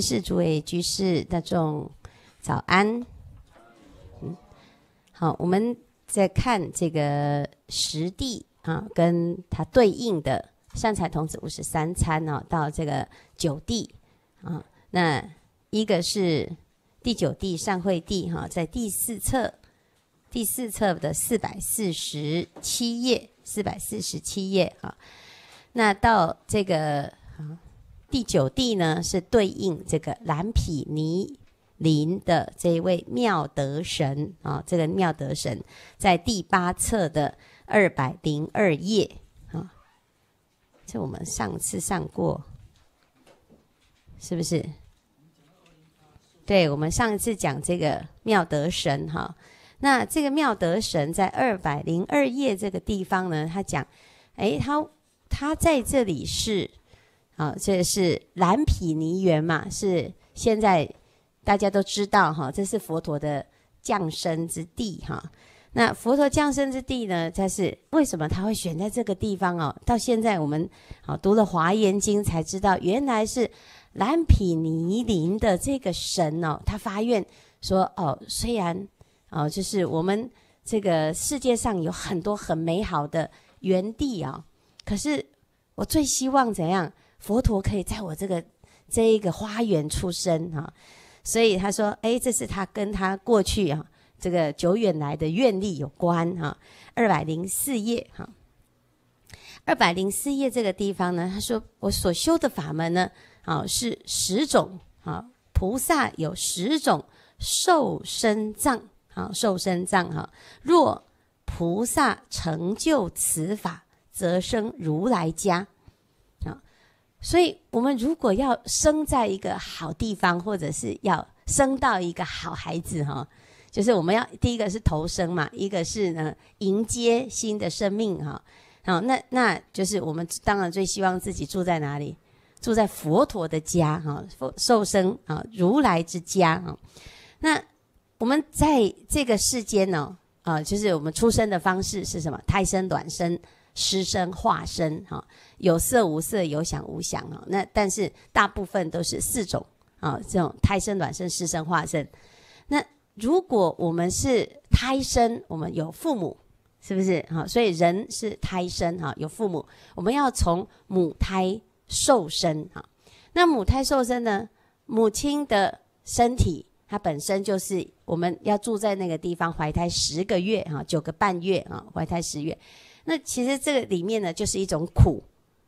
是诸位居士大众，早安。嗯，好，我们再看这个十地啊，跟它对应的善财童子五十三餐呢，到这个九地啊，那一个是第九地善会地哈，在第四册第四册的四百四十七页，四百四十七页啊，那到这个。第九地呢是对应这个蓝毗尼林的这一位妙德神啊，这个妙德神在第八册的二百零二页啊，这我们上次上过，是不是？对，我们上次讲这个妙德神哈，那这个妙德神在二百零二页这个地方呢，他讲，哎，他他在这里是。啊，这是蓝毗尼园嘛？是现在大家都知道哈，这是佛陀的降生之地哈。那佛陀降生之地呢，才是为什么他会选在这个地方哦？到现在我们啊读了《华严经》，才知道原来是蓝毗尼林的这个神哦，他发愿说哦，虽然哦，就是我们这个世界上有很多很美好的园地啊，可是我最希望怎样？佛陀可以在我这个这一个花园出生哈，所以他说，哎，这是他跟他过去啊这个久远来的愿力有关哈。二百零四页哈，二百零四页这个地方呢，他说我所修的法门呢，啊是十种啊，菩萨有十种受身藏啊，受身藏哈，若菩萨成就此法，则生如来家。所以，我们如果要生在一个好地方，或者是要生到一个好孩子哈，就是我们要第一个是投生嘛，一个是呢迎接新的生命哈。好，那那就是我们当然最希望自己住在哪里？住在佛陀的家哈，受生啊，如来之家啊。那我们在这个世间呢，啊，就是我们出生的方式是什么？胎生、卵生。尸生化身，哈，有色无色，有想无想，哈。那但是大部分都是四种，啊，这种胎生、卵生、尸生、化身。那如果我们是胎生，我们有父母，是不是，哈？所以人是胎生，哈，有父母。我们要从母胎受身，哈。那母胎受身呢？母亲的身体，它本身就是我们要住在那个地方怀胎十个月，哈，九个半月，啊，怀胎十月。那其实这个里面呢，就是一种苦，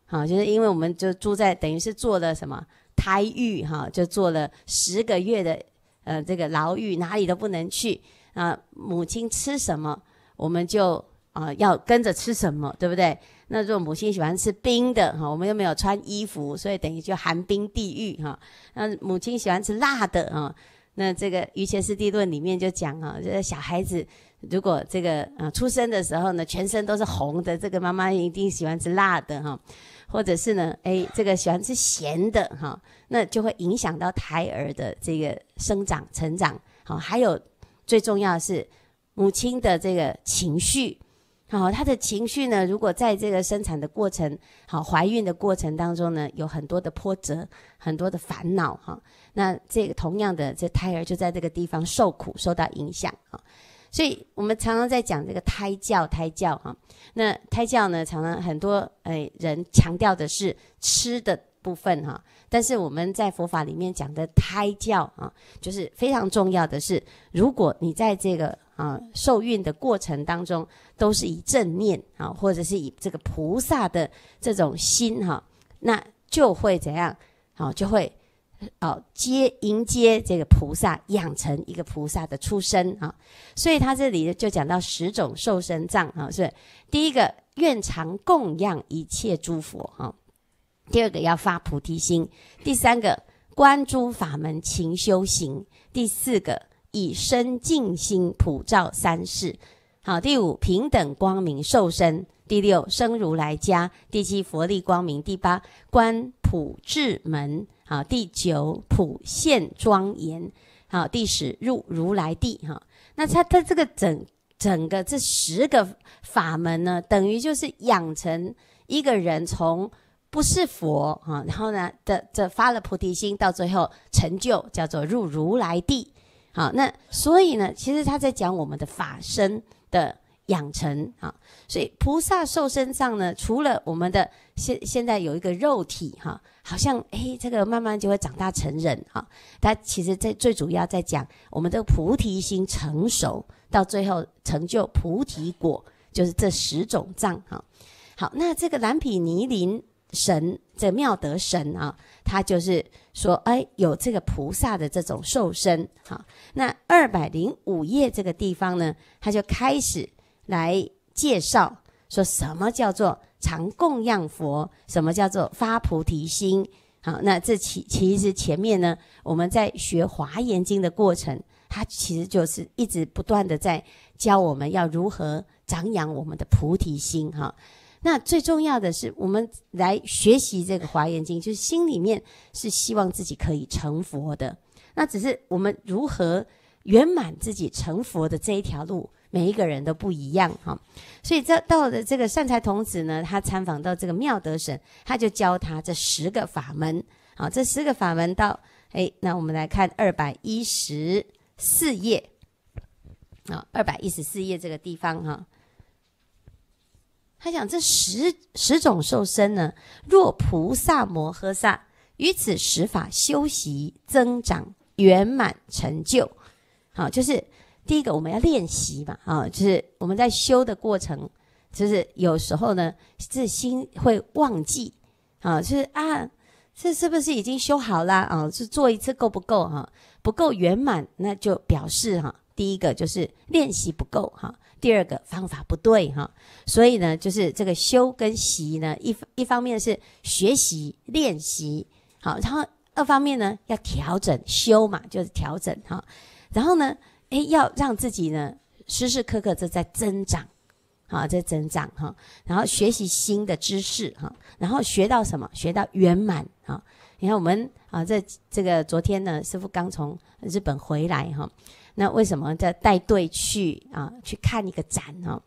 哈，就是因为我们就住在等于是做了什么胎狱哈，就做了十个月的呃这个牢狱，哪里都不能去啊。母亲吃什么，我们就啊要跟着吃什么，对不对？那如果母亲喜欢吃冰的哈，我们又没有穿衣服，所以等于就寒冰地狱哈。那母亲喜欢吃辣的啊，那这个《于前斯地论》里面就讲啊，这个小孩子。如果这个啊出生的时候呢，全身都是红的，这个妈妈一定喜欢吃辣的哈，或者是呢，哎，这个喜欢吃咸的哈，那就会影响到胎儿的这个生长成长。好，还有最重要的是母亲的这个情绪，好，她的情绪呢，如果在这个生产的过程，好，怀孕的过程当中呢，有很多的波折，很多的烦恼哈，那这个同样的，这胎儿就在这个地方受苦，受到影响啊。所以我们常常在讲这个胎教，胎教哈，那胎教呢，常常很多哎人强调的是吃的部分哈，但是我们在佛法里面讲的胎教啊，就是非常重要的是，如果你在这个啊受孕的过程当中，都是以正念啊，或者是以这个菩萨的这种心哈，那就会怎样？好，就会。哦，接迎接这个菩萨，养成一个菩萨的出身啊，所以他这里就讲到十种受身障啊，是第一个愿常供养一切诸佛啊，第二个要发菩提心，第三个观诸法门勤修行，第四个以身净心普照三世，好，第五平等光明受身。第六生如来家，第七佛力光明，第八观普智门，好，第九普现庄严，好，第十入如来地，哈。那他他这个整整个这十个法门呢，等于就是养成一个人从不是佛啊，然后呢的这发了菩提心，到最后成就叫做入如来地，好。那所以呢，其实他在讲我们的法身的。养成啊。所以菩萨寿身上呢，除了我们的现现在有一个肉体哈，好像哎，这个慢慢就会长大成人啊。它其实在最主要在讲我们的菩提心成熟，到最后成就菩提果，就是这十种障哈。好，那这个蓝毗尼林神这妙德神啊，他就是说哎，有这个菩萨的这种瘦身哈。那二百零五页这个地方呢，他就开始。来介绍说什么叫做常供养佛，什么叫做发菩提心？好，那这其其实前面呢，我们在学《华严经》的过程，它其实就是一直不断的在教我们要如何长养我们的菩提心。哈，那最重要的是，我们来学习这个《华严经》，就是心里面是希望自己可以成佛的。那只是我们如何圆满自己成佛的这一条路。每一个人都不一样哈，所以这到的这个善财童子呢，他参访到这个妙德神，他就教他这十个法门。好，这十个法门到，哎，那我们来看二百一十四页啊，二百一十四页这个地方哈，他讲这十十种受身呢，若菩萨摩诃萨于此十法修习增长圆满成就，好，就是。第一个，我们要练习嘛，啊，就是我们在修的过程，就是有时候呢，自心会忘记，啊，就是啊，这是不是已经修好了啊？是做一次够不够哈？不够圆满，那就表示哈，第一个就是练习不够哈，第二个方法不对哈，所以呢，就是这个修跟习呢，一一方面是学习练习好，然后二方面呢要调整修嘛，就是调整哈，然后呢。哎，要让自己呢时时刻刻都在增长，好，在增长哈，然后学习新的知识哈，然后学到什么？学到圆满啊！你看我们啊，在这个昨天呢，师傅刚从日本回来哈，那为什么在带队去啊？去看一个展呢？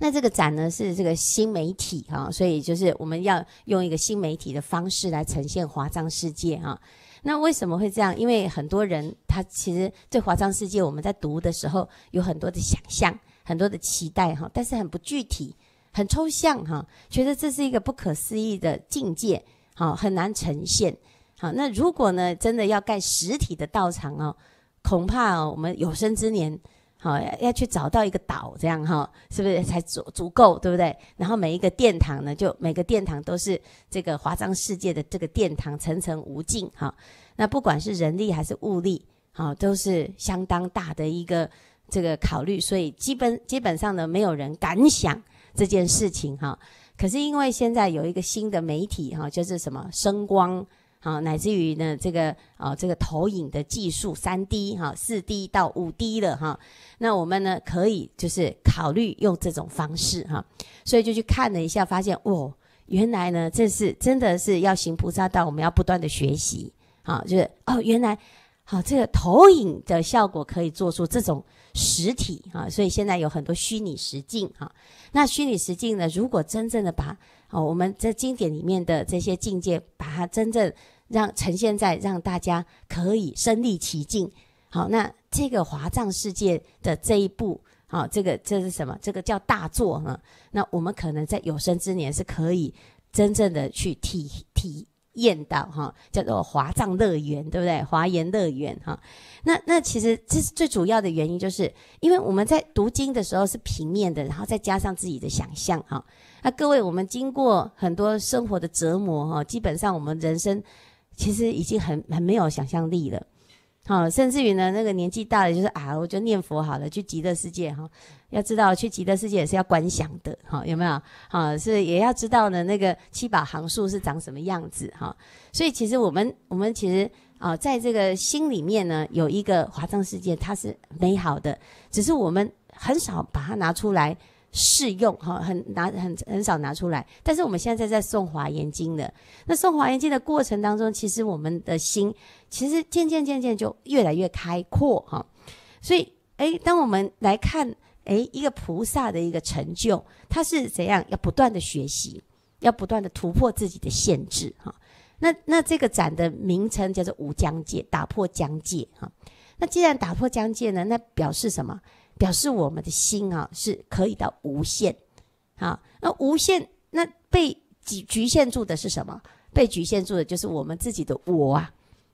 那这个展呢是这个新媒体哈，所以就是我们要用一个新媒体的方式来呈现华藏世界啊。那为什么会这样？因为很多人他其实对华藏世界，我们在读的时候有很多的想象，很多的期待哈，但是很不具体，很抽象哈，觉得这是一个不可思议的境界，好，很难呈现。好，那如果呢，真的要盖实体的道场哦，恐怕我们有生之年。好，要要去找到一个岛，这样哈，是不是才足足够，对不对？然后每一个殿堂呢，就每个殿堂都是这个华藏世界的这个殿堂，层层无尽哈。那不管是人力还是物力，好，都是相当大的一个这个考虑，所以基本基本上呢，没有人敢想这件事情哈。可是因为现在有一个新的媒体哈，就是什么声光。好，乃至于呢，这个啊，这个投影的技术，三 D 哈、四 D 到五 D 了哈。那我们呢，可以就是考虑用这种方式哈。所以就去看了一下，发现哦，原来呢，这是真的是要行菩萨道，我们要不断的学习啊。就是哦，原来好，这个投影的效果可以做出这种实体啊。所以现在有很多虚拟实境啊。那虚拟实境呢，如果真正的把好，我们在经典里面的这些境界，把它真正让呈现在让大家可以身历其境。好，那这个华藏世界的这一步，好，这个这是什么？这个叫大作哈，那我们可能在有生之年是可以真正的去体体验到哈，叫做华藏乐园，对不对？华严乐园哈。那那其实这是最主要的原因，就是因为我们在读经的时候是平面的，然后再加上自己的想象哈。那各位，我们经过很多生活的折磨哈，基本上我们人生其实已经很很没有想象力了，好，甚至于呢，那个年纪大了就是啊，我就念佛好了，去极乐世界哈。要知道去极乐世界也是要观想的，好，有没有？好，是也要知道呢，那个七宝行数是长什么样子哈。所以其实我们我们其实啊，在这个心里面呢，有一个华藏世界，它是美好的，只是我们很少把它拿出来。试用哈，很拿很很少拿出来，但是我们现在在送华严经的，那送华严经的过程当中，其实我们的心其实渐渐渐渐就越来越开阔哈，所以诶，当我们来看诶，一个菩萨的一个成就，他是怎样要不断的学习，要不断的突破自己的限制哈，那那这个展的名称叫做无疆界，打破疆界哈，那既然打破疆界呢，那表示什么？表示我们的心啊是可以到无限，啊，那无限那被局限住的是什么？被局限住的就是我们自己的我啊，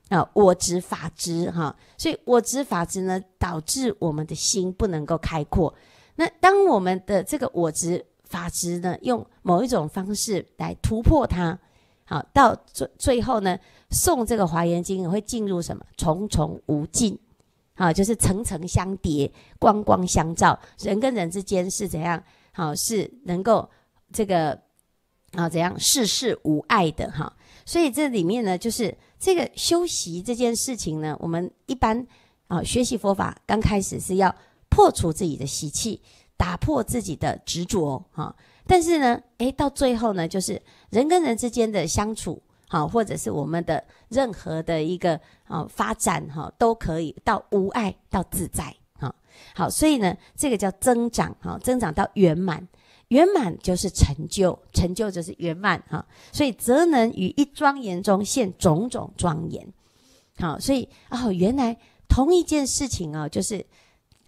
啊，我执法执哈，所以我执法执呢，导致我们的心不能够开阔。那当我们的这个我执法执呢，用某一种方式来突破它，好到最最后呢，送这个华严经会进入什么？重重无尽。啊，就是层层相叠，光光相照，人跟人之间是怎样？好，是能够这个，啊，怎样世事无碍的哈。所以这里面呢，就是这个修习这件事情呢，我们一般啊学习佛法刚开始是要破除自己的习气，打破自己的执着哈。但是呢，诶，到最后呢，就是人跟人之间的相处。啊，或者是我们的任何的一个啊发展哈，都可以到无碍到自在啊。好，所以呢，这个叫增长哈，增长到圆满，圆满就是成就，成就就是圆满哈。所以则能于一庄严中现种种庄严。好，所以哦，原来同一件事情啊，就是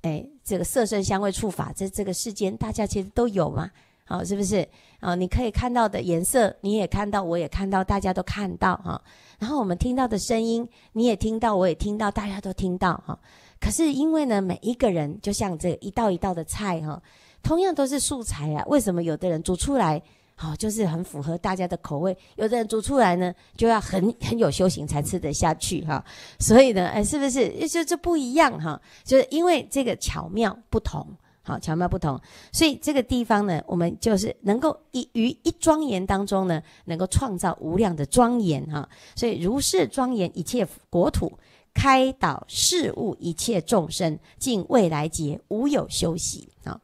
哎，这个色身香味触法，在这个世间，大家其实都有嘛。好，是不是？啊，你可以看到的颜色，你也看到，我也看到，大家都看到哈。然后我们听到的声音，你也听到，我也听到，大家都听到哈。可是因为呢，每一个人就像这一道一道的菜哈，同样都是素材啊。为什么有的人煮出来好就是很符合大家的口味，有的人煮出来呢就要很很有修行才吃得下去哈？所以呢，哎，是不是？就这不一样哈，就是因为这个巧妙不同。好，巧妙不同，所以这个地方呢，我们就是能够一于一庄严当中呢，能够创造无量的庄严哈。所以如是庄严一切国土，开导事物一切众生，尽未来劫无有休息啊。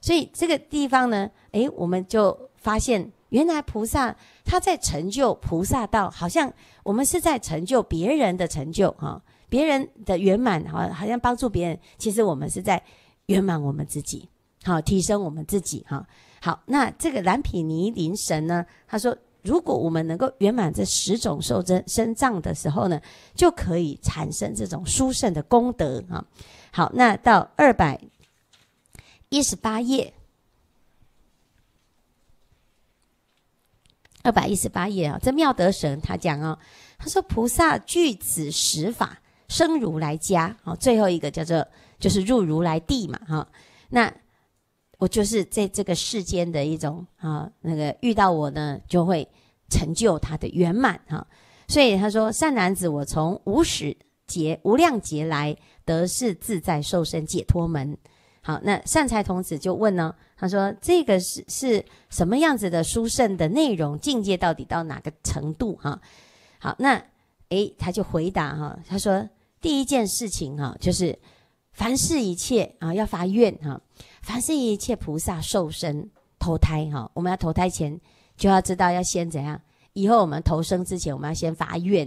所以这个地方呢，诶，我们就发现，原来菩萨他在成就菩萨道，好像我们是在成就别人的成就哈，别人的圆满哈，好像帮助别人，其实我们是在。圆满我们自己，好提升我们自己，哈好。那这个蓝毗尼林神呢？他说，如果我们能够圆满这十种受真身障的时候呢，就可以产生这种殊胜的功德啊。好，那到二百一十八页，二百一十八页啊，这妙德神他讲啊，他说菩萨具此十法生如来家。好，最后一个叫做。就是入如来地嘛，哈，那我就是在这个世间的一种啊，那个遇到我呢，就会成就他的圆满哈。所以他说：“善男子，我从无始劫无量劫来得是自在受身解脱门。”好，那善财童子就问呢，他说：“这个是是什么样子的殊胜的内容？境界到底到哪个程度？”哈，好，那哎，他就回答哈，他说：“第一件事情哈，就是。”凡是一切啊，要发愿哈。凡是一切菩萨受身投胎哈，我们要投胎前就要知道要先怎样。以后我们投生之前，我们要先发愿，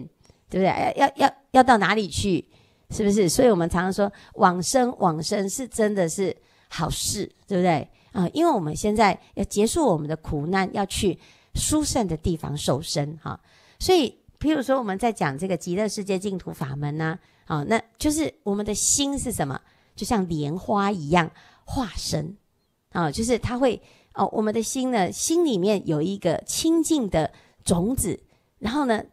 对不对？要要要到哪里去，是不是？所以我们常常说往生往生是真的是好事，对不对啊？因为我们现在要结束我们的苦难，要去殊胜的地方受身哈。所以，譬如说我们在讲这个极乐世界净土法门呢。啊，那就是我们的心是什么？就像莲花一样化身，啊，就是他会哦，我们的心呢，心里面有一个清净的种子，然后呢，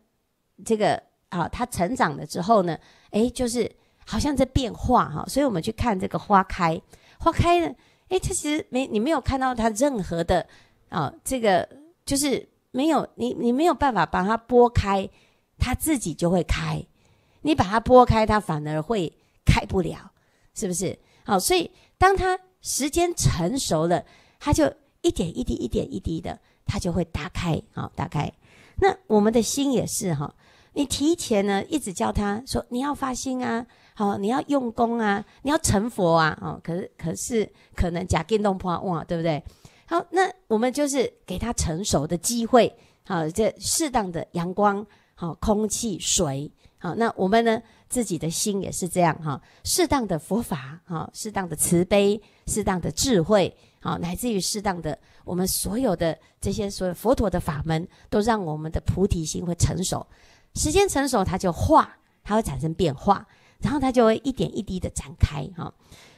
这个啊，它成长了之后呢，哎，就是好像在变化哈，所以我们去看这个花开，花开呢，哎，其实没你没有看到它任何的啊，这个就是没有你你没有办法把它拨开，它自己就会开。你把它拨开，它反而会开不了，是不是？好，所以当它时间成熟了，它就一点一滴、一点一滴的，它就会打开。好，打开。那我们的心也是哈，你提前呢一直教他说你要发心啊，好，你要用功啊，你要成佛啊，哦，可是可是可能假电动破哇，对不对？好，那我们就是给他成熟的机会，好，这适当的阳光、好空气、水。好，那我们呢？自己的心也是这样哈。适当的佛法，哈，适当的慈悲，适当的智慧，好，乃至于适当的我们所有的这些所有佛陀的法门，都让我们的菩提心会成熟。时间成熟，它就化，它会产生变化，然后它就会一点一滴的展开哈。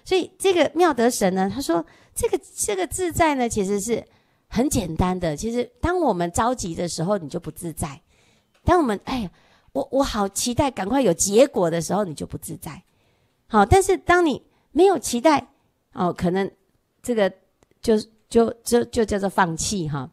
所以这个妙德神呢，他说这个这个自在呢，其实是很简单的。其实当我们着急的时候，你就不自在；当我们哎。我我好期待，赶快有结果的时候，你就不自在。好，但是当你没有期待，哦，可能这个就就就就叫做放弃哈。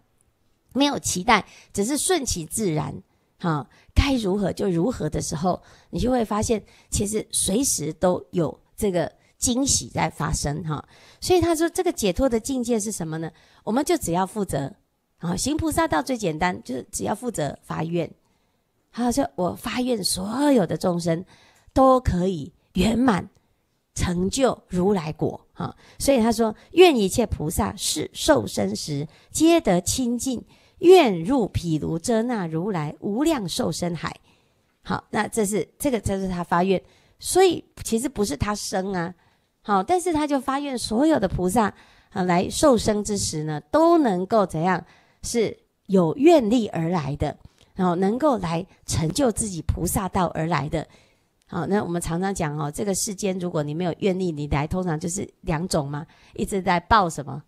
没有期待，只是顺其自然哈，该如何就如何的时候，你就会发现，其实随时都有这个惊喜在发生哈。所以他说，这个解脱的境界是什么呢？我们就只要负责，好行菩萨道最简单，就是只要负责发愿。他说：“我发愿，所有的众生都可以圆满成就如来果。啊！所以他说，愿一切菩萨是受生时，皆得清净，愿入毗卢遮那如来无量寿生海。好，那这是这个，这是他发愿。所以其实不是他生啊。好，但是他就发愿，所有的菩萨啊，来受生之时呢，都能够怎样？是有愿力而来的。”然后能够来成就自己菩萨道而来的，好，那我们常常讲哦，这个世间如果你没有愿力，你来通常就是两种嘛，一直在报什么？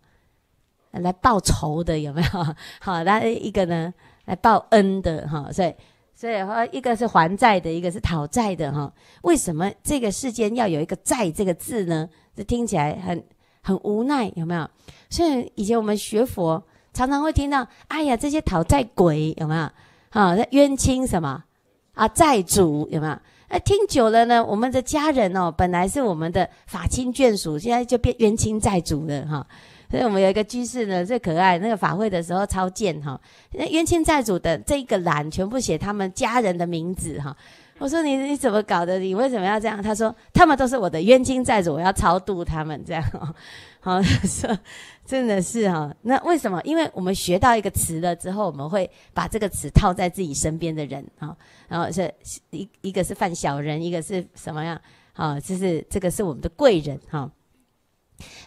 来报仇的有没有？好，来一个呢，来报恩的哈，所以所以哈，一个是还债的，一个是讨债的哈。为什么这个世间要有一个债这个字呢？这听起来很很无奈，有没有？所以以前我们学佛常常会听到，哎呀，这些讨债鬼有没有？啊，冤亲什么啊？债主有没有？哎，听久了呢，我们的家人哦，本来是我们的法亲眷属，现在就变冤亲债主了哈。所以我们有一个居士呢，最可爱，那个法会的时候超贱哈，那冤亲债主的这一个栏全部写他们家人的名字哈。我说你你怎么搞的？你为什么要这样？他说他们都是我的冤亲债主，我要超度他们这样。好 说，真的是哈。那为什么？因为我们学到一个词了之后，我们会把这个词套在自己身边的人啊，然后是一一个是犯小人，一个是什么样？哦，就是这个是我们的贵人哈。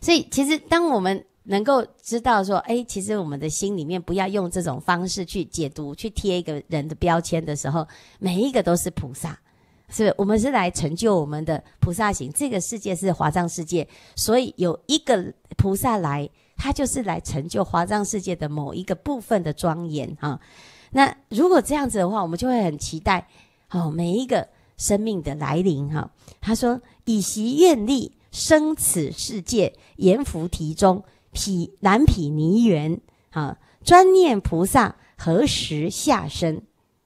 所以其实当我们能够知道说，哎，其实我们的心里面不要用这种方式去解读、去贴一个人的标签的时候，每一个都是菩萨。是，我们是来成就我们的菩萨行。这个世界是华藏世界，所以有一个菩萨来，他就是来成就华藏世界的某一个部分的庄严啊。那如果这样子的话，我们就会很期待哦，每一个生命的来临哈。他说：“以习愿力生此世界，阎菩提中，毗南毗尼园，啊，专念菩萨何时下生？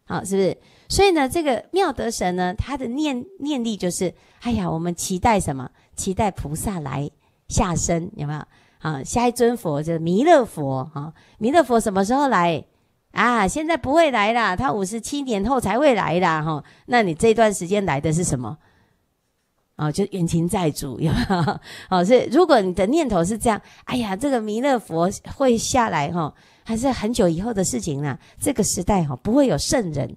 好，是不是？”所以呢，这个妙德神呢，他的念念力就是，哎呀，我们期待什么？期待菩萨来下生，有没有？啊，下一尊佛就是弥勒佛啊。弥勒佛什么时候来？啊，现在不会来啦，他五十七年后才会来啦。哈。那你这段时间来的是什么？哦，就是冤亲债主有没有？哦，所以如果你的念头是这样，哎呀，这个弥勒佛会下来哈，还是很久以后的事情啦，这个时代哈，不会有圣人。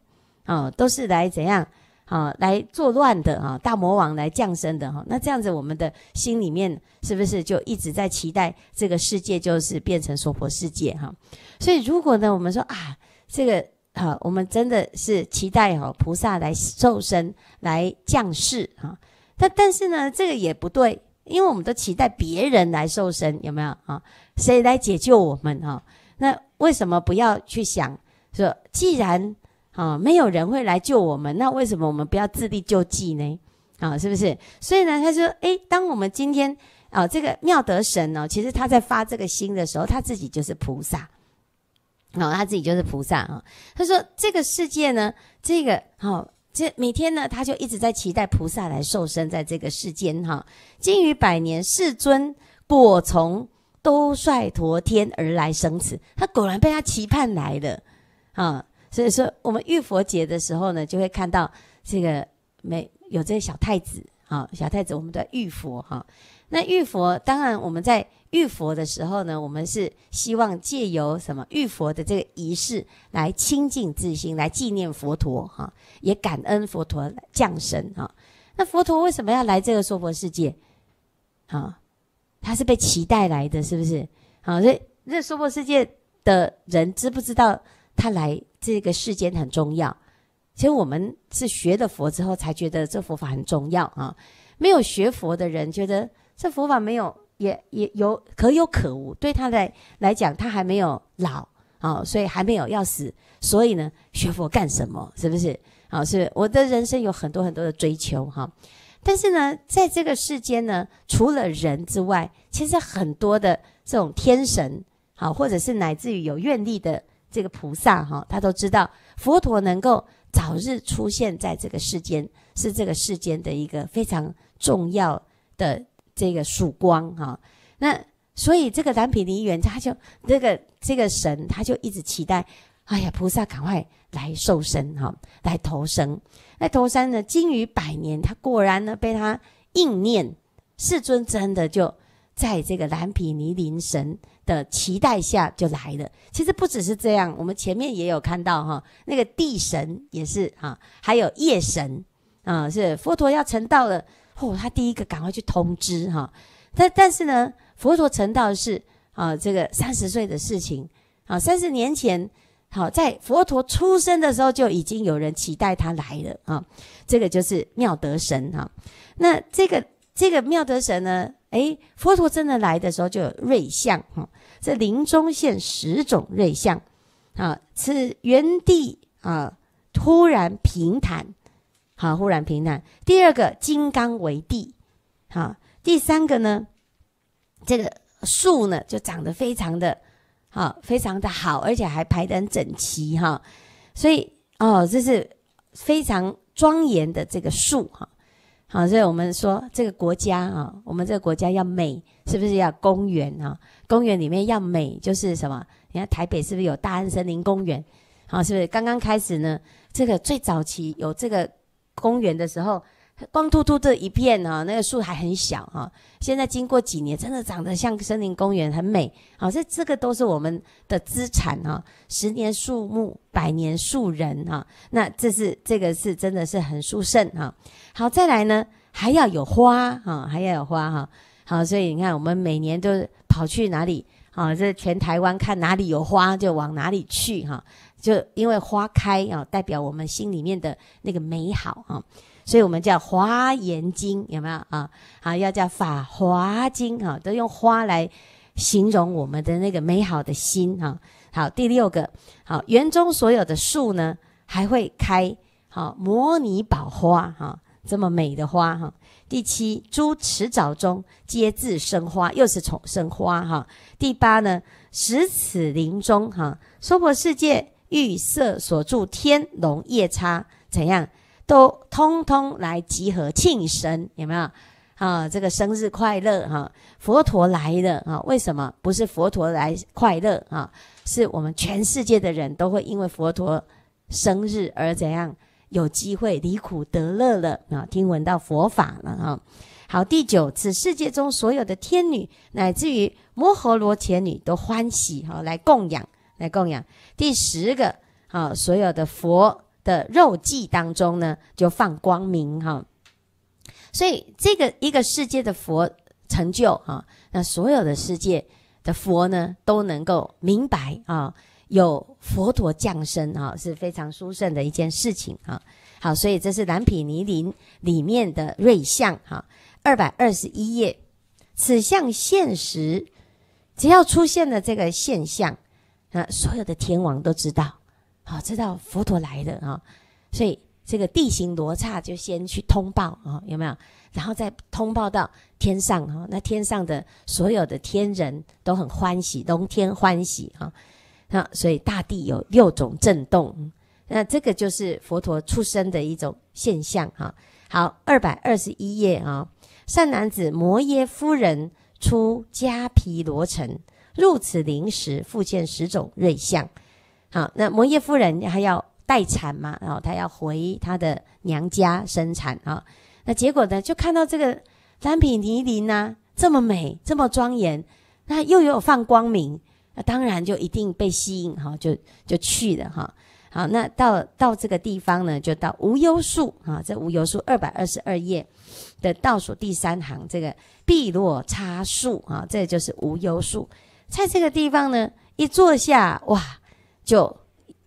啊，都是来怎样啊，来作乱的啊，大魔王来降生的哈。那这样子，我们的心里面是不是就一直在期待这个世界就是变成娑婆世界哈？所以，如果呢，我们说啊，这个哈，我们真的是期待哈菩萨来受身来降世哈。但但是呢，这个也不对，因为我们都期待别人来受身，有没有啊？谁来解救我们啊？那为什么不要去想说，既然？啊，没有人会来救我们，那为什么我们不要自力救济呢？啊，是不是？所以呢，他说，诶，当我们今天啊，这个妙德神呢，其实他在发这个心的时候，他自己就是菩萨，哦，他自己就是菩萨啊。他说，这个世界呢，这个好，这每天呢，他就一直在期待菩萨来受身在这个世间哈。经于百年，世尊果从都率天而来生此，他果然被他期盼来了，啊。所以说，我们玉佛节的时候呢，就会看到这个没有这些小太子，啊，小太子，我们的玉佛，哈。那玉佛，当然我们在玉佛的时候呢，我们是希望借由什么玉佛的这个仪式，来清净自心，来纪念佛陀，哈，也感恩佛陀降生，哈。那佛陀为什么要来这个娑婆世界，啊？他是被期待来的，是不是？好，所以这娑婆世界的人知不知道？他来这个世间很重要。其实我们是学了佛之后，才觉得这佛法很重要啊。没有学佛的人，觉得这佛法没有，也也有可有可无。对他来来讲，他还没有老啊，所以还没有要死。所以呢，学佛干什么？是不是？好，是我的人生有很多很多的追求哈。但是呢，在这个世间呢，除了人之外，其实很多的这种天神，好，或者是乃至于有愿力的。这个菩萨哈，他都知道佛陀能够早日出现在这个世间，是这个世间的一个非常重要的这个曙光哈。那所以这个蓝毗尼园，他就这个这个神，他就一直期待，哎呀，菩萨赶快来受身哈，来投生。那投山呢，经于百年，他果然呢被他应念，世尊真的就在这个蓝毗尼林神。的期待下就来了。其实不只是这样，我们前面也有看到哈，那个地神也是哈，还有夜神啊，是佛陀要成道了，哦，他第一个赶快去通知哈。但但是呢，佛陀成道是啊，这个三十岁的事情啊，三十年前好，在佛陀出生的时候就已经有人期待他来了啊，这个就是妙德神哈。那这个。这个妙德神呢？诶，佛陀真的来的时候就有瑞相哈。这临终现十种瑞相，啊，是原地啊，突然平坦，好，忽然平坦。第二个，金刚为地，好。第三个呢，这个树呢就长得非常的，好，非常的好，而且还排得很整齐哈。所以哦，这是非常庄严的这个树哈。好，所以我们说这个国家啊，我们这个国家要美，是不是要公园啊？公园里面要美，就是什么？你看台北是不是有大安森林公园？好，是不是刚刚开始呢？这个最早期有这个公园的时候。光秃秃的一片啊，那个树还很小啊。现在经过几年，真的长得像森林公园，很美。好，这这个都是我们的资产啊。十年树木，百年树人啊。那这是这个是真的是很殊胜啊。好，再来呢，还要有花啊，还要有花哈。好，所以你看，我们每年都跑去哪里啊？这全台湾看哪里有花就往哪里去哈。就因为花开啊，代表我们心里面的那个美好啊。所以我们叫《华严经》，有没有啊？好，要叫《法华经》啊，都用“花”来形容我们的那个美好的心啊。好，第六个，好园中所有的树呢，还会开好摩尼宝花哈，这么美的花哈。第七，诸池沼中皆自生花，又是重生花哈。第八呢，十此林中哈，娑婆世界玉色所住天龙夜叉怎样？都通通来集合庆生，有没有啊？这个生日快乐哈！佛陀来了哈？为什么不是佛陀来快乐啊？是我们全世界的人都会因为佛陀生日而怎样有机会离苦得乐了啊？听闻到佛法了哈？好，第九，此世界中所有的天女乃至于摩诃罗伽女都欢喜，哈，来供养，来供养。第十个，啊，所有的佛。的肉际当中呢，就放光明哈，所以这个一个世界的佛成就啊，那所有的世界的佛呢都能够明白啊，有佛陀降生啊，是非常殊胜的一件事情啊。好，所以这是蓝毗尼林里面的瑞相哈，二百二十一页，此相现实，只要出现了这个现象，啊，所有的天王都知道。好，知道佛陀来的啊，所以这个地形罗刹就先去通报啊，有没有？然后再通报到天上啊，那天上的所有的天人都很欢喜，龙天欢喜啊，那所以大地有六种震动，那这个就是佛陀出生的一种现象哈。好，二百二十一页啊，善男子摩耶夫人出迦毗罗城，入此林时，复现十种瑞相。好，那摩耶夫人她要待产嘛，然后她要回她的娘家生产啊。那结果呢，就看到这个蓝毗尼林呐，这么美，这么庄严，那又有放光明，那当然就一定被吸引哈，就就去了哈。好，那到到这个地方呢，就到无忧树啊，这无忧树二百二十二页的倒数第三行，这个碧落叉树啊，这就是无忧树。在这个地方呢，一坐下哇。就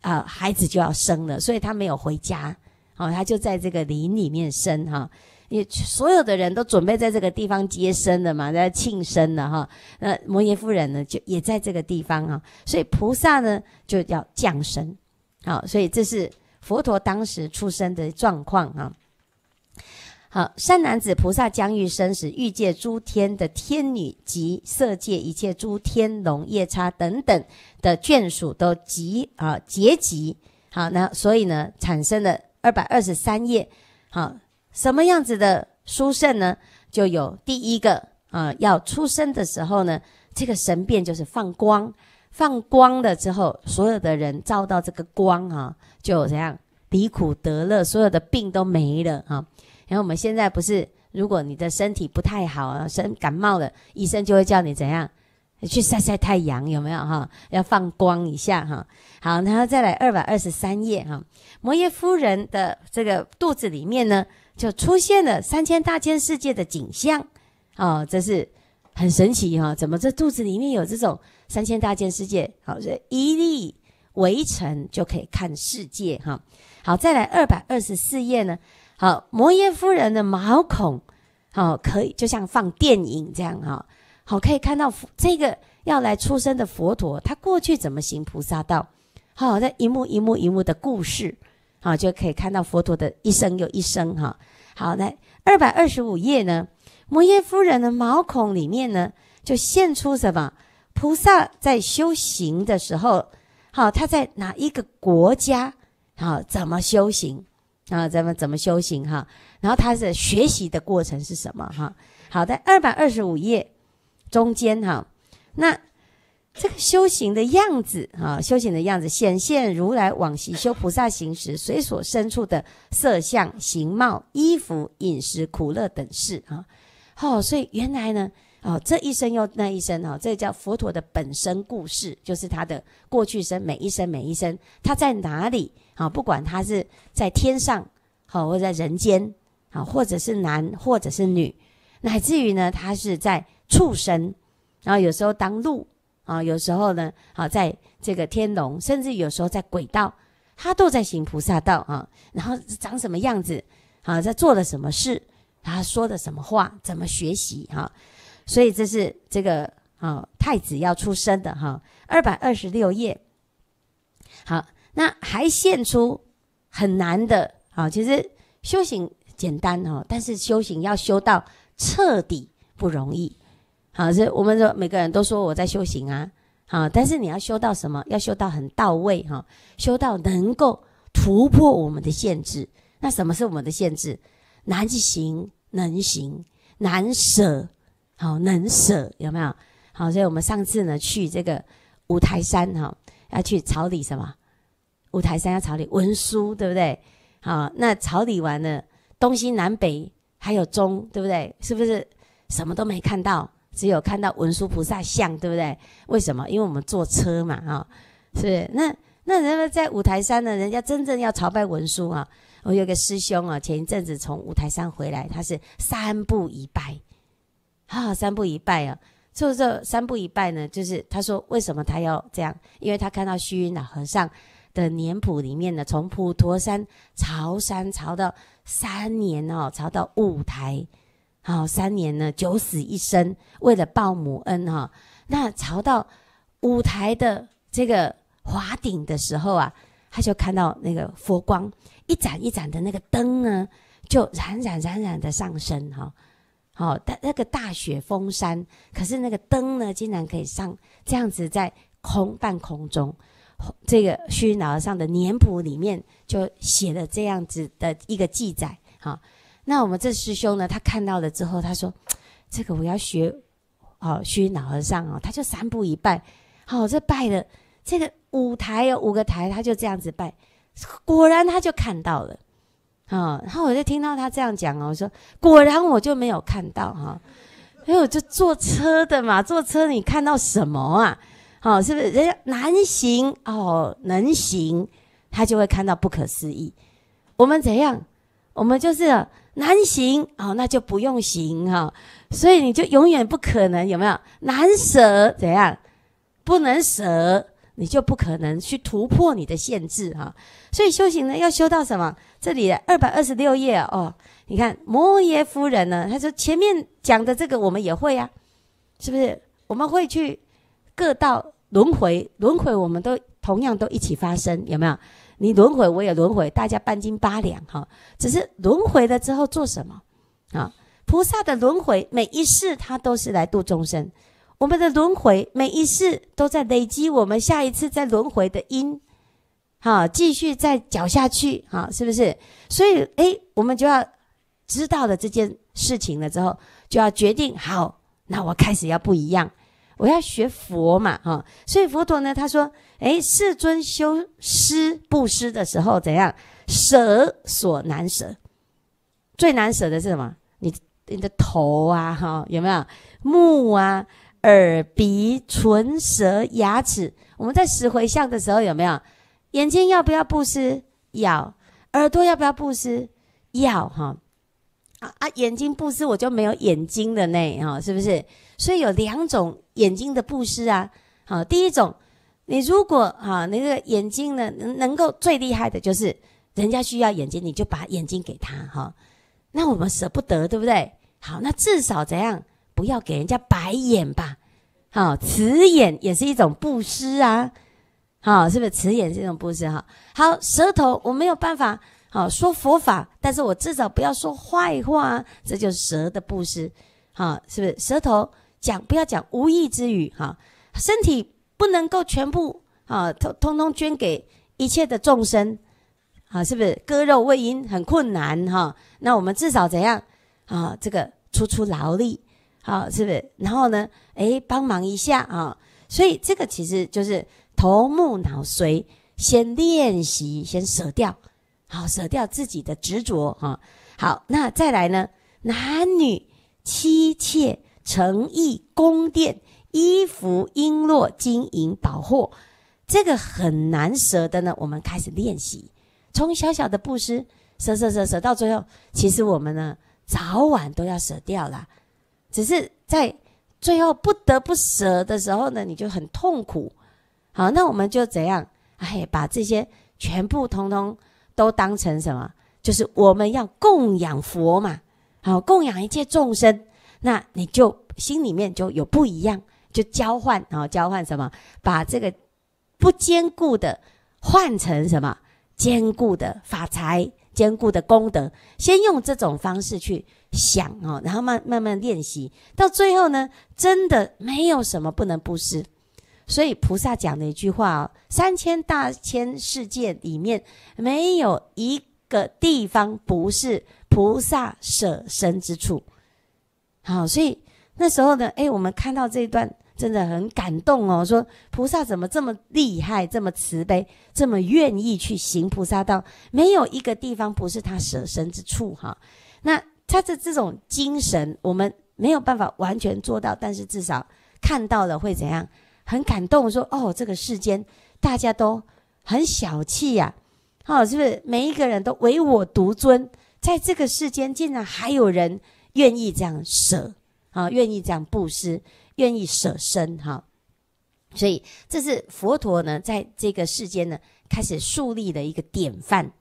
啊，孩子就要生了，所以他没有回家，哦，他就在这个林里面生哈。因所有的人都准备在这个地方接生的嘛，在庆生的哈。那摩耶夫人呢，就也在这个地方啊。所以菩萨呢，就要降生，好，所以这是佛陀当时出生的状况啊。好，善男子菩萨将欲生时，欲界诸天的天女及色界一切诸天龙夜叉等等的眷属都集啊结集。好，那所以呢，产生了二百二十三页。好，什么样子的殊胜呢？就有第一个啊，要出生的时候呢，这个神变就是放光，放光了之后，所有的人照到这个光啊，就怎样离苦得乐，所有的病都没了啊。然后我们现在不是，如果你的身体不太好啊，生感冒了，医生就会叫你怎样，去晒晒太阳，有没有哈？要放光一下哈。好，然后再来二百二十三页哈，摩耶夫人的这个肚子里面呢，就出现了三千大千世界的景象，哦，这是很神奇哈，怎么这肚子里面有这种三千大千世界？好，一粒围城就可以看世界哈。好，再来二百二十四页呢。好，摩耶夫人的毛孔，好可以就像放电影这样哈，好可以看到这个要来出生的佛陀，他过去怎么行菩萨道，好那一幕一幕一幕的故事，好就可以看到佛陀的一生又一生哈。好，那二百二十五页呢，摩耶夫人的毛孔里面呢，就现出什么？菩萨在修行的时候，好他在哪一个国家，好怎么修行？那咱们怎么修行哈？然后他的学习的过程是什么哈？好，在二百二十五页中间哈，那这个修行的样子啊，修行的样子显现如来往昔修菩萨行时，随所生处的色相、形貌、衣服、饮食、苦乐等事哈。哦，所以原来呢，哦这一生又那一生哦，这叫佛陀的本身故事，就是他的过去生，每一生每一生他在哪里？啊，不管他是在天上，好，或者在人间，啊，或者是男，或者是女，乃至于呢，他是在畜生，然后有时候当鹿，啊，有时候呢，好，在这个天龙，甚至有时候在鬼道，他都在行菩萨道啊。然后长什么样子，啊，在做了什么事，他说的什么话，怎么学习啊？所以这是这个，啊，太子要出生的哈，二百二十六页，好。那还现出很难的，哦。其实修行简单哈，但是修行要修到彻底不容易，好，以我们说每个人都说我在修行啊，好，但是你要修到什么？要修到很到位哈，修到能够突破我们的限制。那什么是我们的限制？难行能行，难舍好能舍，有没有？好，所以我们上次呢去这个五台山哈，要去朝礼什么？五台山要朝礼文殊，对不对？好，那朝里完了，东西南北还有中，对不对？是不是什么都没看到，只有看到文殊菩萨像，对不对？为什么？因为我们坐车嘛，啊，是不？那那人们在五台山呢，人家真正要朝拜文殊啊。我有个师兄啊，前一阵子从五台山回来，他是三步一拜，啊，三步一拜啊。是不是三步一拜呢？就是他说为什么他要这样？因为他看到虚云老和尚。的年谱里面呢，从普陀山朝山朝到三年哦，朝到五台，好三年呢九死一生，为了报母恩哈。那朝到五台的这个华顶的时候啊，他就看到那个佛光一盏一盏的那个灯呢，就冉冉冉冉的上升哈。好，但那个大雪封山，可是那个灯呢，竟然可以上这样子在空半空中。这个虚云老和尚的年谱里面就写了这样子的一个记载哈。那我们这师兄呢，他看到了之后，他说：“这个我要学，哦，虚云老和尚哦，他就三步一拜，好，这拜的这个五台有五个台，他就这样子拜，果然他就看到了啊。”然后我就听到他这样讲啊，我说：“果然我就没有看到哈，因为我就坐车的嘛，坐车你看到什么啊？”好，是不是人家难行哦？能行，他就会看到不可思议。我们怎样？我们就是难行哦，那就不用行哈。所以你就永远不可能有没有难舍？怎样不能舍，你就不可能去突破你的限制哈。所以修行呢，要修到什么？这里二百二十六页哦，你看摩耶夫人呢，他说前面讲的这个我们也会呀，是不是？我们会去。各道轮回，轮回我们都同样都一起发生，有没有？你轮回，我也轮回，大家半斤八两哈。只是轮回了之后做什么？啊，菩萨的轮回每一世他都是来度众生，我们的轮回每一世都在累积我们下一次再轮回的因，好，继续再搅下去，好，是不是？所以，哎，我们就要知道了这件事情了之后，就要决定好，那我开始要不一样。我要学佛嘛，哈，所以佛陀呢，他说：“哎，世尊修施布施的时候，怎样舍所难舍？最难舍的是什么？你你的头啊，哈，有没有目啊、耳、鼻、唇、舌、牙齿？我们在十回向的时候，有没有眼睛？要不要布施？要。耳朵要不要布施？要，哈。啊啊，眼睛布施，我就没有眼睛的呢，哈，是不是？”所以有两种眼睛的布施啊，好，第一种，你如果哈那个眼睛呢，能能够最厉害的就是人家需要眼睛，你就把眼睛给他哈，那我们舍不得对不对？好，那至少怎样，不要给人家白眼吧，好，慈眼也是一种布施啊，好，是不是慈眼是一种布施哈？好，舌头我没有办法好说佛法，但是我至少不要说坏话，这就是舌的布施，好，是不是舌头？讲不要讲无意之语哈，身体不能够全部啊，通通通捐给一切的众生，啊，是不是割肉喂鹰很困难哈？那我们至少怎样啊？这个出出劳力，啊，是不是？然后呢，哎，帮忙一下啊！所以这个其实就是头目脑髓先练习，先舍掉，好，舍掉自己的执着哈。好，那再来呢？男女妻妾。诚意宫殿衣服璎珞金银宝货，这个很难舍的呢。我们开始练习，从小小的布施舍舍舍舍到最后，其实我们呢早晚都要舍掉啦。只是在最后不得不舍的时候呢，你就很痛苦。好，那我们就怎样？哎，把这些全部通通都当成什么？就是我们要供养佛嘛。好，供养一切众生。那你就心里面就有不一样，就交换啊，交换什么？把这个不坚固的换成什么坚固的法财、坚固的功德。先用这种方式去想哦，然后慢慢慢练习，到最后呢，真的没有什么不能布施。所以菩萨讲的一句话哦：三千大千世界里面，没有一个地方不是菩萨舍身之处。好，所以那时候呢，哎，我们看到这一段真的很感动哦。说菩萨怎么这么厉害，这么慈悲，这么愿意去行菩萨道，没有一个地方不是他舍身之处哈。那他的这种精神，我们没有办法完全做到，但是至少看到了会怎样，很感动。说哦，这个世间大家都很小气呀，哦，是不是每一个人都唯我独尊？在这个世间，竟然还有人。愿意这样舍啊，愿意这样布施，愿意舍身哈。所以这是佛陀呢，在这个世间呢，开始树立的一个典范。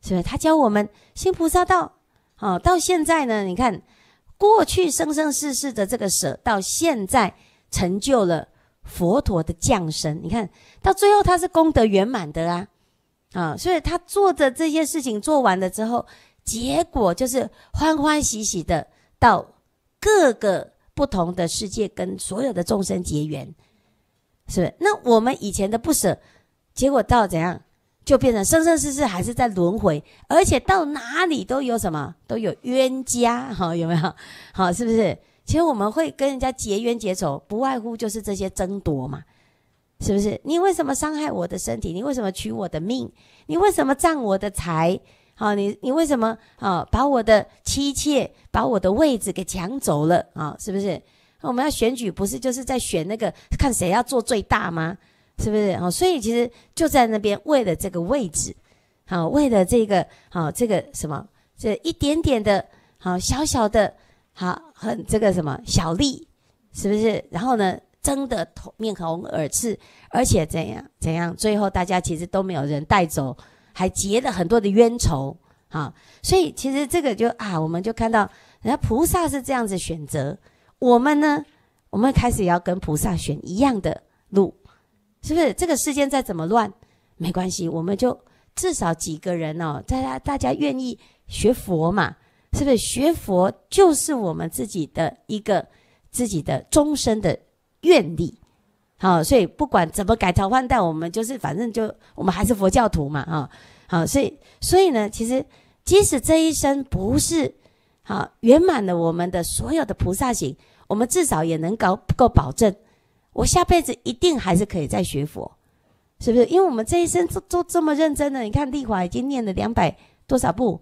所以他教我们行菩萨道。啊，到现在呢，你看过去生生世世的这个舍，到现在成就了佛陀的降生。你看到最后，他是功德圆满的啊啊！所以他做的这些事情做完了之后。结果就是欢欢喜喜的到各个不同的世界，跟所有的众生结缘，是不是？那我们以前的不舍，结果到怎样，就变成生生世世还是在轮回，而且到哪里都有什么，都有冤家，哈，有没有？好，是不是？其实我们会跟人家结冤结仇，不外乎就是这些争夺嘛，是不是？你为什么伤害我的身体？你为什么取我的命？你为什么占我的财？好，你你为什么啊？把我的妻妾，把我的位置给抢走了啊？是不是？我们要选举，不是就是在选那个看谁要做最大吗？是不是？哦，所以其实就在那边为了这个位置，好，为了这个好，这个什么，这一点点的好小小的，好很这个什么小利，是不是？然后呢，争得头面红耳赤，而且怎样怎样，最后大家其实都没有人带走。还结了很多的冤仇啊，所以其实这个就啊，我们就看到人家菩萨是这样子选择，我们呢，我们开始也要跟菩萨选一样的路，是不是？这个世间再怎么乱，没关系，我们就至少几个人哦，大家大家愿意学佛嘛？是不是？学佛就是我们自己的一个自己的终身的愿力。好，所以不管怎么改朝换代，我们就是反正就我们还是佛教徒嘛，哈。好，所以所以呢，其实即使这一生不是好圆满了我们的所有的菩萨行，我们至少也能搞够保证，我下辈子一定还是可以再学佛，是不是？因为我们这一生都都这么认真的，你看丽华已经念了两百多少部，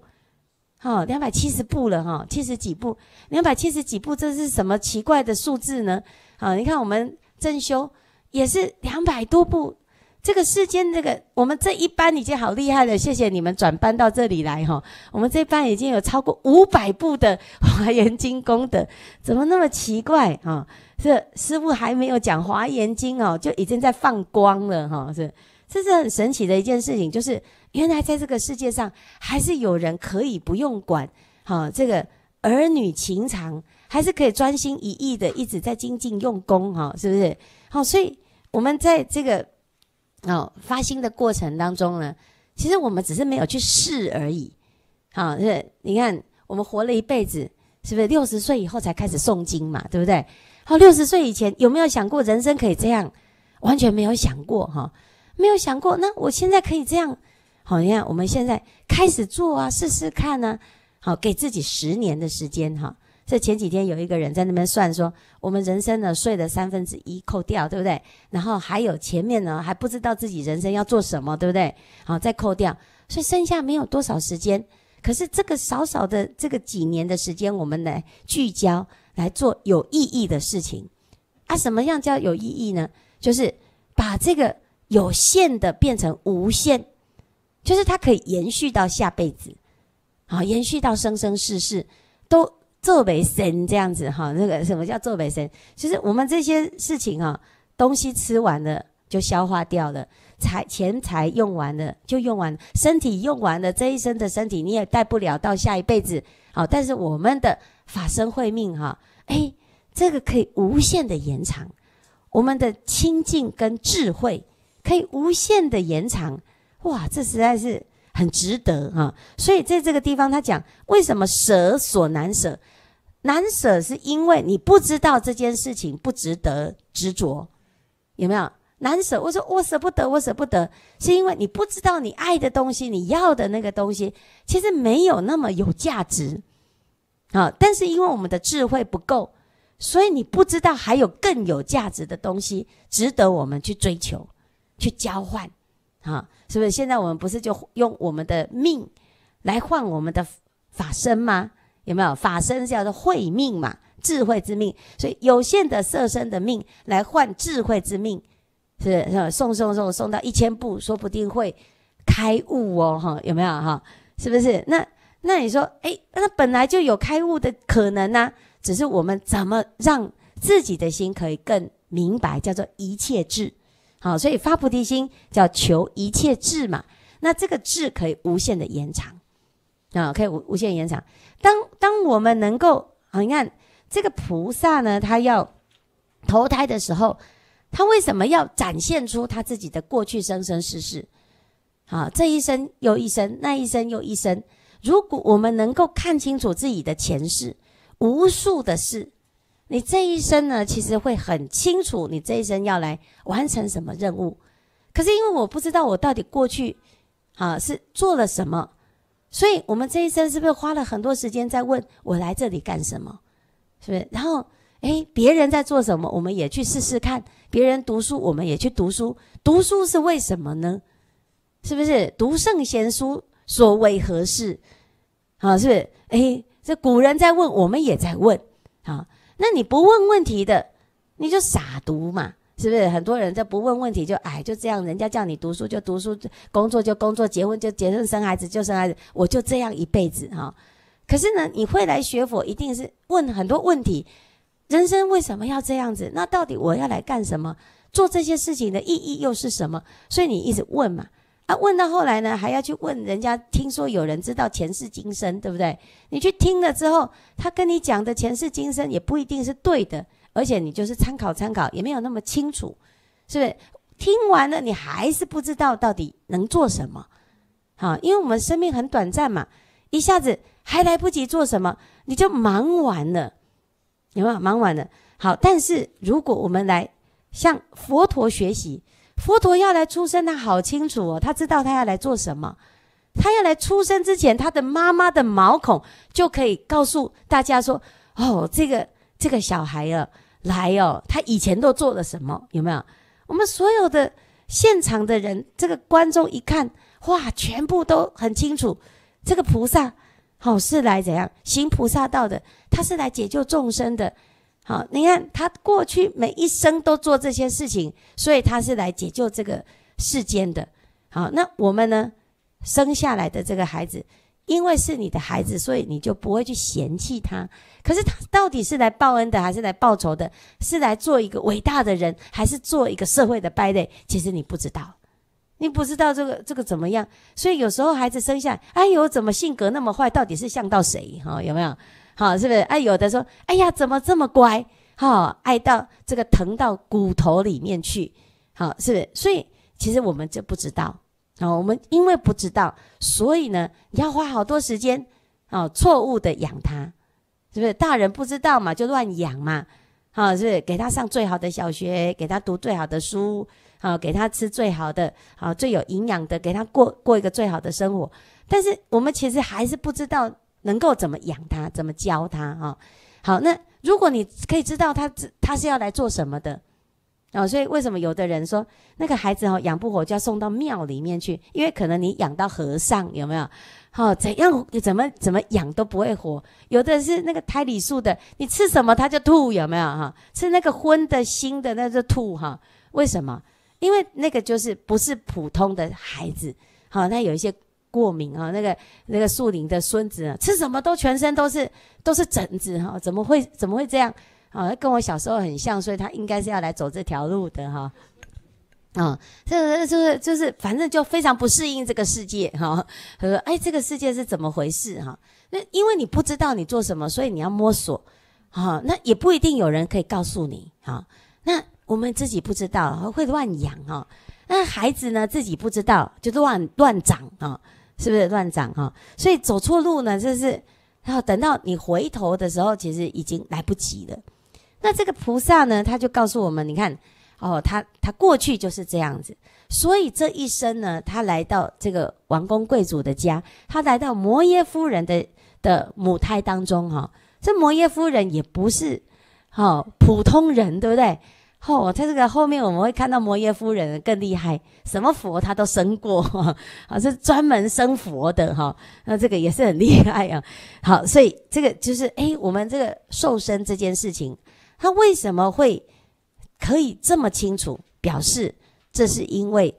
好，两百七十部了哈，七十几部，两百七十几部，这是什么奇怪的数字呢？好，你看我们正修。也是两百多部，这个世间，这个我们这一班已经好厉害了。谢谢你们转班到这里来哈。我们这班已经有超过五百部的《华严经》功德，怎么那么奇怪啊？这师傅还没有讲《华严经》哦，就已经在放光了哈。是，这是很神奇的一件事情，就是原来在这个世界上，还是有人可以不用管哈，这个儿女情长，还是可以专心一意的一直在精进用功哈，是不是？好，所以我们在这个哦发心的过程当中呢，其实我们只是没有去试而已。好，是，你看，我们活了一辈子，是不是六十岁以后才开始诵经嘛？对不对？好，六十岁以前有没有想过人生可以这样？完全没有想过哈，没有想过。那我现在可以这样？好，你看，我们现在开始做啊，试试看呢。好，给自己十年的时间哈。这前几天有一个人在那边算说，我们人生的税的三分之一扣掉，对不对？然后还有前面呢，还不知道自己人生要做什么，对不对？好，再扣掉，所以剩下没有多少时间。可是这个少少的这个几年的时间，我们来聚焦来做有意义的事情啊？什么样叫有意义呢？就是把这个有限的变成无限，就是它可以延续到下辈子，好，延续到生生世世都。做为神这样子哈，那个什么叫做为神？就是我们这些事情哈，东西吃完了就消化掉了，财钱财用完了就用完了，身体用完了这一生的身体你也带不了到下一辈子。好，但是我们的法身慧命哈，哎，这个可以无限的延长，我们的清净跟智慧可以无限的延长。哇，这实在是。很值得哈，所以在这个地方，他讲为什么舍所难舍，难舍是因为你不知道这件事情不值得执着，有没有难舍？我说我舍不得，我舍不得，是因为你不知道你爱的东西，你要的那个东西其实没有那么有价值，啊，但是因为我们的智慧不够，所以你不知道还有更有价值的东西值得我们去追求，去交换，啊。是不是现在我们不是就用我们的命来换我们的法身吗？有没有法身叫做慧命嘛？智慧之命，所以有限的色身的命来换智慧之命，是是送送送送到一千步，说不定会开悟哦，哈，有没有哈？是不是？那那你说，哎，那本来就有开悟的可能呢，只是我们怎么让自己的心可以更明白，叫做一切智。好，所以发菩提心叫求一切智嘛？那这个智可以无限的延长啊，可以无无限延长。当当我们能够啊，你看这个菩萨呢，他要投胎的时候，他为什么要展现出他自己的过去生生世？世，好，这一生又一生，那一生又一生。如果我们能够看清楚自己的前世无数的事。你这一生呢，其实会很清楚，你这一生要来完成什么任务。可是因为我不知道我到底过去，啊，是做了什么，所以我们这一生是不是花了很多时间在问我来这里干什么？是不是？然后，诶，别人在做什么，我们也去试试看。别人读书，我们也去读书。读书是为什么呢？是不是？读圣贤书，所为何事？啊，是不是？诶，这古人在问，我们也在问，啊。那你不问问题的，你就傻读嘛，是不是？很多人在不问问题就哎就这样，人家叫你读书就读书，工作就工作，结婚就结婚，生孩子就生孩子，我就这样一辈子哈。可是呢，你会来学佛，一定是问很多问题：人生为什么要这样子？那到底我要来干什么？做这些事情的意义又是什么？所以你一直问嘛。啊，问到后来呢，还要去问人家。听说有人知道前世今生，对不对？你去听了之后，他跟你讲的前世今生也不一定是对的，而且你就是参考参考，也没有那么清楚，是不是？听完了，你还是不知道到底能做什么。好，因为我们生命很短暂嘛，一下子还来不及做什么，你就忙完了，有没有？忙完了。好，但是如果我们来向佛陀学习。佛陀要来出生，他好清楚哦，他知道他要来做什么。他要来出生之前，他的妈妈的毛孔就可以告诉大家说：“哦，这个这个小孩啊，来哦，他以前都做了什么？有没有？我们所有的现场的人，这个观众一看，哇，全部都很清楚。这个菩萨，好是来怎样行菩萨道的？他是来解救众生的。”好，你看他过去每一生都做这些事情，所以他是来解救这个世间的。好，那我们呢？生下来的这个孩子，因为是你的孩子，所以你就不会去嫌弃他。可是他到底是来报恩的，还是来报仇的？是来做一个伟大的人，还是做一个社会的败类？其实你不知道，你不知道这个这个怎么样。所以有时候孩子生下，来，哎呦，怎么性格那么坏？到底是像到谁？哈，有没有？好，是不是？哎，有的说，哎呀，怎么这么乖？好，爱到这个疼到骨头里面去，好，是不是？所以其实我们就不知道好，我们因为不知道，所以呢，你要花好多时间哦，错误的养他，是不是？大人不知道嘛，就乱养嘛，好，是不是给他上最好的小学，给他读最好的书，好，给他吃最好的，好最有营养的，给他过过一个最好的生活。但是我们其实还是不知道。能够怎么养他，怎么教他哈，好，那如果你可以知道他，他是要来做什么的啊？所以为什么有的人说那个孩子哦养不活，就要送到庙里面去？因为可能你养到和尚有没有？好，怎样怎么怎么养都不会活。有的是那个胎里素的，你吃什么他就吐有没有？哈，吃那个荤的腥的那就吐哈。为什么？因为那个就是不是普通的孩子，好，他有一些。过敏啊，那个那个树林的孙子吃什么都全身都是都是疹子哈，怎么会怎么会这样啊？跟我小时候很像，所以他应该是要来走这条路的哈。啊，这个就是就是，反正就非常不适应这个世界哈。哎，这个世界是怎么回事哈？那因为你不知道你做什么，所以你要摸索。哈，那也不一定有人可以告诉你哈。那我们自己不知道会乱养哈。那孩子呢自己不知道就乱乱长啊。是不是乱涨哈？所以走错路呢，就是，然后等到你回头的时候，其实已经来不及了。那这个菩萨呢，他就告诉我们：，你看，哦，他他过去就是这样子，所以这一生呢，他来到这个王公贵族的家，他来到摩耶夫人的的母胎当中哈。这摩耶夫人也不是好普通人，对不对？哦，在这个后面，我们会看到摩耶夫人更厉害，什么佛他都生过，啊，是专门生佛的哈。那这个也是很厉害啊。好，所以这个就是，哎，我们这个瘦身这件事情，他为什么会可以这么清楚表示？这是因为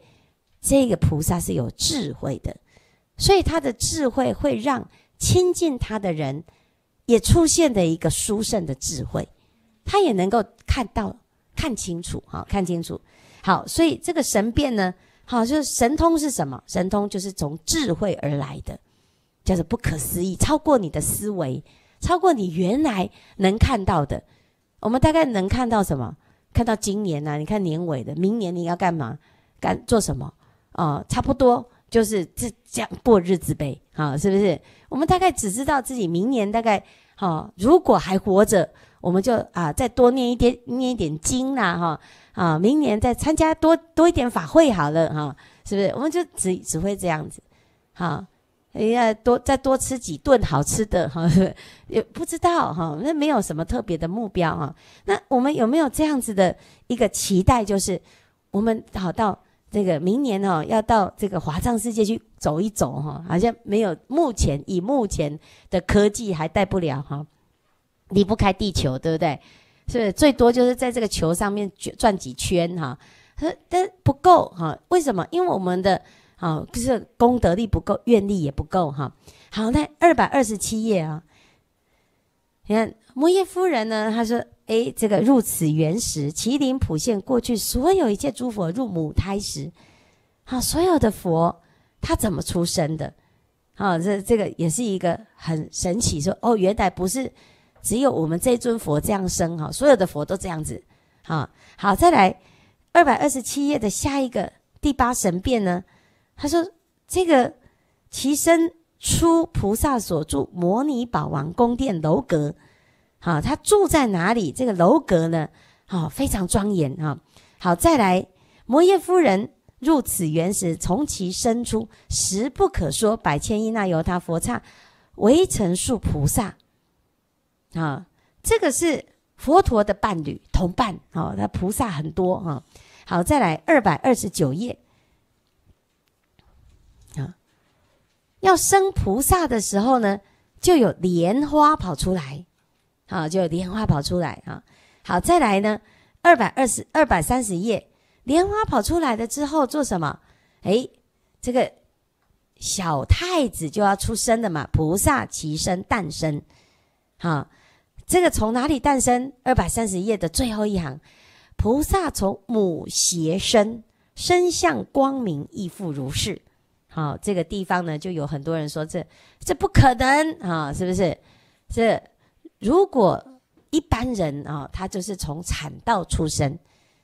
这个菩萨是有智慧的，所以他的智慧会让亲近他的人也出现的一个殊胜的智慧，他也能够看到。看清楚，哈，看清楚，好，所以这个神变呢，好，就是神通是什么？神通就是从智慧而来的，叫做不可思议，超过你的思维，超过你原来能看到的。我们大概能看到什么？看到今年呐，你看年尾的，明年你要干嘛？干做什么？哦，差不多就是这这样过日子呗，好，是不是？我们大概只知道自己明年大概，好，如果还活着。我们就啊，再多念一点，念一点经啦，哈，啊，明年再参加多多一点法会好了，哈，是不是？我们就只只会这样子，哈，哎呀，多再多吃几顿好吃的，哈，也不知道哈，那没有什么特别的目标哈。那我们有没有这样子的一个期待，就是我们好到这个明年哦，要到这个华藏世界去走一走哈，好像没有，目前以目前的科技还带不了哈。离不开地球，对不对？是最多就是在这个球上面转几圈哈，但但不够哈。为什么？因为我们的啊，就是功德力不够，愿力也不够哈。好，那二百二十七页啊，你看摩耶夫人呢，她说：“哎，这个入此原石，麒麟普现过去所有一切诸佛入母胎时，好，所有的佛他怎么出生的？啊，这这个也是一个很神奇。说哦，原来不是。”只有我们这尊佛这样生哈，所有的佛都这样子，啊，好，再来二百二十七页的下一个第八神变呢，他说这个其生出菩萨所住摩尼宝王宫殿楼阁，好，他住在哪里？这个楼阁呢，好非常庄严啊。好，再来摩耶夫人入此园时，从其生出，时不可说百千亿那由他佛刹，唯成数菩萨。啊，这个是佛陀的伴侣、同伴啊。他菩萨很多啊。好，再来二百二十九页啊。要生菩萨的时候呢，就有莲花跑出来啊，就有莲花跑出来啊。好，再来呢，二百二十二百三十页，莲花跑出来了之后做什么？哎，这个小太子就要出生的嘛，菩萨齐生诞生，啊，这个从哪里诞生？二百三十页的最后一行，菩萨从母携身，身向光明亦复如是。好，这个地方呢，就有很多人说这这不可能啊，是不是？这如果一般人啊，他就是从产道出生。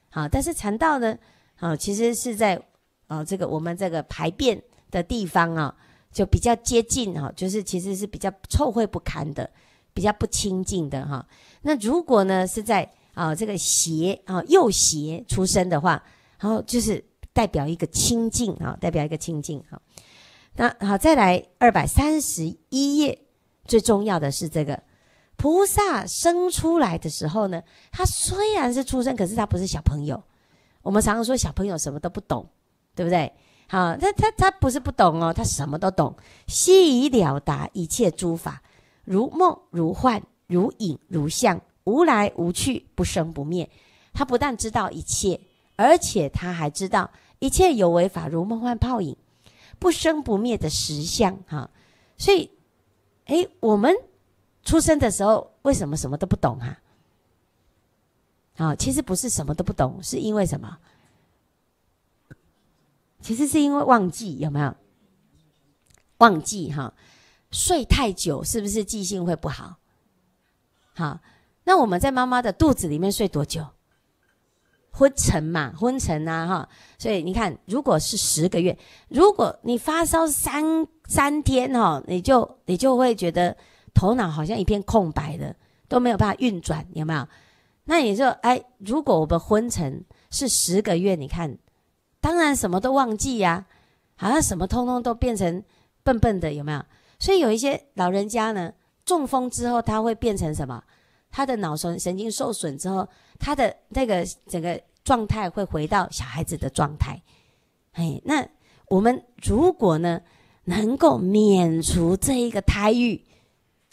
好，但是产道呢，啊，其实是在啊，这个我们这个排便的地方啊，就比较接近哈，就是其实是比较臭秽不堪的。比较不清净的哈，那如果呢是在啊这个邪啊右邪出生的话，然后就是代表一个清净啊，代表一个清净哈。那好，再来二百三十一页，最重要的是这个菩萨生出来的时候呢，他虽然是出生，可是他不是小朋友。我们常常说小朋友什么都不懂，对不对？好，他他他不是不懂哦，他什么都懂，悉以了达一切诸法。如梦如幻，如影如像，无来无去，不生不灭。他不但知道一切，而且他还知道一切有为法如梦幻泡影，不生不灭的实相。哈，所以，哎，我们出生的时候为什么什么都不懂？哈，啊，其实不是什么都不懂，是因为什么？其实是因为忘记，有没有？忘记哈。睡太久是不是记性会不好？好，那我们在妈妈的肚子里面睡多久？昏沉嘛，昏沉啊，哈。所以你看，如果是十个月，如果你发烧三三天，哈，你就你就会觉得头脑好像一片空白的，都没有办法运转，有没有？那也就哎，如果我们昏沉是十个月，你看，当然什么都忘记呀，好像什么通通都变成笨笨的，有没有？所以有一些老人家呢，中风之后他会变成什么？他的脑神神经受损之后，他的那个整个状态会回到小孩子的状态。哎，那我们如果呢能够免除这一个胎狱，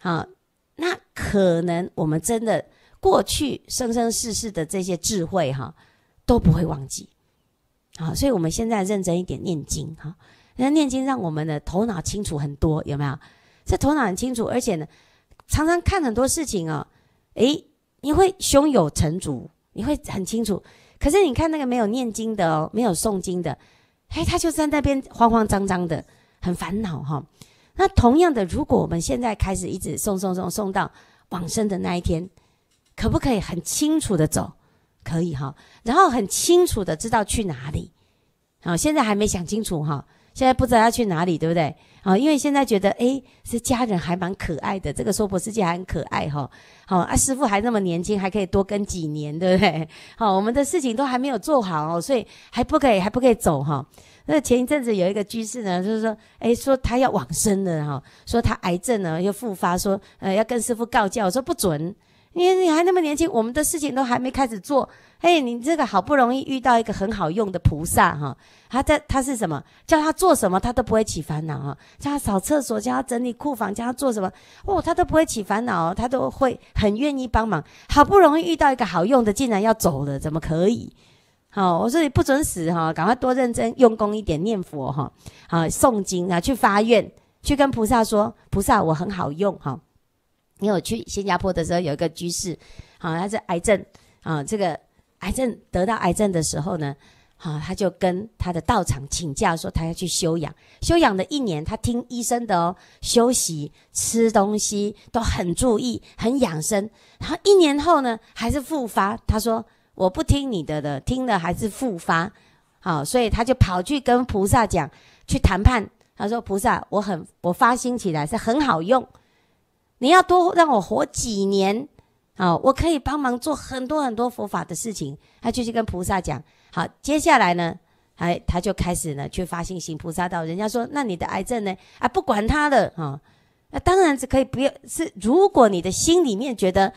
好，那可能我们真的过去生生世世的这些智慧哈都不会忘记。好，所以我们现在认真一点念经哈。那念经让我们的头脑清楚很多，有没有？这头脑很清楚，而且呢，常常看很多事情哦，哎，你会胸有成竹，你会很清楚。可是你看那个没有念经的哦，没有诵经的，嘿，他就在那边慌慌张张的，很烦恼哈。那同样的，如果我们现在开始一直诵诵诵诵到往生的那一天，可不可以很清楚的走？可以哈，然后很清楚的知道去哪里。好，现在还没想清楚哈。现在不知道要去哪里，对不对？好，因为现在觉得，诶，这家人还蛮可爱的，这个娑婆世界还很可爱哈。好啊，师傅还那么年轻，还可以多跟几年，对不对？好，我们的事情都还没有做好哦，所以还不可以，还不可以走哈。那前一阵子有一个居士呢，就是说，哎，说他要往生了哈，说他癌症呢又复发，说呃要跟师傅告教，说不准。你你还那么年轻，我们的事情都还没开始做。哎，你这个好不容易遇到一个很好用的菩萨哈，他在他是什么？叫他做什么，他都不会起烦恼啊。叫他扫厕所，叫他整理库房，叫他做什么哦，他都不会起烦恼他都会很愿意帮忙。好不容易遇到一个好用的，竟然要走了，怎么可以？好，我说你不准死哈，赶快多认真用功一点，念佛哈，啊，诵经啊，去发愿，去跟菩萨说，菩萨我很好用哈。你有去新加坡的时候，有一个居士，好，他是癌症啊，这个癌症得到癌症的时候呢，好，他就跟他的道场请假，说他要去修养。修养了一年，他听医生的哦，休息、吃东西都很注意，很养生。然后一年后呢，还是复发。他说：“我不听你的的，听了还是复发。”好，所以他就跑去跟菩萨讲，去谈判。他说：“菩萨，我很，我发心起来是很好用。”你要多让我活几年，啊，我可以帮忙做很多很多佛法的事情。他就去跟菩萨讲，好，接下来呢，哎，他就开始呢去发心行菩萨道。人家说，那你的癌症呢？啊，不管他的啊，那当然是可以不要。是如果你的心里面觉得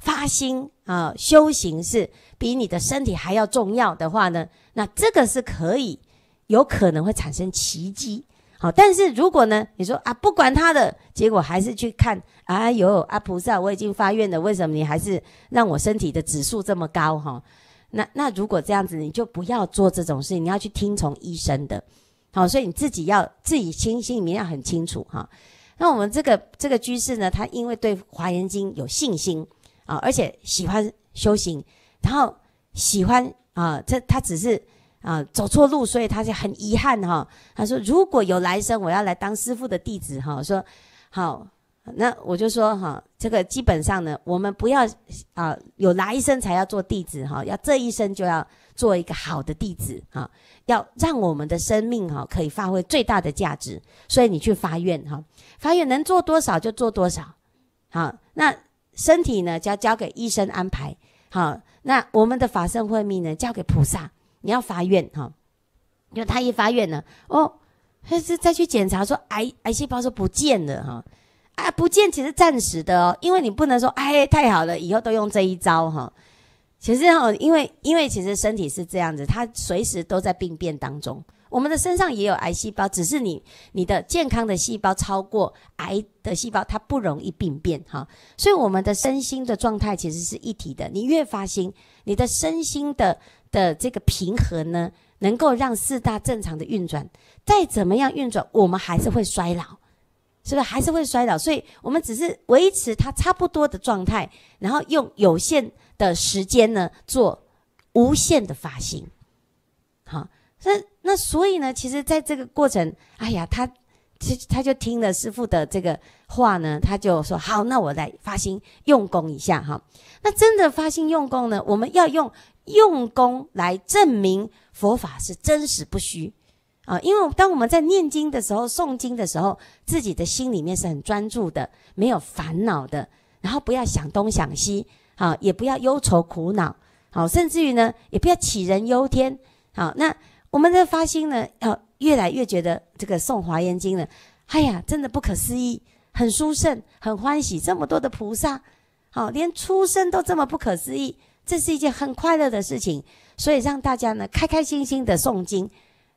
发心啊修行是比你的身体还要重要的话呢，那这个是可以有可能会产生奇迹。好，但是如果呢，你说啊，不管他的结果，还是去看，哎呦，啊菩萨，我已经发愿了，为什么你还是让我身体的指数这么高哈？那那如果这样子，你就不要做这种事你要去听从医生的。好，所以你自己要自己心心里面要很清楚哈。那我们这个这个居士呢，他因为对《华严经》有信心啊，而且喜欢修行，然后喜欢啊，这他只是。啊，走错路，所以他就很遗憾哈。他说，如果有来生，我要来当师傅的弟子哈。说好，那我就说哈，这个基本上呢，我们不要啊，有来生才要做弟子哈，要这一生就要做一个好的弟子哈，要让我们的生命哈可以发挥最大的价值。所以你去发愿哈，发愿能做多少就做多少。好，那身体呢，就要交给医生安排。好，那我们的法身慧命呢，交给菩萨。你要发愿哈，因为他一发愿呢，哦，还是再去检查说癌癌细胞说不见了哈，啊，不见其实暂时的哦，因为你不能说哎太好了，以后都用这一招哈，其实哦，因为因为其实身体是这样子，它随时都在病变当中，我们的身上也有癌细胞，只是你你的健康的细胞超过癌的细胞，它不容易病变哈，所以我们的身心的状态其实是一体的，你越发心，你的身心的。的这个平衡呢，能够让四大正常的运转。再怎么样运转，我们还是会衰老，是不是？还是会衰老。所以，我们只是维持它差不多的状态，然后用有限的时间呢，做无限的发心。好，那那所以呢，其实在这个过程，哎呀，他他他就听了师傅的这个话呢，他就说好，那我来发心用功一下哈。那真的发心用功呢，我们要用。用功来证明佛法是真实不虚啊！因为当我们在念经的时候、诵经的时候，自己的心里面是很专注的，没有烦恼的，然后不要想东想西，好，也不要忧愁苦恼，好，甚至于呢，也不要杞人忧天，好。那我们的发心呢，要越来越觉得这个诵华严经呢，哎呀，真的不可思议，很殊胜，很欢喜，这么多的菩萨，好，连出生都这么不可思议。这是一件很快乐的事情，所以让大家呢开开心心的诵经，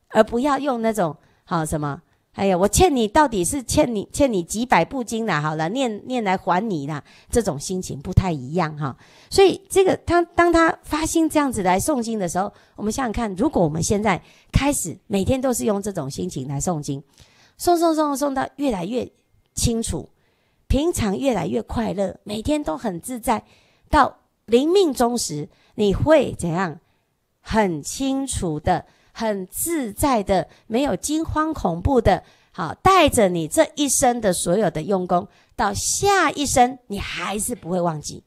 而不要用那种好什么，哎呀，我欠你到底是欠你欠你几百部经啦，好了，念念来还你啦，这种心情不太一样哈。所以这个他当他发心这样子来诵经的时候，我们想想看，如果我们现在开始每天都是用这种心情来诵经，诵诵诵诵到越来越清楚，平常越来越快乐，每天都很自在，到。临命中时，你会怎样？很清楚的，很自在的，没有惊慌恐怖的，好，带着你这一生的所有的用功到下一生，你还是不会忘记，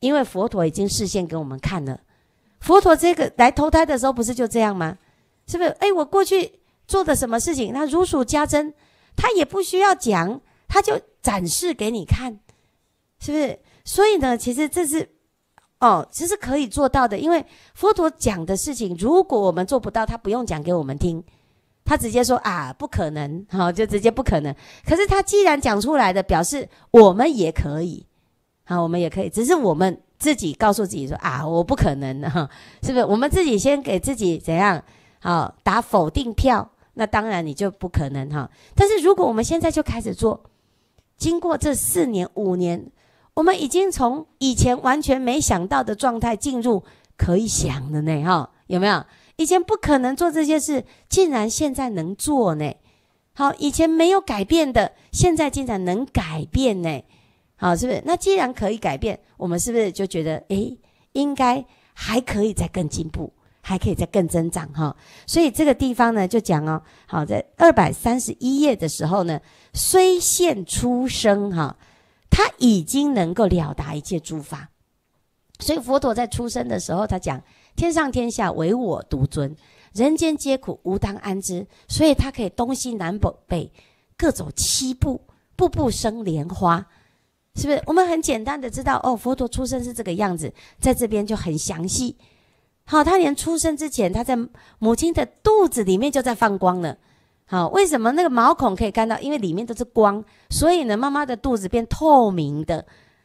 因为佛陀已经示现给我们看了。佛陀这个来投胎的时候，不是就这样吗？是不是？哎，我过去做的什么事情，他如数家珍，他也不需要讲，他就展示给你看，是不是？所以呢，其实这是，哦，其实可以做到的。因为佛陀讲的事情，如果我们做不到，他不用讲给我们听，他直接说啊，不可能，哈，就直接不可能。可是他既然讲出来的，表示我们也可以，好，我们也可以。只是我们自己告诉自己说啊，我不可能，哈，是不是？我们自己先给自己怎样，好，打否定票，那当然你就不可能，哈。但是如果我们现在就开始做，经过这四年五年。我们已经从以前完全没想到的状态进入可以想的呢，哈，有没有？以前不可能做这些事，竟然现在能做呢？好，以前没有改变的，现在竟然能改变呢？好，是不是？那既然可以改变，我们是不是就觉得，哎，应该还可以再更进步，还可以再更增长，哈？所以这个地方呢，就讲哦，好，在二百三十一页的时候呢，虽现出生，哈。他已经能够了达一切诸法，所以佛陀在出生的时候，他讲天上天下唯我独尊，人间皆苦无当安之，所以他可以东西南北各走七步，步步生莲花，是不是？我们很简单的知道哦，佛陀出生是这个样子，在这边就很详细。好，他连出生之前，他在母亲的肚子里面就在放光了。好，为什么那个毛孔可以看到？因为里面都是光，所以呢，妈妈的肚子变透明的，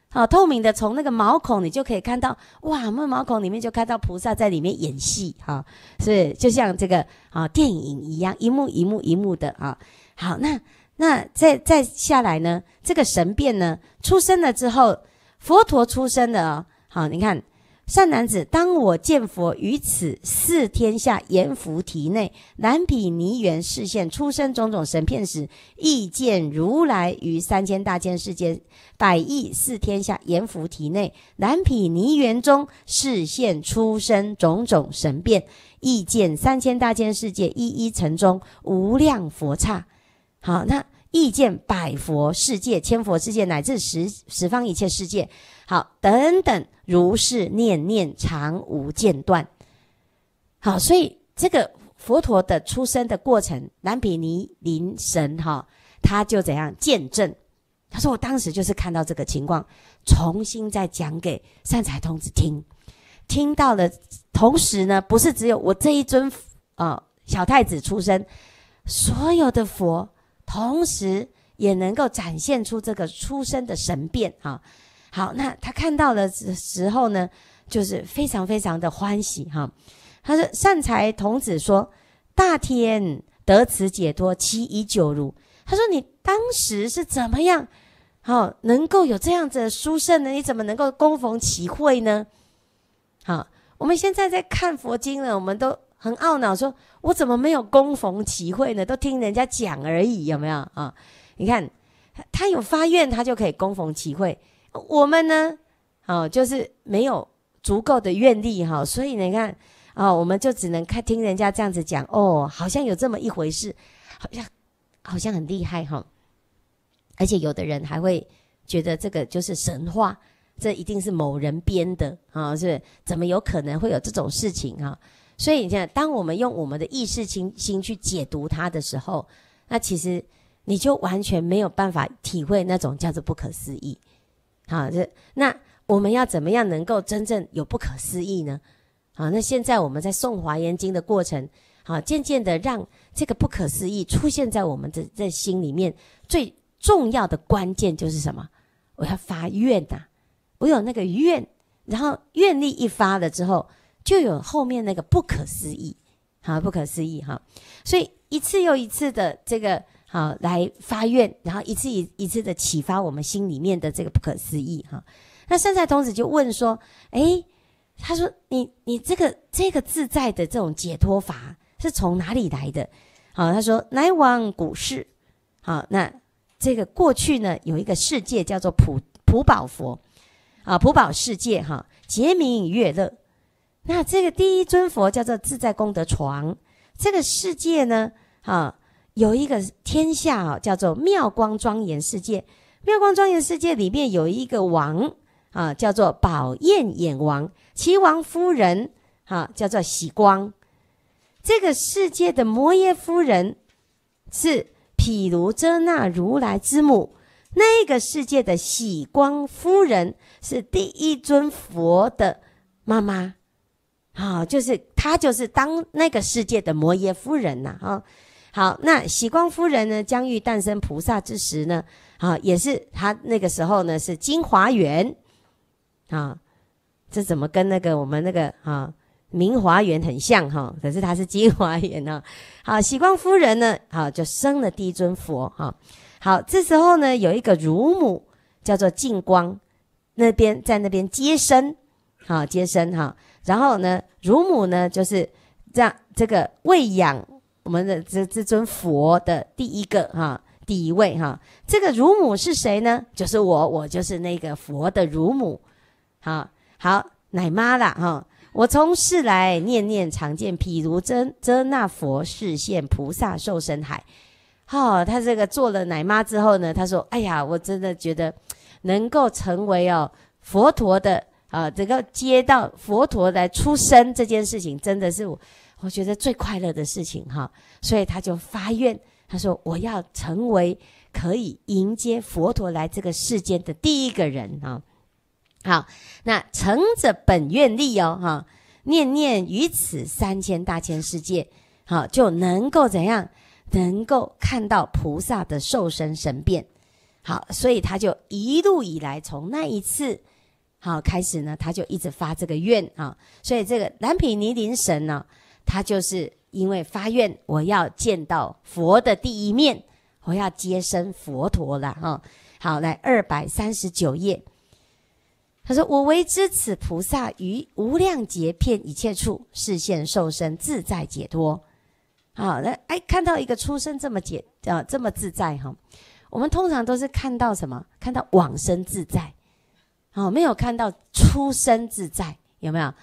好，透明的，从那个毛孔你就可以看到，哇，那毛孔里面就看到菩萨在里面演戏，哈，是就像这个啊电影一样，一幕一幕一幕的啊。好，那那再再下来呢，这个神变呢，出生了之后，佛陀出生的啊。好，你看。善男子，当我见佛于此四天下阎浮提内难品泥洹视现出生种种神片时，亦见如来于三千大千世界百亿四天下阎浮提内难品泥洹中视现出生种种神变，亦见三千大千世界一一城中无量佛刹。好，那亦见百佛世界、千佛世界，乃至十十方一切世界，好等等。如是念念，常无间断。好，所以这个佛陀的出生的过程，南比尼灵神哈，他就怎样见证？他说：“我当时就是看到这个情况，重新再讲给善财童子听。听到了，同时呢，不是只有我这一尊啊小太子出生，所有的佛同时也能够展现出这个出生的神变啊。”好，那他看到的时候呢，就是非常非常的欢喜哈。他说：“善财童子说，大天得此解脱，其已久如。”他说：“你当时是怎么样，好能够有这样子的殊胜呢？你怎么能够恭逢其会呢？”好，我们现在在看佛经呢，我们都很懊恼，说我怎么没有恭逢其会呢？都听人家讲而已，有没有啊？你看，他有发愿，他就可以恭逢其会。我们呢，哦，就是没有足够的愿力哈，所以你看，哦，我们就只能看听人家这样子讲，哦，好像有这么一回事，好像，好像很厉害哈，而且有的人还会觉得这个就是神话，这一定是某人编的啊，是怎么有可能会有这种事情哦？所以你看，当我们用我们的意识、心心去解读它的时候，那其实你就完全没有办法体会那种叫做不可思议。好，这那我们要怎么样能够真正有不可思议呢？好，那现在我们在诵华严经的过程，好，渐渐的让这个不可思议出现在我们的这心里面。最重要的关键就是什么？我要发愿呐，我有那个愿，然后愿力一发了之后，就有后面那个不可思议。好，不可思议哈，所以一次又一次的这个。好，来发愿，然后一次一一次的启发我们心里面的这个不可思议哈。那善财童子就问说：“哎，他说你你这个这个自在的这种解脱法是从哪里来的？”好，他说：“来往古世。”好，那这个过去呢，有一个世界叫做普普宝佛啊，普宝世界哈，皆名月乐。那这个第一尊佛叫做自在功德床，这个世界呢，哈。有一个天下哦，叫做妙光庄严世界。妙光庄严世界里面有一个王啊，叫做宝焰眼王。齐王夫人哈，叫做喜光。这个世界的摩耶夫人是毗卢遮那如来之母。那个世界的喜光夫人是第一尊佛的妈妈。好，就是她就是当那个世界的摩耶夫人呐啊。好，那喜光夫人呢？将欲诞生菩萨之时呢？啊，也是他那个时候呢，是金华园，啊，这怎么跟那个我们那个啊明华园很像哈？可是他是金华园啊。好，喜光夫人呢，好就生了第一尊佛哈。好，这时候呢，有一个乳母叫做净光，那边在那边接生，好接生哈。然后呢，乳母呢，就是这样这个喂养。我们的这这尊佛的第一个哈第一位哈，这个乳母是谁呢？就是我，我就是那个佛的乳母，好好奶妈啦哈。我从世来念念常见，譬如真真那佛是现菩萨受生海。好，他这个做了奶妈之后呢，他说：“哎呀，我真的觉得能够成为哦佛陀的啊，这个接到佛陀的出生这件事情，真的是。”我觉得最快乐的事情哈，所以他就发愿，他说：“我要成为可以迎接佛陀来这个世间的第一个人啊！”好，那承着本愿力哦，哈，念念于此三千大千世界，好就能够怎样？能够看到菩萨的受身神变。好，所以他就一路以来，从那一次好开始呢，他就一直发这个愿啊。所以这个南毗尼林神呢。他就是因为发愿，我要见到佛的第一面，我要接生佛陀了哈。好，来二百三十九页，他说：“我为知此菩萨于无量劫片一切处视现受身自在解脱。”好，来哎，看到一个出生这么解啊，这么自在哈。我们通常都是看到什么？看到往生自在，好，没有看到出生自在，有没有？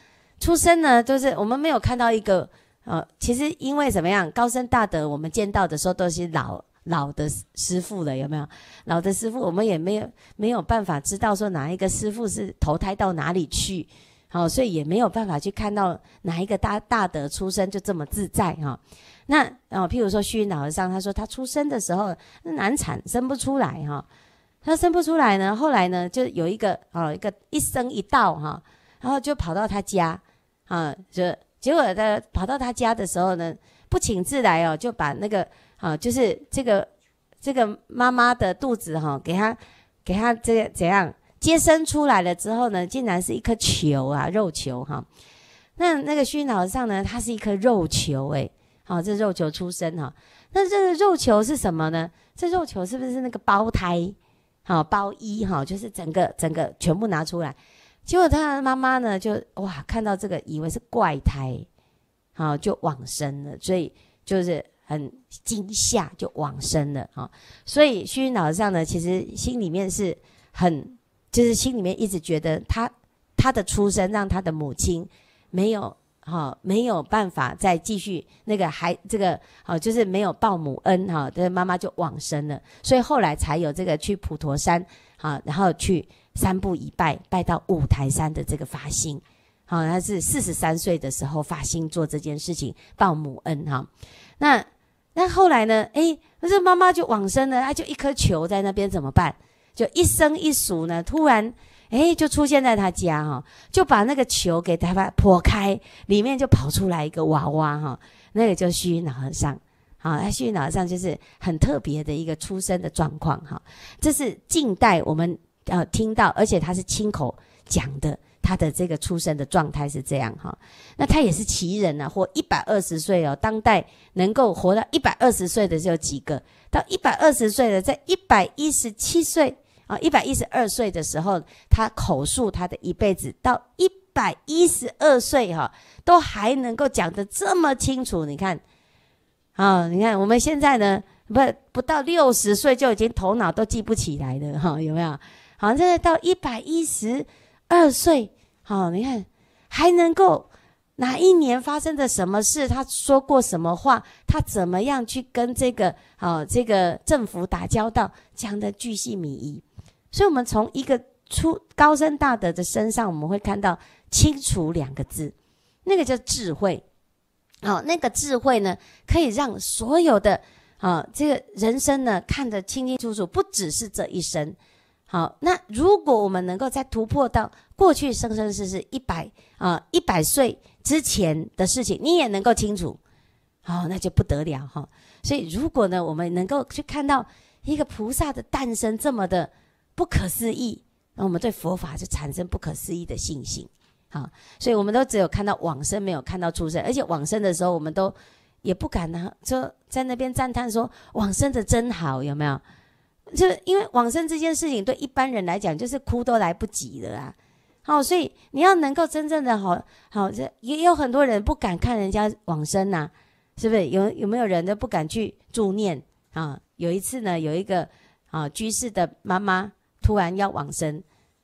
出生呢，就是我们没有看到一个，呃，其实因为怎么样，高深大德，我们见到的时候都是老老的师傅了，有没有？老的师傅，我们也没有没有办法知道说哪一个师傅是投胎到哪里去，好，所以也没有办法去看到哪一个大大德出生就这么自在哈。那哦，譬如说虚云老和尚，他说他出生的时候难产，生不出来哈。他生不出来呢，后来呢，就有一个哦，一个一生一道哈，然后就跑到他家。啊，就结果他跑到他家的时候呢，不请自来哦，就把那个啊，就是这个这个妈妈的肚子哈，给他给他这怎样接生出来了之后呢，竟然是一颗球啊，肉球哈。那那个薰陶上呢，它是一颗肉球诶，好，这肉球出生哈。那这个肉球是什么呢？这肉球是不是那个胞胎？好，胞一哈，就是整个整个全部拿出来。结果他的妈妈呢，就哇看到这个以为是怪胎，好就往生了，所以就是很惊吓就往生了啊。所以虚云脑子上呢，其实心里面是很，就是心里面一直觉得他他的出生让他的母亲没有哈，没有办法再继续那个还这个好就是没有报母恩哈，他的妈妈就往生了，所以后来才有这个去普陀山啊，然后去。三步一拜，拜到五台山的这个发心。好，他是四十三岁的时候发心做这件事情报母恩哈。那那后来呢？诶，可是妈妈就往生了，他就一颗球在那边怎么办？就一生一熟呢，突然诶，就出现在他家哈，就把那个球给他破开，里面就跑出来一个娃娃哈，那个叫虚云和尚。好，虚云和尚就是很特别的一个出生的状况哈。这是近代我们。呃听到，而且他是亲口讲的，他的这个出生的状态是这样哈。那他也是奇人呢，活一百二十岁哦。当代能够活到一百二十岁的只有几个，到一百二十岁的，在一百一十七岁啊，一百一十二岁的时候，他口述他的一辈子，到一百一十二岁哈，都还能够讲得这么清楚。你看，啊，你看我们现在呢，不不到六十岁就已经头脑都记不起来了哈，有没有？好像现在到一百一十二岁，好，你看还能够哪一年发生的什么事？他说过什么话？他怎么样去跟这个好这个政府打交道？讲的巨细靡遗。所以，我们从一个出高深大德的身上，我们会看到清楚两个字，那个叫智慧。好，那个智慧呢，可以让所有的啊这个人生呢看得清清楚楚，不只是这一生。好，那如果我们能够再突破到过去生生世世一百啊一百岁之前的事情，你也能够清楚，好，那就不得了哈。所以，如果呢，我们能够去看到一个菩萨的诞生这么的不可思议，那我们对佛法就产生不可思议的信心好，所以，我们都只有看到往生，没有看到出生，而且往生的时候，我们都也不敢呢，就在那边赞叹说：“往生的真好。”有没有？就因为往生这件事情，对一般人来讲，就是哭都来不及的啊！好，所以你要能够真正的好好，这也有很多人不敢看人家往生呐，是不是？有有没有人都不敢去助念啊？有一次呢，有一个啊居士的妈妈突然要往生，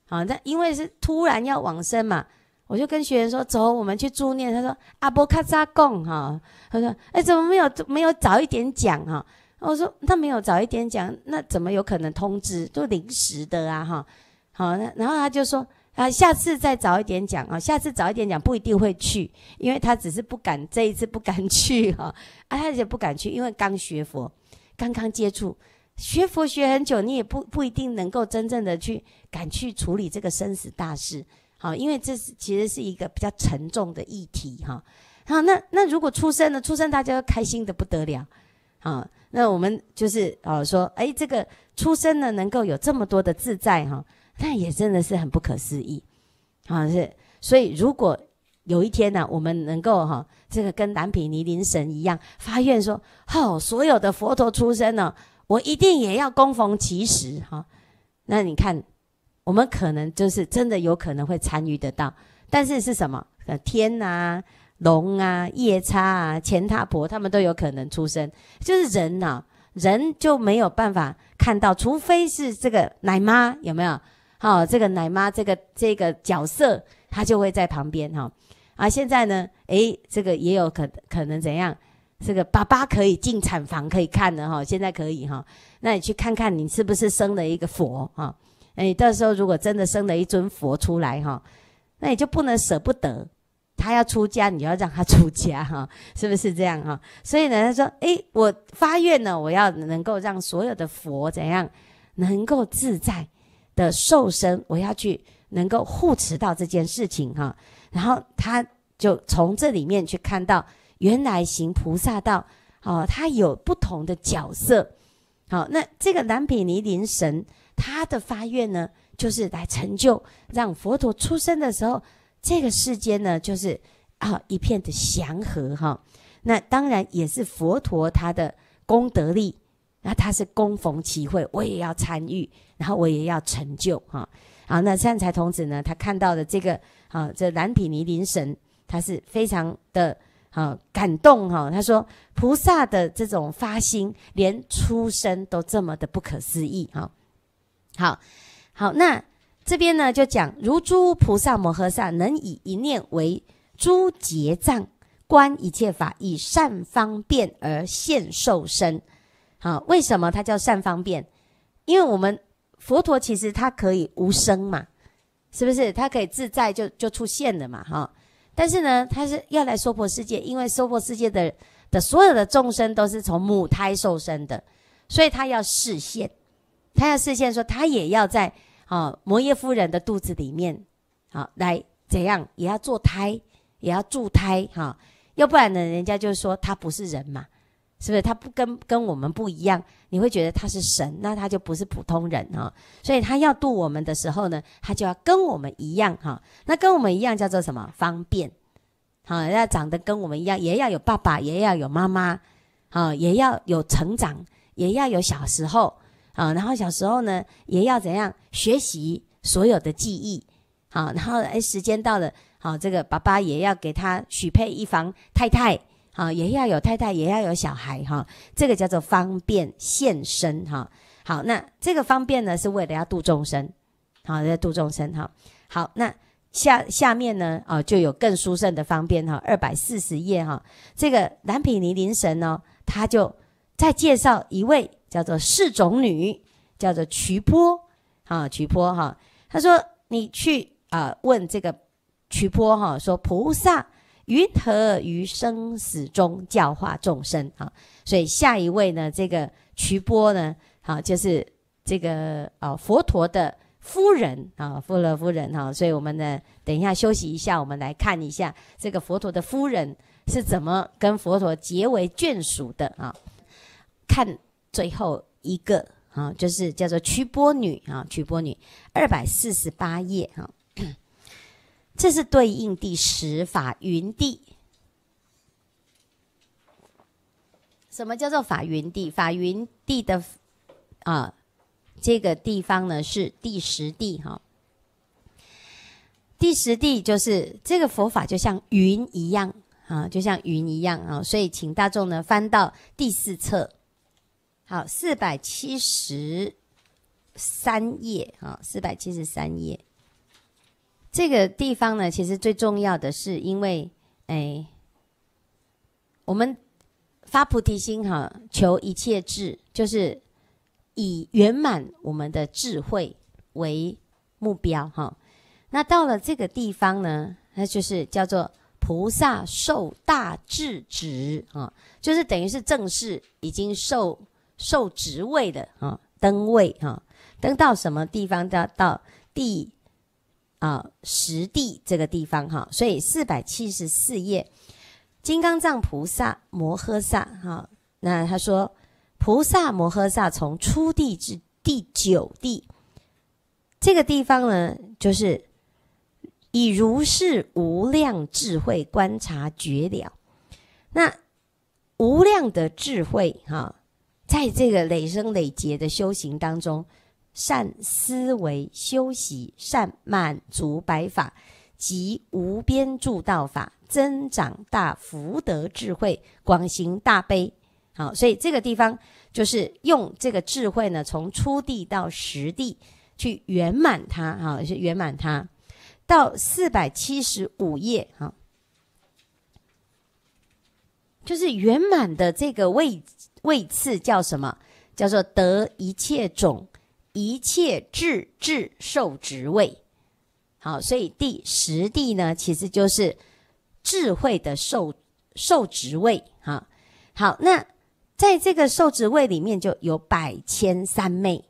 好，那因为是突然要往生嘛，我就跟学员说：“走，我们去助念。”他说：“阿波卡扎贡哈。”他说：“哎，怎么没有没有早一点讲哈？”我说：“那没有早一点讲，那怎么有可能通知？都临时的啊！哈，好，那然后他就说：啊，下次再早一点讲啊，下次早一点讲不一定会去，因为他只是不敢这一次不敢去 哈，啊，他也不敢去，因为刚学佛，刚刚接触，学佛学很久，你也不不一定能够真正的去敢去处理这个生死大事，好，因为这是其实是一个比较沉重的议题哈。好，那那如果出生了，出生大家开心的不得了，啊。”那我们就是哦说，哎，这个出生呢能够有这么多的自在哈，那也真的是很不可思议，啊是，所以如果有一天呢，我们能够哈，这个跟南皮尼林神一样发愿说，好，所有的佛陀出生呢，我一定也要供奉其食哈。那你看，我们可能就是真的有可能会参与得到，但是是什么？天呐！龙啊，夜叉啊，钱他婆，他们都有可能出生。就是人啊，人就没有办法看到，除非是这个奶妈有没有？好，这个奶妈这个这个角色，她就会在旁边哈。啊，现在呢，诶，这个也有可可能怎样？这个爸爸可以进产房可以看的哈。现在可以哈，那你去看看你是不是生了一个佛哈？诶，到时候如果真的生了一尊佛出来哈，那你就不能舍不得。他要出家，你要让他出家哈，是不是这样哈？所以呢，他说：“诶，我发愿呢，我要能够让所有的佛怎样，能够自在的受身，我要去能够护持到这件事情哈。”然后他就从这里面去看到，原来行菩萨道哦，他有不同的角色。好，那这个南比尼林神他的发愿呢，就是来成就让佛陀出生的时候。这个世间呢，就是啊一片的祥和哈。那当然也是佛陀他的功德力，那他是供逢其会，我也要参与，然后我也要成就哈。好，那善财童子呢，他看到的这个啊，这蓝毗尼林神，他是非常的啊感动哈。他说，菩萨的这种发心，连出生都这么的不可思议哈。好，好那。这边呢，就讲如诸菩萨摩诃萨能以一念为诸结障，观一切法以善方便而现受身。好，为什么它叫善方便？因为我们佛陀其实它可以无声嘛，是不是？它可以自在就就出现的嘛，哈。但是呢，他是要来娑婆世界，因为娑婆世界的的所有的众生都是从母胎受身的，所以他要示现，他要示现说他也要在。啊，摩耶夫人的肚子里面，好来怎样也要坐胎，也要助胎哈，要不然呢，人家就是说他不是人嘛，是不是？他不跟跟我们不一样，你会觉得他是神，那他就不是普通人啊。所以他要度我们的时候呢，他就要跟我们一样哈。那跟我们一样叫做什么方便？好，要长得跟我们一样，也要有爸爸，也要有妈妈，好，也要有成长，也要有小时候。啊，然后小时候呢，也要怎样学习所有的记忆，好，然后哎，时间到了，好，这个爸爸也要给他许配一房太太，啊，也要有太太，也要有小孩，哈，这个叫做方便现身，哈，好，那这个方便呢，是为了要度众生，好，要度众生，哈，好，那下下面呢，哦，就有更殊胜的方便，哈，二百四十页，哈，这个南比尼灵神呢，他就再介绍一位。叫做侍种女，叫做瞿波，哈，瞿波哈。他说：“你去啊，问这个瞿波哈，说菩萨云何于生死中教化众生啊？”所以下一位呢，这个瞿波呢，好，就是这个啊，佛陀的夫人啊，富勒夫人哈。所以，我们呢，等一下休息一下，我们来看一下这个佛陀的夫人是怎么跟佛陀结为眷属的啊？看。最后一个啊，就是叫做曲波女啊，曲波女，二百四十八页啊，这是对应第十法云地。什么叫做法云地？法云地的啊，这个地方呢是第十地哈。第十地就是这个佛法就像云一样啊，就像云一样啊，所以请大众呢翻到第四册。好，四百七十三页啊，四百七十三页。这个地方呢，其实最重要的是，因为哎，我们发菩提心哈，求一切智，就是以圆满我们的智慧为目标哈。那到了这个地方呢，那就是叫做菩萨受大智职啊，就是等于是正式已经受。受职位的啊，登位哈，登到什么地方？到到第啊十地这个地方哈。所以四百七十四页，金刚藏菩萨摩诃萨哈。那他说，菩萨摩诃萨从初地至第九地，这个地方呢，就是以如是无量智慧观察绝了。那无量的智慧哈。在这个累生累劫的修行当中，善思维修习善满足白法及无边助道法，增长大福德智慧广行大悲。好，所以这个地方就是用这个智慧呢，从初地到实地去圆满它。好，是圆满它到四百七十五页。好，就是圆满的这个位。位次叫什么？叫做得一切种一切智智受职位。好，所以第十地呢，其实就是智慧的受受职位。哈，好，那在这个受职位里面，就有百千三昧。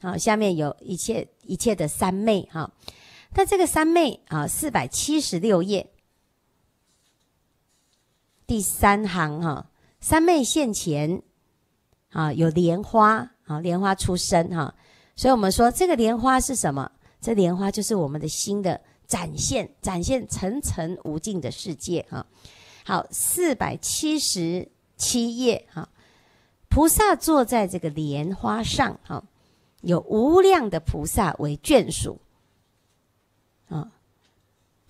好，下面有一切一切的三昧。哈，那这个三昧啊，四百七十六页第三行哈。三昧现前，啊，有莲花，啊，莲花出生，哈，所以我们说这个莲花是什么？这莲花就是我们的心的展现，展现层层无尽的世界，哈。好，四百七十七页，哈，菩萨坐在这个莲花上，哈，有无量的菩萨为眷属，啊，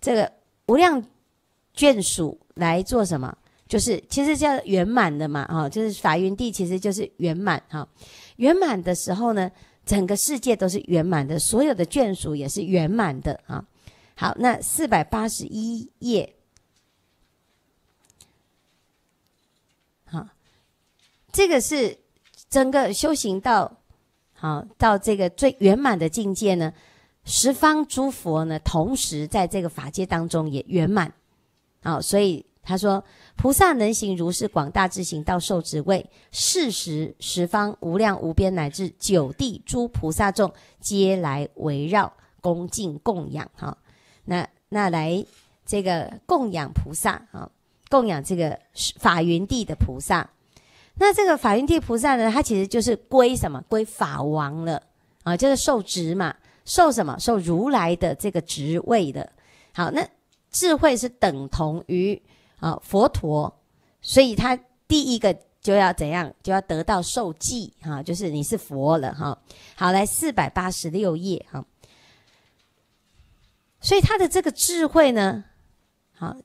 这个无量眷属来做什么？就是其实叫圆满的嘛，哈，就是法云地其实就是圆满哈。圆满的时候呢，整个世界都是圆满的，所有的眷属也是圆满的啊。好，那四百八十一页，好，这个是整个修行到好到这个最圆满的境界呢，十方诸佛呢同时在这个法界当中也圆满。好，所以他说。菩萨能行如是广大智行到受职位，四时十方无量无边乃至九地诸菩萨众皆来围绕恭敬供养哈。那那来这个供养菩萨啊，供养这个法云地的菩萨。那这个法云地菩萨呢，他其实就是归什么？归法王了啊，就是受职嘛，受什么？受如来的这个职位的。好，那智慧是等同于。啊佛陀，所以他第一个就要怎样，就要得到受记，哈，就是你是佛了，哈。好，来四百八十六页，哈。所以他的这个智慧呢，好，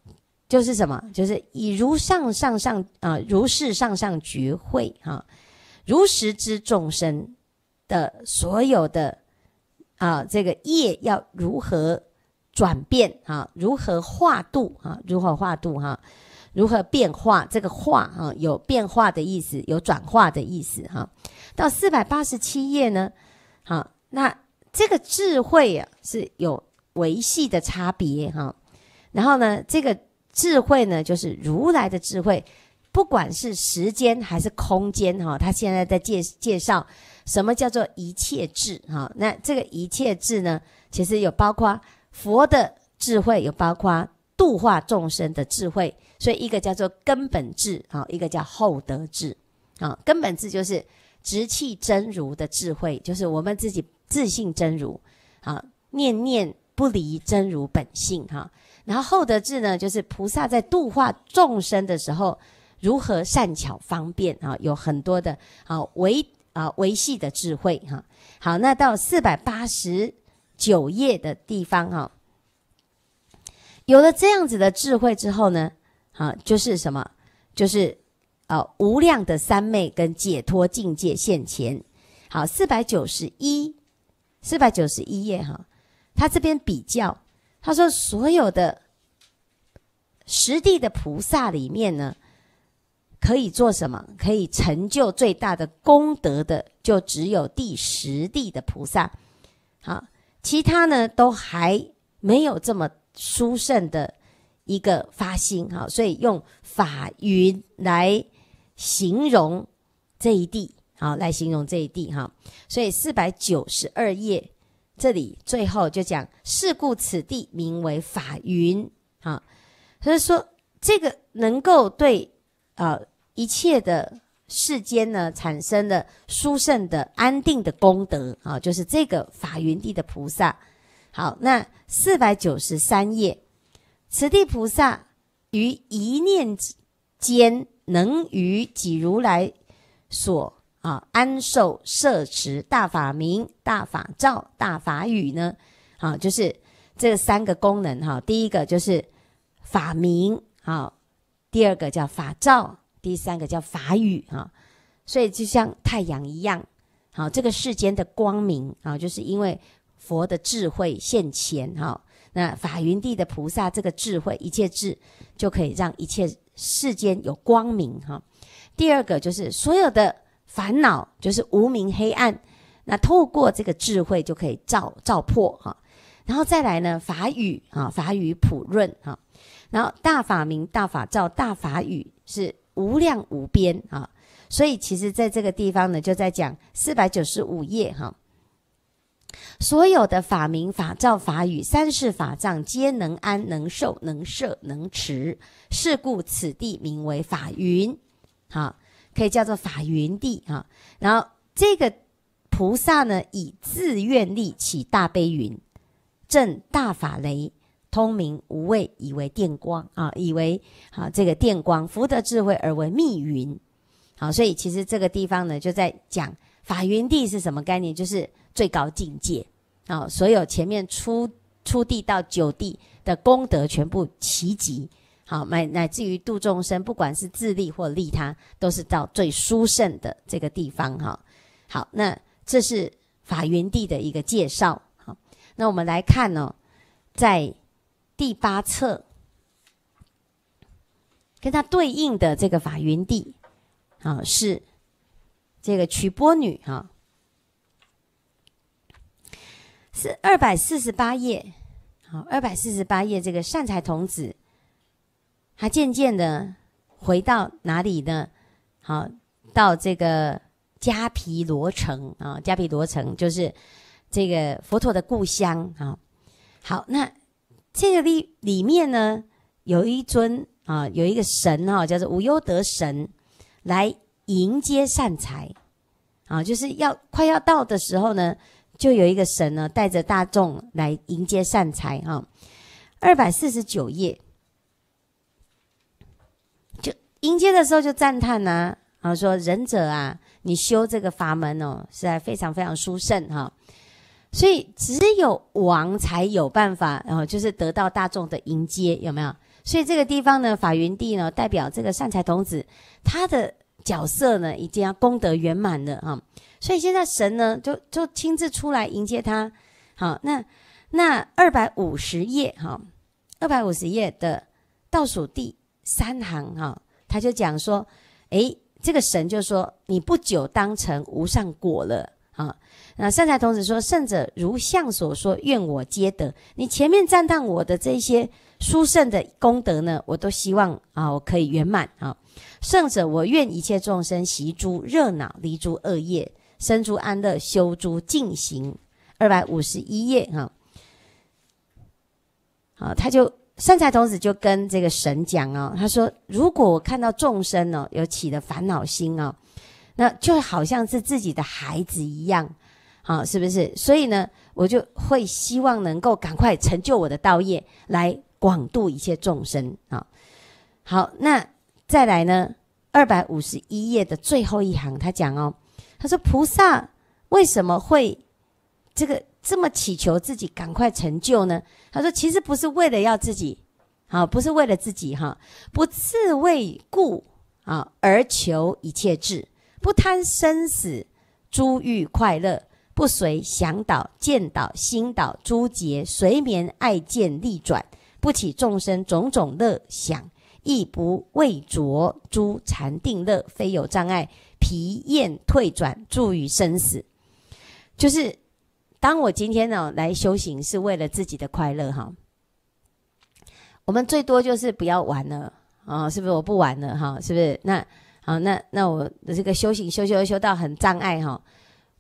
就是什么？就是以如上上上啊，如是上上觉慧，哈，如实之众生的所有的啊，这个业要如何？转变哈，如何化度哈，如何化度哈，如何变化这个化哈，有变化的意思，有转化的意思哈。到四百八十七页呢，好，那这个智慧啊，是有维系的差别哈。然后呢，这个智慧呢，就是如来的智慧，不管是时间还是空间哈，他现在在介介绍什么叫做一切智哈。那这个一切智呢，其实有包括。佛的智慧有包括度化众生的智慧，所以一个叫做根本智啊，一个叫厚德智啊。根本智就是直气真如的智慧，就是我们自己自信真如啊，念念不离真如本性哈。然后厚德智呢，就是菩萨在度化众生的时候如何善巧方便啊，有很多的啊维啊维系的智慧哈。好，那到四百八十。九叶的地方哈，有了这样子的智慧之后呢，啊，就是什么？就是呃无量的三昧跟解脱境界现前。好，四百九十一，四百九十一页哈，他这边比较，他说所有的十地的菩萨里面呢，可以做什么？可以成就最大的功德的，就只有第十地的菩萨。好。其他呢，都还没有这么殊胜的一个发心，哈，所以用法云来形容这一地，好，来形容这一地，哈，所以四百九十二页这里最后就讲，是故此地名为法云，哈，所以说这个能够对啊一切的。世间呢产生了殊胜的安定的功德啊，就是这个法云地的菩萨。好，那四百九十三页，此地菩萨于一念间能于己如来所啊安受摄持大法名、大法照、大法语呢？好，就是这三个功能哈。第一个就是法名好，第二个叫法照。第三个叫法语啊，所以就像太阳一样，好，这个世间的光明啊，就是因为佛的智慧现前哈。那法云地的菩萨这个智慧，一切智就可以让一切世间有光明哈。第二个就是所有的烦恼就是无明黑暗，那透过这个智慧就可以照照破哈。然后再来呢，法语啊，法语普润哈，然后大法明大法照、大法语是。无量无边啊，所以其实在这个地方呢，就在讲四百九十五页哈，所有的法名、法造、法语、三世法藏皆能安、能受、能摄、能持，是故此地名为法云，好，可以叫做法云地哈。然后这个菩萨呢，以自愿力起大悲云，震大法雷。通明无畏，以为电光啊，以为啊这个电光福德智慧而为密云，好，所以其实这个地方呢，就在讲法云地是什么概念，就是最高境界啊，所有前面出出地到九地的功德全部齐集好，乃乃至于度众生，不管是自利或利他，都是到最殊胜的这个地方哈。好，那这是法云地的一个介绍。好，那我们来看呢，在第八册，跟他对应的这个法云地，啊，是这个曲波女哈，是二百四十八页，好二百四十八页这个善财童子，他渐渐的回到哪里呢？好，到这个迦毗罗城啊，迦毗罗城就是这个佛陀的故乡啊，好那。这个里里面呢，有一尊啊，有一个神哈，叫做无忧德神，来迎接善财，啊，就是要快要到的时候呢，就有一个神呢，带着大众来迎接善财哈。二百四十九页，就迎接的时候就赞叹呐，啊，说仁者啊，你修这个法门哦，是在非常非常殊胜哈。所以只有王才有办法，然后就是得到大众的迎接，有没有？所以这个地方呢，法云地呢，代表这个善财童子，他的角色呢，已经要功德圆满了啊。所以现在神呢，就就亲自出来迎接他。好，那那二百五十页哈，二百五十页的倒数第三行哈，他就讲说，诶，这个神就说，你不久当成无上果了。啊，那善财童子说：“圣者如相所说，愿我皆得。你前面赞叹我的这些书圣的功德呢，我都希望啊，我可以圆满啊。圣者，我愿一切众生习诸热闹，离诸恶业，生诸安乐，修诸净行。”二百五十一页哈。好，他就善财童子就跟这个神讲哦，他说：“如果我看到众生呢，有起了烦恼心哦，那就好像是自己的孩子一样，好，是不是？所以呢，我就会希望能够赶快成就我的道业，来广度一切众生啊。好，那再来呢？二百五十一页的最后一行，他讲哦，他说菩萨为什么会这个这么祈求自己赶快成就呢？他说，其实不是为了要自己，好，不是为了自己哈，不自为故啊，而求一切智。不贪生死，诸欲快乐；不随想导、见导、心导，诸劫随眠爱见力转，不起众生种种乐想，亦不畏着诸禅定乐，非有障碍，疲厌退转，住于生死。就是，当我今天呢来修行，是为了自己的快乐哈。我们最多就是不要玩了啊，是不是？我不玩了哈，是不是？那。好，那那我的这个修行修修修到很障碍哈。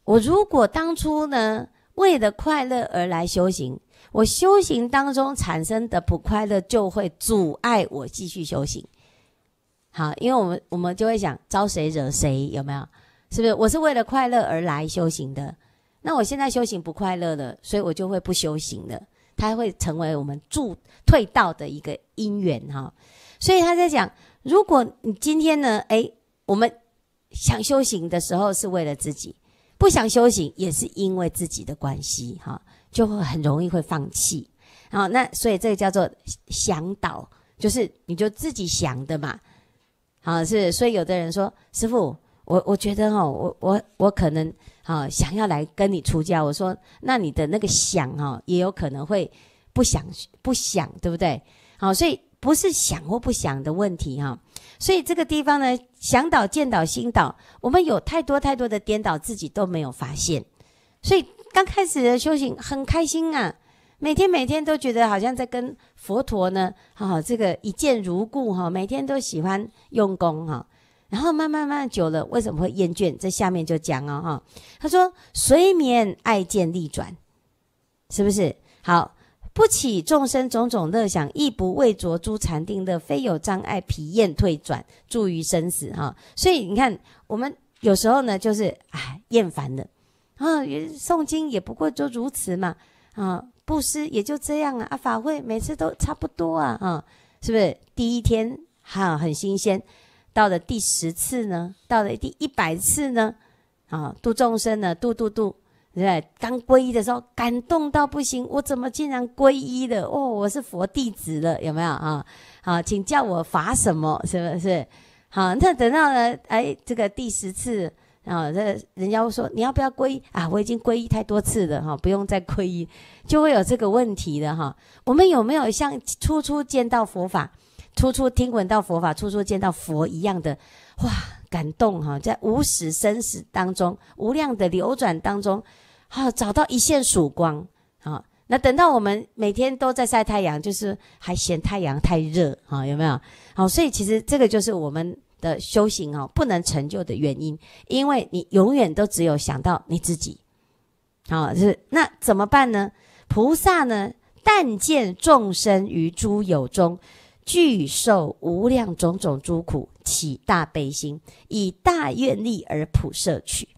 我如果当初呢，为了快乐而来修行，我修行当中产生的不快乐就会阻碍我继续修行。好，因为我们我们就会想招谁惹谁有没有？是不是？我是为了快乐而来修行的，那我现在修行不快乐了，所以我就会不修行了。它会成为我们助退道的一个因缘哈。所以他在讲。如果你今天呢？哎，我们想修行的时候是为了自己，不想修行也是因为自己的关系，哈，就会很容易会放弃。好，那所以这个叫做想导，就是你就自己想的嘛。好，是，所以有的人说，师傅，我我觉得哈，我我我可能好想要来跟你出家。我说，那你的那个想哈，也有可能会不想不想，对不对？好，所以。不是想或不想的问题哈，所以这个地方呢，想导见导心导，我们有太多太多的颠倒，自己都没有发现。所以刚开始的修行很开心啊，每天每天都觉得好像在跟佛陀呢，哈，这个一见如故哈，每天都喜欢用功哈，然后慢慢慢久了，为什么会厌倦？这下面就讲了哈，他说睡眠爱见逆转，是不是好？不起众生种种乐想，亦不为着诸禅定乐，非有障碍，疲厌退转，助于生死。哈，所以你看，我们有时候呢，就是唉，厌烦的，啊，诵经也不过就如此嘛，啊，布施也就这样啊，啊，法会每次都差不多啊，啊，是不是？第一天哈很新鲜，到了第十次呢，到了第一百次呢，啊，度众生呢，度度度。对，刚皈依的时候感动到不行，我怎么竟然皈依了？哦，我是佛弟子了，有没有啊？好，请叫我法什么，是不是？好，那等到呢？哎，这个第十次啊，这人家会说你要不要皈依啊？我已经皈依太多次了哈，不用再皈依，就会有这个问题的哈。我们有没有像初初见到佛法、初初听闻到佛法、初初见到佛一样的哇感动哈？在无始生死当中、无量的流转当中。啊，找到一线曙光啊！那等到我们每天都在晒太阳，就是还嫌太阳太热啊？有没有？好，所以其实这个就是我们的修行啊，不能成就的原因，因为你永远都只有想到你自己啊。是那怎么办呢？菩萨呢？但见众生于诸有中，具受无量种种诸苦，起大悲心，以大愿力而普摄取。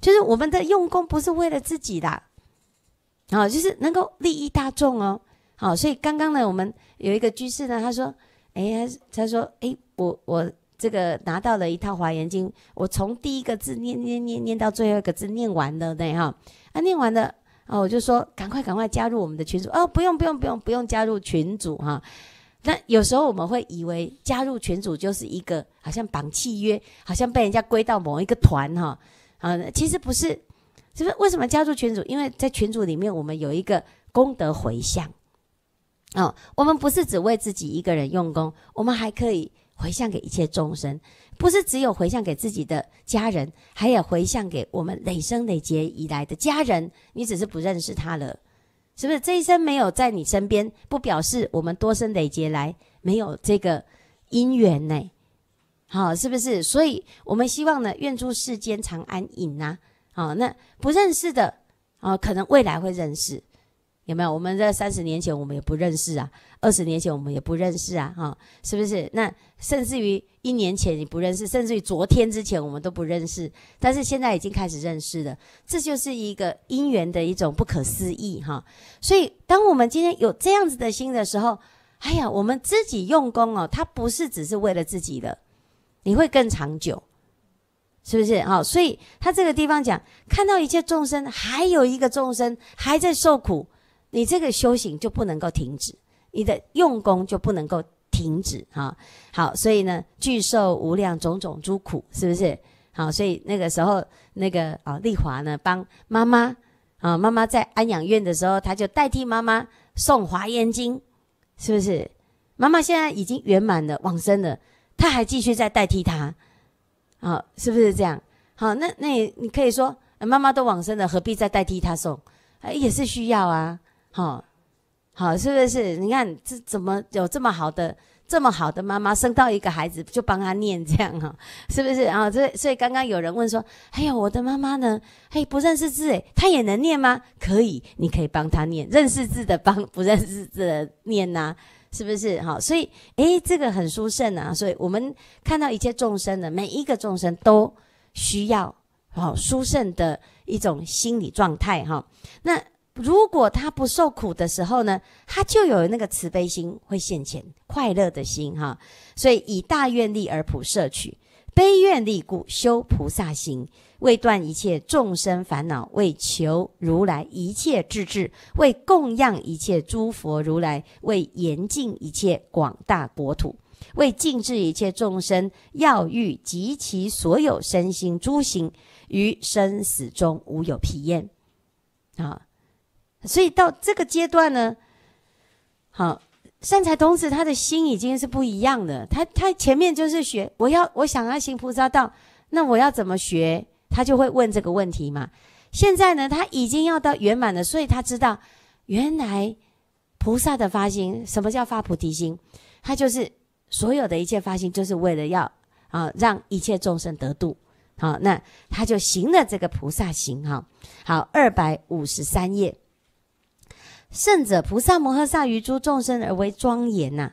就是我们的用功不是为了自己的，好，就是能够利益大众哦。好，所以刚刚呢，我们有一个居士呢，他说：“哎，他说，哎，我我这个拿到了一套华严经，我从第一个字念念念念到最后一个字念完了的哈，啊，念完了哦，我就说赶快赶快加入我们的群组哦，不用不用不用不用加入群组哈。那有时候我们会以为加入群组就是一个好像绑契约，好像被人家归到某一个团哈。”啊，其实不是，是不是为什么加入群组？因为在群组里面，我们有一个功德回向。哦，我们不是只为自己一个人用功，我们还可以回向给一切众生。不是只有回向给自己的家人，还有回向给我们累生累劫以来的家人。你只是不认识他了，是不是？这一生没有在你身边，不表示我们多生累劫来没有这个因缘呢？好，是不是？所以我们希望呢，愿住世间常安隐呐。好，那不认识的啊，可能未来会认识，有没有？我们在三十年前我们也不认识啊，二十年前我们也不认识啊，哈，是不是？那甚至于一年前你不认识，甚至于昨天之前我们都不认识，但是现在已经开始认识了，这就是一个因缘的一种不可思议哈。所以当我们今天有这样子的心的时候，哎呀，我们自己用功哦，它不是只是为了自己的。你会更长久，是不是？好，所以他这个地方讲，看到一切众生，还有一个众生还在受苦，你这个修行就不能够停止，你的用功就不能够停止啊。好，所以呢，具受无量种种诸苦，是不是？好，所以那个时候，那个啊，丽华呢，帮妈妈啊，妈妈在安养院的时候，他就代替妈妈送华严经，是不是？妈妈现在已经圆满了往生了。他还继续在代替他，好，是不是这样？好，那那你可以说，妈妈都往生了，何必再代替他送？哎，也是需要啊，好，好，是不是？你看这怎么有这么好的、这么好的妈妈，生到一个孩子就帮他念这样啊？是不是啊？这所以刚刚有人问说：“哎呀，我的妈妈呢？嘿，不认识字，哎，他也能念吗？”可以，你可以帮他念，认识字的帮不认识字的念呐。是不是哈？所以，哎，这个很殊胜啊！所以我们看到一切众生的每一个众生都需要好殊胜的一种心理状态哈。那如果他不受苦的时候呢，他就有那个慈悲心，会现前快乐的心哈。所以以大愿力而普摄取，悲愿力故修菩萨行。为断一切众生烦恼，为求如来一切智智，为供养一切诸佛如来，为严禁一切广大国土，为禁制一切众生药欲及其所有身心诸行，于生死中无有疲厌啊！所以到这个阶段呢，好，善财童子他的心已经是不一样的。他他前面就是学，我要我想要行菩萨道，那我要怎么学？他就会问这个问题嘛？现在呢，他已经要到圆满了，所以他知道原来菩萨的发心，什么叫发菩提心？他就是所有的一切发心，就是为了要啊让一切众生得度。好，那他就行了这个菩萨行。哈，好，二百五十三页，胜者菩萨摩诃萨于诸众生而为庄严呐，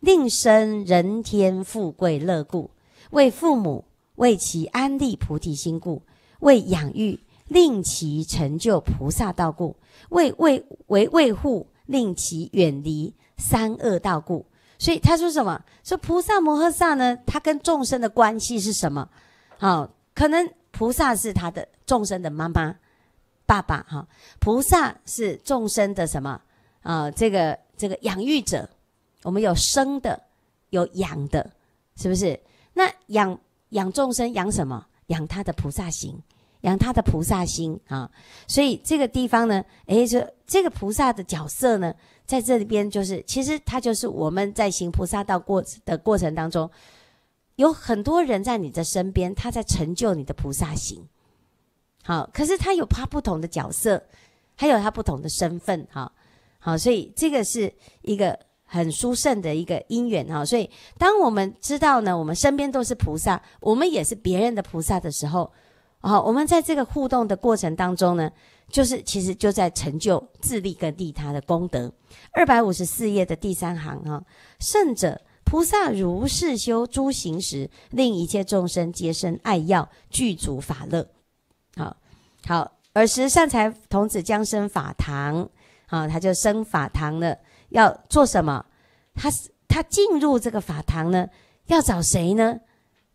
令生人天富贵乐故，为父母。为其安立菩提心故，为养育令其成就菩萨道故，为为为为护令其远离三恶道故。所以他说什么？说菩萨摩诃萨呢？他跟众生的关系是什么？好，可能菩萨是他的众生的妈妈、爸爸哈。菩萨是众生的什么啊？这个这个养育者。我们有生的，有养的，是不是？那养。养众生，养什么？养他的菩萨心，养他的菩萨心啊！所以这个地方呢，诶，这这个菩萨的角色呢，在这里边就是，其实他就是我们在行菩萨道过的过程当中，有很多人在你的身边，他在成就你的菩萨行。好，可是他有他不同的角色，还有他不同的身份哈，好，所以这个是一个。很殊胜的一个因缘哈，所以当我们知道呢，我们身边都是菩萨，我们也是别人的菩萨的时候，啊，我们在这个互动的过程当中呢，就是其实就在成就自利跟利他的功德。二百五十四页的第三行哈，圣者菩萨如是修诸行时，令一切众生皆生爱药具足法乐。好好，尔时善财童子将生法堂哦，他就生法堂了。要做什么？他他进入这个法堂呢？要找谁呢？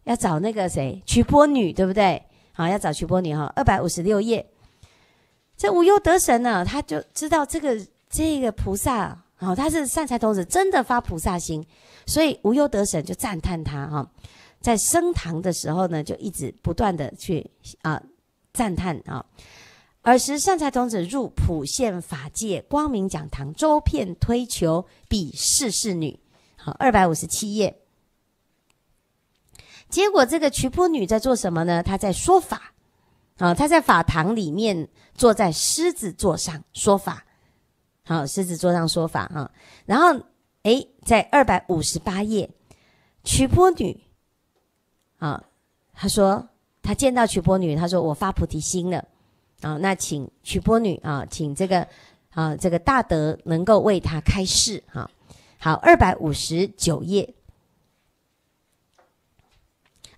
要找那个谁？瞿波女，对不对？好，要找瞿波女哈。二百五十六页，这无忧得神呢，他就知道这个这个菩萨好，他是善财童子，真的发菩萨心，所以无忧得神就赞叹他哈。在升堂的时候呢，就一直不断的去啊赞叹啊。尔时，善财童子入普现法界光明讲堂，周遍推求彼世世女。好，二百五十七页。结果，这个瞿波女在做什么呢？她在说法。好，她在法堂里面坐在狮子座上说法。好，狮子座上说法啊。然后，哎，在二百五十八页，瞿波女啊，她说：“她见到瞿波女，她说我发菩提心了。”啊，那请曲波女啊，请这个啊这个大德能够为他开示哈。好，二百五十九页，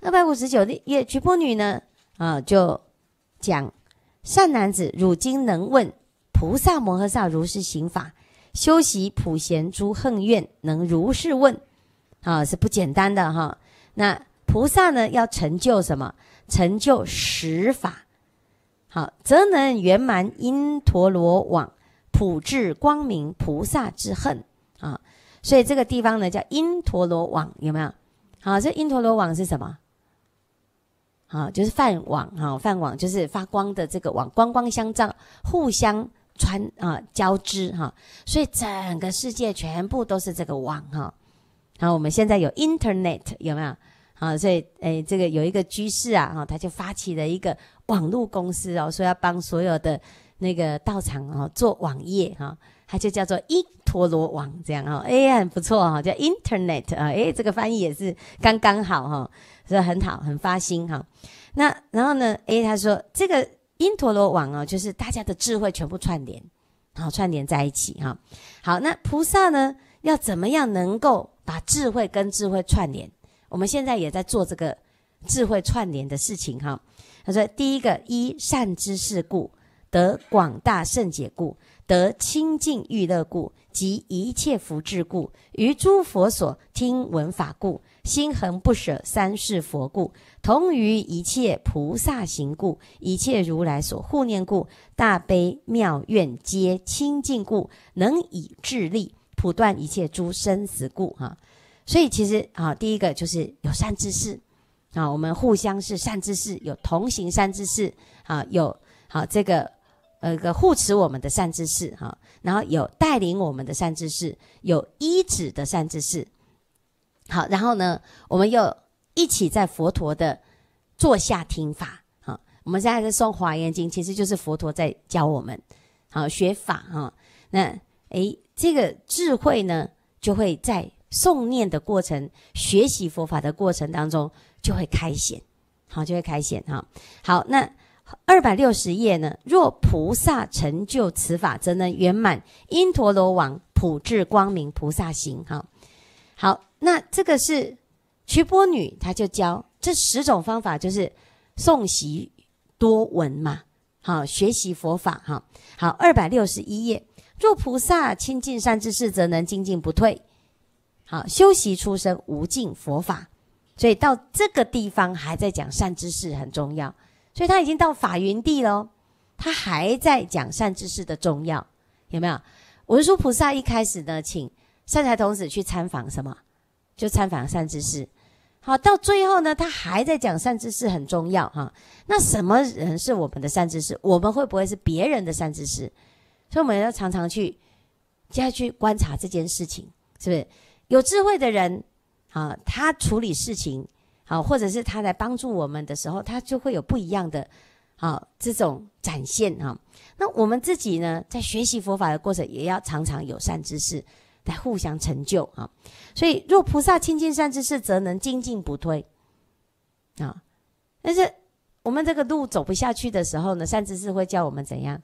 二百五十九页曲波女呢啊就讲善男子，汝今能问菩萨摩诃萨如是行法，修习普贤诸恨怨，能如是问啊，是不简单的哈。那菩萨呢要成就什么？成就十法。好，则能圆满因陀罗网普至光明菩萨之恨啊，所以这个地方呢叫因陀罗网有没有？好，这因陀罗网是什么？好，就是饭网哈，饭网就是发光的这个网，光光相照，互相穿啊交织哈，所以整个世界全部都是这个网哈。好，我们现在有 Internet 有没有？啊，所以诶，这个有一个居士啊，哈，他就发起了一个网络公司哦，说要帮所有的那个道场啊做网页哈，他就叫做因陀罗网这样哈，哎，很不错哈，叫 Internet 啊，哎，这个翻译也是刚刚好哈，是很好，很发心哈。那然后呢，哎，他说这个因陀罗网哦，就是大家的智慧全部串联，好，串联在一起哈。好，那菩萨呢，要怎么样能够把智慧跟智慧串联？我们现在也在做这个智慧串联的事情哈。他说：第一个，一善知识故，得广大圣解故，得清净欲乐故，及一切福智故，于诸佛所听闻法故，心恒不舍三世佛故，同于一切菩萨行故，一切如来所护念故，大悲妙愿皆清净故，能以智力普断一切诸生死故哈。所以其实啊，第一个就是有善知识，啊，我们互相是善知识，有同行善知识，啊，有好这个呃个护持我们的善知识，哈，然后有带领我们的善知识，有医指的善知识，好，然后呢，我们又一起在佛陀的座下听法，哈，我们现在在诵《华严经》，其实就是佛陀在教我们，好学法，哈，那诶，这个智慧呢，就会在。诵念的过程，学习佛法的过程当中，就会开显，好，就会开显哈。好，那二百六十页呢？若菩萨成就此法，则能圆满因陀罗王普智光明菩萨行哈。好，那这个是瞿波女，她就教这十种方法，就是诵习多闻嘛，好，学习佛法哈。好，二百六十一页，若菩萨亲近善知识，则能精进不退。好，修习出生无尽佛法，所以到这个地方还在讲善知识很重要，所以他已经到法云地喽，他还在讲善知识的重要，有没有？文殊菩萨一开始呢，请善财童子去参访什么？就参访善知识。好，到最后呢，他还在讲善知识很重要哈。那什么人是我们的善知识？我们会不会是别人的善知识？所以我们要常常去接下去观察这件事情，是不是？有智慧的人，啊，他处理事情，好，或者是他来帮助我们的时候，他就会有不一样的，啊这种展现啊。那我们自己呢，在学习佛法的过程，也要常常有善知识，在互相成就啊。所以，若菩萨亲近善知识，则能精进不退啊。但是，我们这个路走不下去的时候呢，善知识会教我们怎样？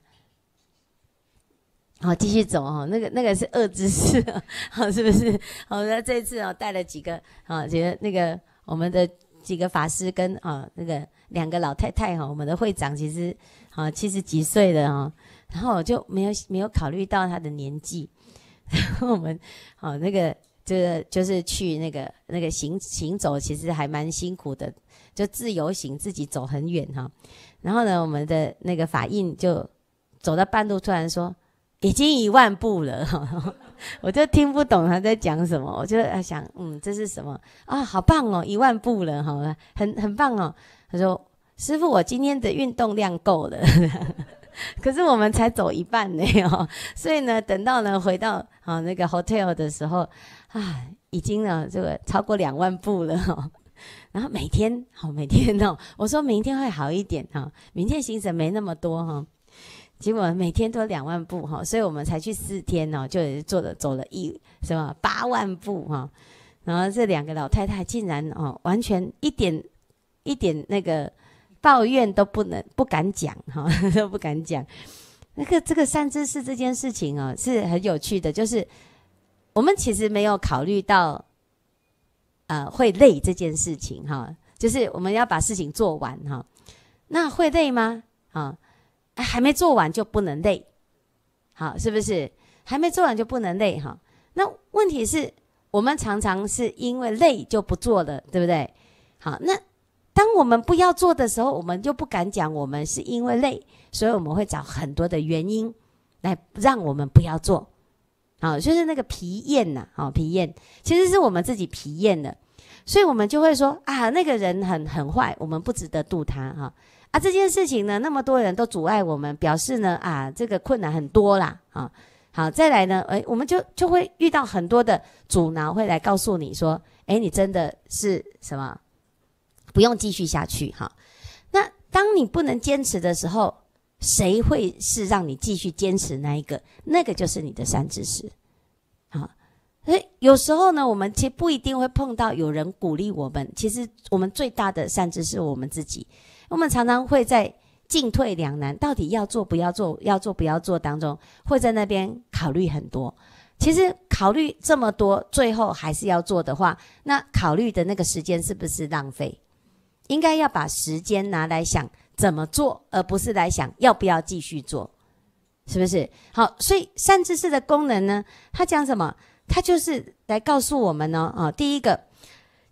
好，继续走哈，那个那个是二之势，好是不是？好，那这次哦，带了几个啊，几个那个我们的几个法师跟啊，那个两个老太太哈，我们的会长其实啊七十几岁的哈，然后我就没有没有考虑到他的年纪，然 后我们好那个就是就是去那个那个行行走其实还蛮辛苦的，就自由行自己走很远哈，然后呢，我们的那个法印就走到半路突然说。已经一万步了，我就听不懂他在讲什么，我就想，嗯，这是什么啊？好棒哦，一万步了，好了，很很棒哦。他说：“师傅，我今天的运动量够了，可是我们才走一半呢，哦，所以呢，等到呢回到啊那个 hotel 的时候，啊，已经呢这个超过两万步了，哈，然后每天，好每天哦，我说明天会好一点，哈，明天行程没那么多，哈。”结果每天都两万步哈，所以我们才去四天哦，就做了走了一什么八万步哈。然后这两个老太太竟然哦，完全一点一点那个抱怨都不能不敢讲哈，都不敢讲。那个这个善知识这件事情哦，是很有趣的，就是我们其实没有考虑到呃会累这件事情哈，就是我们要把事情做完哈，那会累吗？啊？还没做完就不能累，好是不是？还没做完就不能累哈。那问题是，我们常常是因为累就不做了，对不对？好，那当我们不要做的时候，我们就不敢讲我们是因为累，所以我们会找很多的原因来让我们不要做。好，就是那个皮厌呐，好皮厌，其实是我们自己皮厌了，所以我们就会说啊，那个人很很坏，我们不值得度他啊。啊，这件事情呢，那么多人都阻碍我们，表示呢，啊，这个困难很多啦，啊，好，再来呢，诶，我们就就会遇到很多的阻挠，会来告诉你说，诶，你真的是什么，不用继续下去哈。那当你不能坚持的时候，谁会是让你继续坚持那一个？那个就是你的善知识，所以有时候呢，我们其实不一定会碰到有人鼓励我们，其实我们最大的善知识是我们自己。我们常常会在进退两难，到底要做不要做，要做不要做当中，会在那边考虑很多。其实考虑这么多，最后还是要做的话，那考虑的那个时间是不是浪费？应该要把时间拿来想怎么做，而不是来想要不要继续做，是不是？好，所以善知识的功能呢，它讲什么？它就是来告诉我们呢，啊，第一个。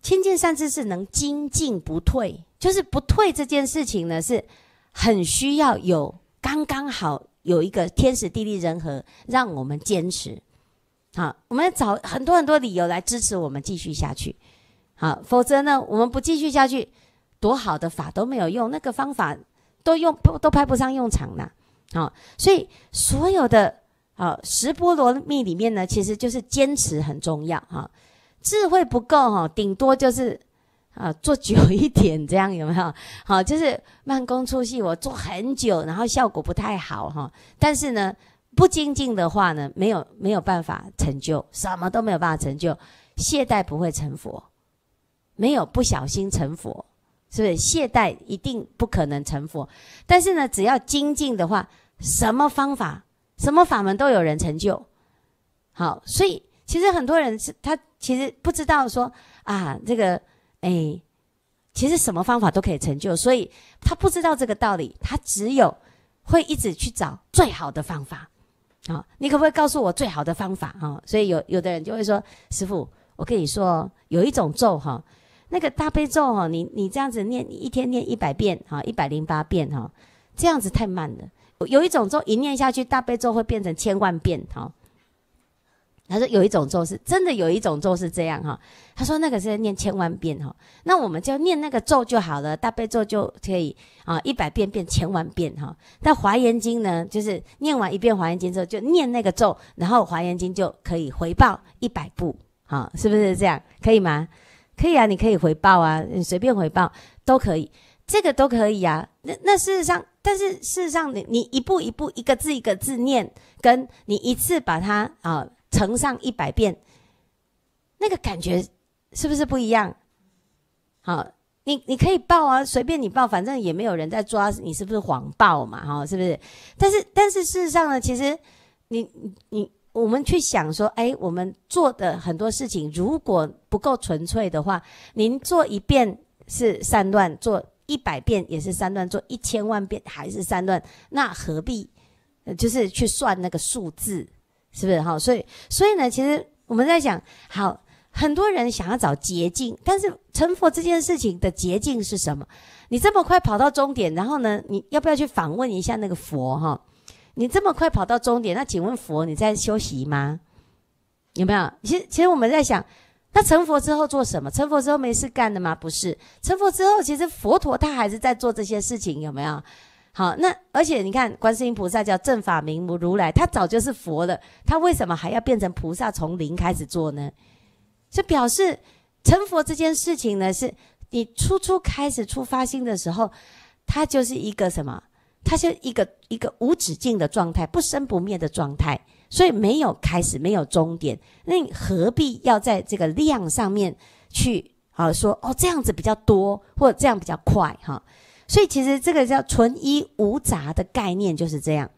亲近善知是能精进不退，就是不退这件事情呢，是很需要有刚刚好有一个天时地利人和，让我们坚持。好，我们找很多很多理由来支持我们继续下去。好，否则呢，我们不继续下去，多好的法都没有用，那个方法都用都派不上用场了。好，所以所有的好十波罗蜜里面呢，其实就是坚持很重要。哈。智慧不够哈，顶多就是，啊，做久一点，这样有没有？好，就是慢工出细。我做很久，然后效果不太好哈。但是呢，不精进的话呢，没有没有办法成就，什么都没有办法成就。懈怠不会成佛，没有不小心成佛，是不是？懈怠一定不可能成佛。但是呢，只要精进的话，什么方法、什么法门都有人成就。好，所以其实很多人是他。其实不知道说啊，这个哎，其实什么方法都可以成就，所以他不知道这个道理，他只有会一直去找最好的方法。啊，你可不可以告诉我最好的方法啊？所以有有的人就会说，师傅，我跟你说，有一种咒哈，那个大悲咒哈，你你这样子念，一天念一百遍哈，一百零八遍哈，这样子太慢了。有一种咒一念下去，大悲咒会变成千万遍哈。他说：“有一种咒是真的，有一种咒是这样哈。”他说：“那个是念千万遍哈。”那我们就念那个咒就好了，大悲咒就可以啊，一百遍变千万遍哈。但华严经呢，就是念完一遍华严经之后，就念那个咒，然后华严经就可以回报一百步哈，是不是这样？可以吗？可以啊，你可以回报啊，你随便回报都可以，这个都可以啊。那那事实上，但是事实上，你你一步一步，一个字一个字念，跟你一次把它啊。乘上一百遍，那个感觉是不是不一样？好，你你可以报啊，随便你报，反正也没有人在抓你是不是谎报嘛？哈，是不是？但是但是事实上呢，其实你你我们去想说，哎，我们做的很多事情如果不够纯粹的话，您做一遍是三段，做一百遍也是三段，做一千万遍还是三段，那何必就是去算那个数字？是不是哈？所以，所以呢，其实我们在想，好，很多人想要找捷径，但是成佛这件事情的捷径是什么？你这么快跑到终点，然后呢，你要不要去访问一下那个佛哈？你这么快跑到终点，那请问佛你在休息吗？有没有？其实，其实我们在想，那成佛之后做什么？成佛之后没事干的吗？不是，成佛之后，其实佛陀他还是在做这些事情，有没有？好，那而且你看，观世音菩萨叫正法明如来，他早就是佛了。他为什么还要变成菩萨，从零开始做呢？这表示成佛这件事情呢，是你初初开始出发心的时候，它就是一个什么？它是一个一个无止境的状态，不生不灭的状态，所以没有开始，没有终点。那你何必要在这个量上面去，啊？说哦，这样子比较多，或者这样比较快，哈？所以其实这个叫纯一无杂的概念就是这样，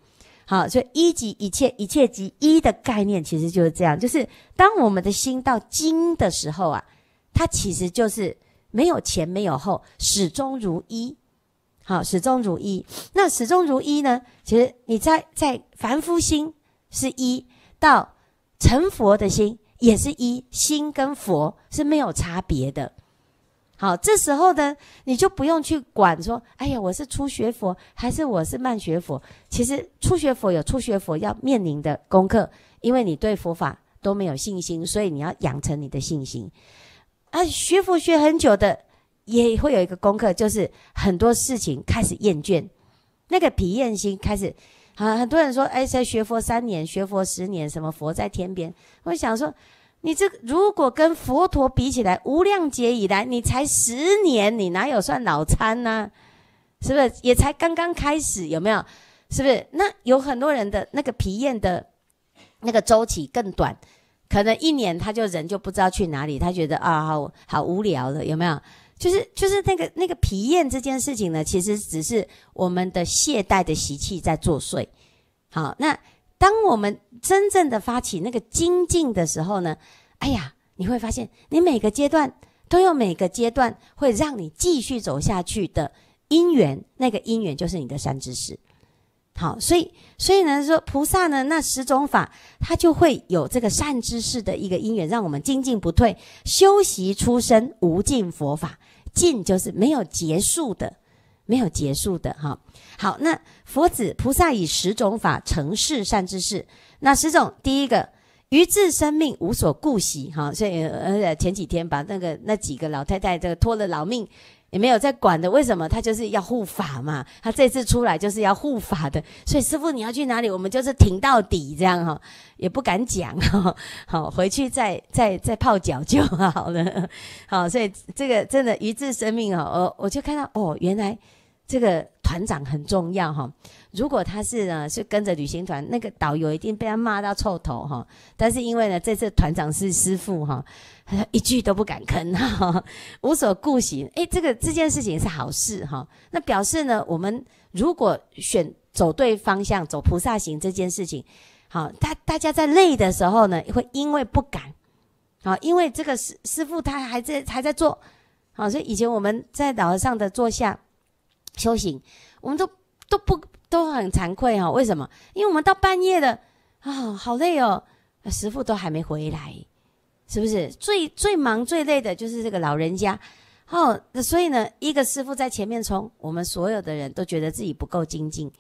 好，所以一即一切，一切即一的概念其实就是这样，就是当我们的心到精的时候啊，它其实就是没有前没有后，始终如一，好，始终如一。那始终如一呢？其实你在在凡夫心是一，到成佛的心也是一，心跟佛是没有差别的。好，这时候呢，你就不用去管说，哎呀，我是初学佛还是我是慢学佛。其实初学佛有初学佛要面临的功课，因为你对佛法都没有信心，所以你要养成你的信心。啊，学佛学很久的也会有一个功课，就是很多事情开始厌倦，那个疲厌心开始。啊，很多人说，哎，才学佛三年，学佛十年，什么佛在天边？我想说。你这如果跟佛陀比起来，无量劫以来你才十年，你哪有算脑残呢？是不是？也才刚刚开始，有没有？是不是？那有很多人的那个皮验的那个周期更短，可能一年他就人就不知道去哪里，他觉得啊，好好无聊了，有没有？就是就是那个那个皮验这件事情呢，其实只是我们的懈怠的习气在作祟。好，那。当我们真正的发起那个精进的时候呢，哎呀，你会发现，你每个阶段都有每个阶段会让你继续走下去的因缘，那个因缘就是你的善知识。好，所以，所以呢，说菩萨呢，那十种法，他就会有这个善知识的一个因缘，让我们精进不退，修习出生无尽佛法，尽就是没有结束的。没有结束的哈，好，那佛子菩萨以十种法成事善之事，那十种第一个于自生命无所顾惜哈，所以呃前几天把那个那几个老太太这个拖了老命也没有在管的，为什么？他就是要护法嘛，他这次出来就是要护法的，所以师傅你要去哪里，我们就是停到底这样哈，也不敢讲哈，好，回去再再再泡脚就好了，好，所以这个真的于自生命哈，我我就看到哦，原来。这个团长很重要哈，如果他是呢是跟着旅行团，那个导游一定被他骂到臭头哈。但是因为呢，这次团长是师父哈，他一句都不敢吭哈，无所顾行。哎，这个这件事情是好事哈。那表示呢，我们如果选走对方向，走菩萨行这件事情，好，他大家在累的时候呢，会因为不敢，好，因为这个师师傅他还在还在做，好，所以以前我们在老上的座下。修行，我们都都不都很惭愧哦。为什么？因为我们到半夜了啊，好累哦，师傅都还没回来，是不是？最最忙最累的就是这个老人家。哦，所以呢，一个师傅在前面冲，我们所有的人都觉得自己不够精进。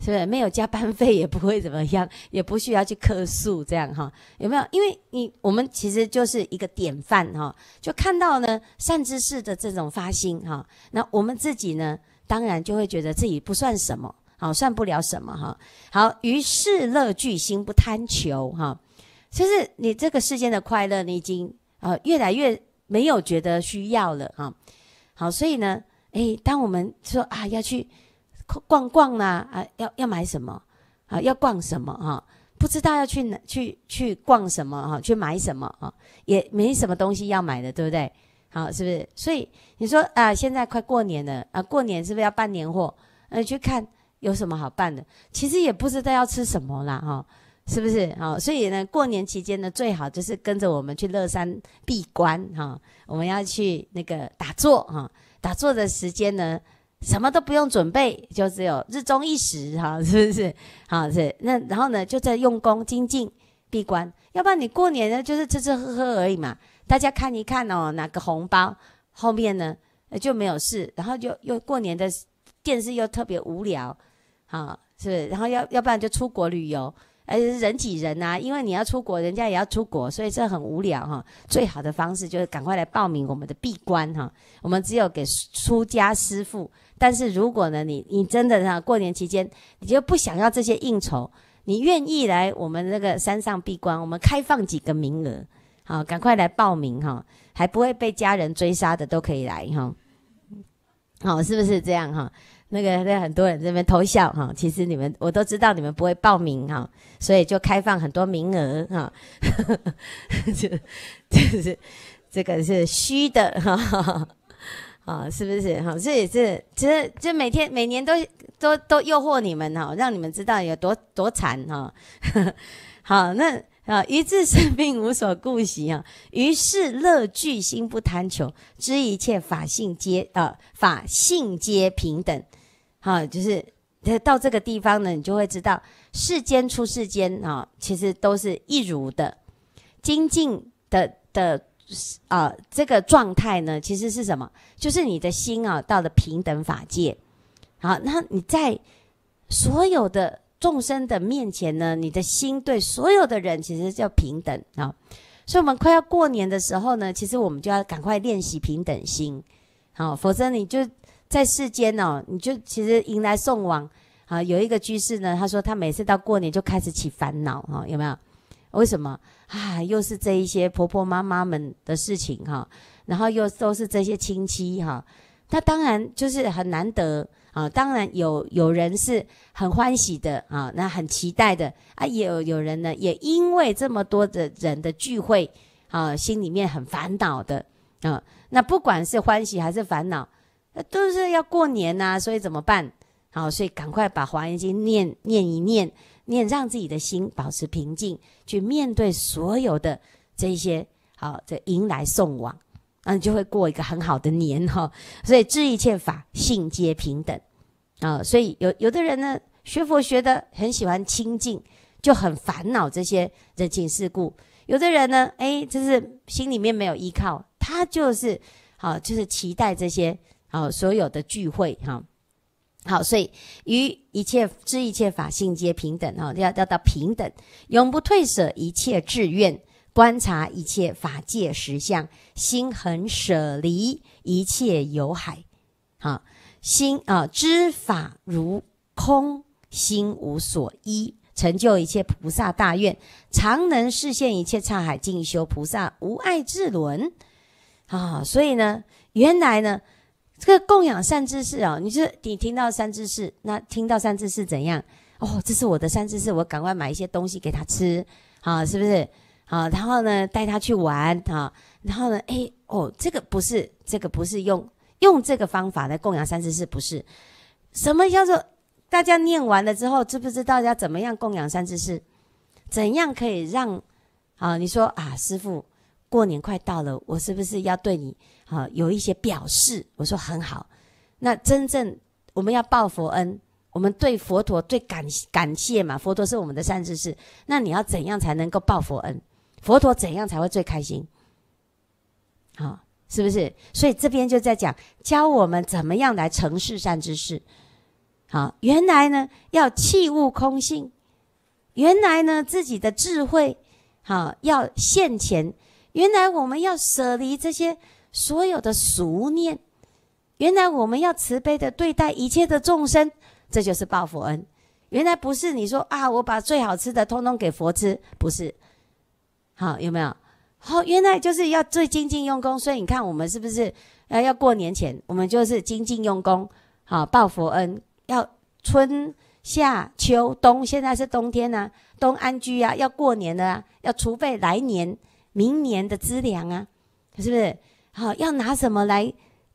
是不是没有加班费也不会怎么样，也不需要去客诉这样哈？有没有？因为你我们其实就是一个典范哈，就看到呢善知识的这种发心哈。那我们自己呢，当然就会觉得自己不算什么，好算不了什么哈。好，于世乐聚心不贪求哈，就是你这个世间的快乐，你已经啊越来越没有觉得需要了哈。好，所以呢，诶，当我们说啊要去。逛逛呢啊，要要买什么啊？要逛什么啊？不知道要去哪去去逛什么啊？去买什么啊？也没什么东西要买的，对不对？好，是不是？所以你说啊，现在快过年了啊，过年是不是要办年货？呃，去看有什么好办的？其实也不知道要吃什么啦，哈，是不是？好，所以呢，过年期间呢，最好就是跟着我们去乐山闭关哈，我们要去那个打坐哈，打坐的时间呢。什么都不用准备，就只有日中一时哈，是不是？好是那然后呢，就在用功精进闭关，要不然你过年呢就是吃吃喝喝而已嘛。大家看一看哦，拿个红包，后面呢就没有事，然后就又过年的电视又特别无聊，好是不是？然后要要不然就出国旅游。而且人挤人啊，因为你要出国，人家也要出国，所以这很无聊哈。最好的方式就是赶快来报名我们的闭关哈。我们只有给出家师傅，但是如果呢，你你真的哈过年期间，你就不想要这些应酬，你愿意来我们那个山上闭关，我们开放几个名额，好，赶快来报名哈，还不会被家人追杀的都可以来哈。好，是不是这样哈？那个在很多人这边偷笑哈，其实你们我都知道你们不会报名哈，所以就开放很多名额哈，这、就是这个是虚的哈，啊是不是哈？这也是其实就每天每年都都都诱惑你们哈，让你们知道有多多惨哈。好，那啊，于自生命无所顾惜啊，于是乐具心不贪求，知一切法性皆啊法性皆平等。哈，就是到到这个地方呢，你就会知道世间出世间啊，其实都是一如的精进的的啊，这个状态呢，其实是什么？就是你的心啊，到了平等法界。好，那你在所有的众生的面前呢，你的心对所有的人其实叫平等啊。所以，我们快要过年的时候呢，其实我们就要赶快练习平等心，好，否则你就。在世间哦，你就其实迎来送往，啊。有一个居士呢，他说他每次到过年就开始起烦恼，哈，有没有？为什么啊？又是这一些婆婆妈妈们的事情，哈，然后又都是这些亲戚，哈，那当然就是很难得啊，当然有有人是很欢喜的啊，那很期待的啊，有有人呢也因为这么多的人的聚会，啊，心里面很烦恼的，啊。那不管是欢喜还是烦恼。都是要过年呐，所以怎么办？好，所以赶快把《华严经》念念一念，念让自己的心保持平静，去面对所有的这些好，这迎来送往，嗯，就会过一个很好的年哈。所以，这一切法性皆平等啊。所以有有的人呢，学佛学的很喜欢清净，就很烦恼这些人情世故；有的人呢，哎，就是心里面没有依靠，他就是好，就是期待这些。好，所有的聚会哈，好，所以与一切知一切法性皆平等哈，要要到平等，永不退舍一切志愿，观察一切法界实相，心恒舍离一切有海，好，心啊，知法如空，心无所依，成就一切菩萨大愿，常能视现一切刹海，进修菩萨无碍智轮，啊，所以呢，原来呢。这个供养三知识啊，你是你听到三知识，那听到三知识怎样？哦，这是我的三知识，我赶快买一些东西给他吃，好，是不是？好，然后呢，带他去玩啊，然后呢，哎，哦，这个不是，这个不是用用这个方法来供养三知识，不是。什么叫做大家念完了之后，知不知道要怎么样供养三知识？怎样可以让啊？你说啊，师傅，过年快到了，我是不是要对你？好，有一些表示，我说很好。那真正我们要报佛恩，我们对佛陀最感感谢嘛？佛陀是我们的善知识，那你要怎样才能够报佛恩？佛陀怎样才会最开心？好，是不是？所以这边就在讲，教我们怎么样来成事善知识。好，原来呢要弃物空性，原来呢自己的智慧好要现前，原来我们要舍离这些。所有的俗念，原来我们要慈悲的对待一切的众生，这就是报佛恩。原来不是你说啊，我把最好吃的通通给佛吃，不是。好，有没有？好，原来就是要最精进用功。所以你看，我们是不是呃要过年前，我们就是精进用功，好报佛恩。要春夏秋冬，现在是冬天呢，冬安居啊，要过年的，要储备来年、明年的资粮啊，是不是？好，要拿什么来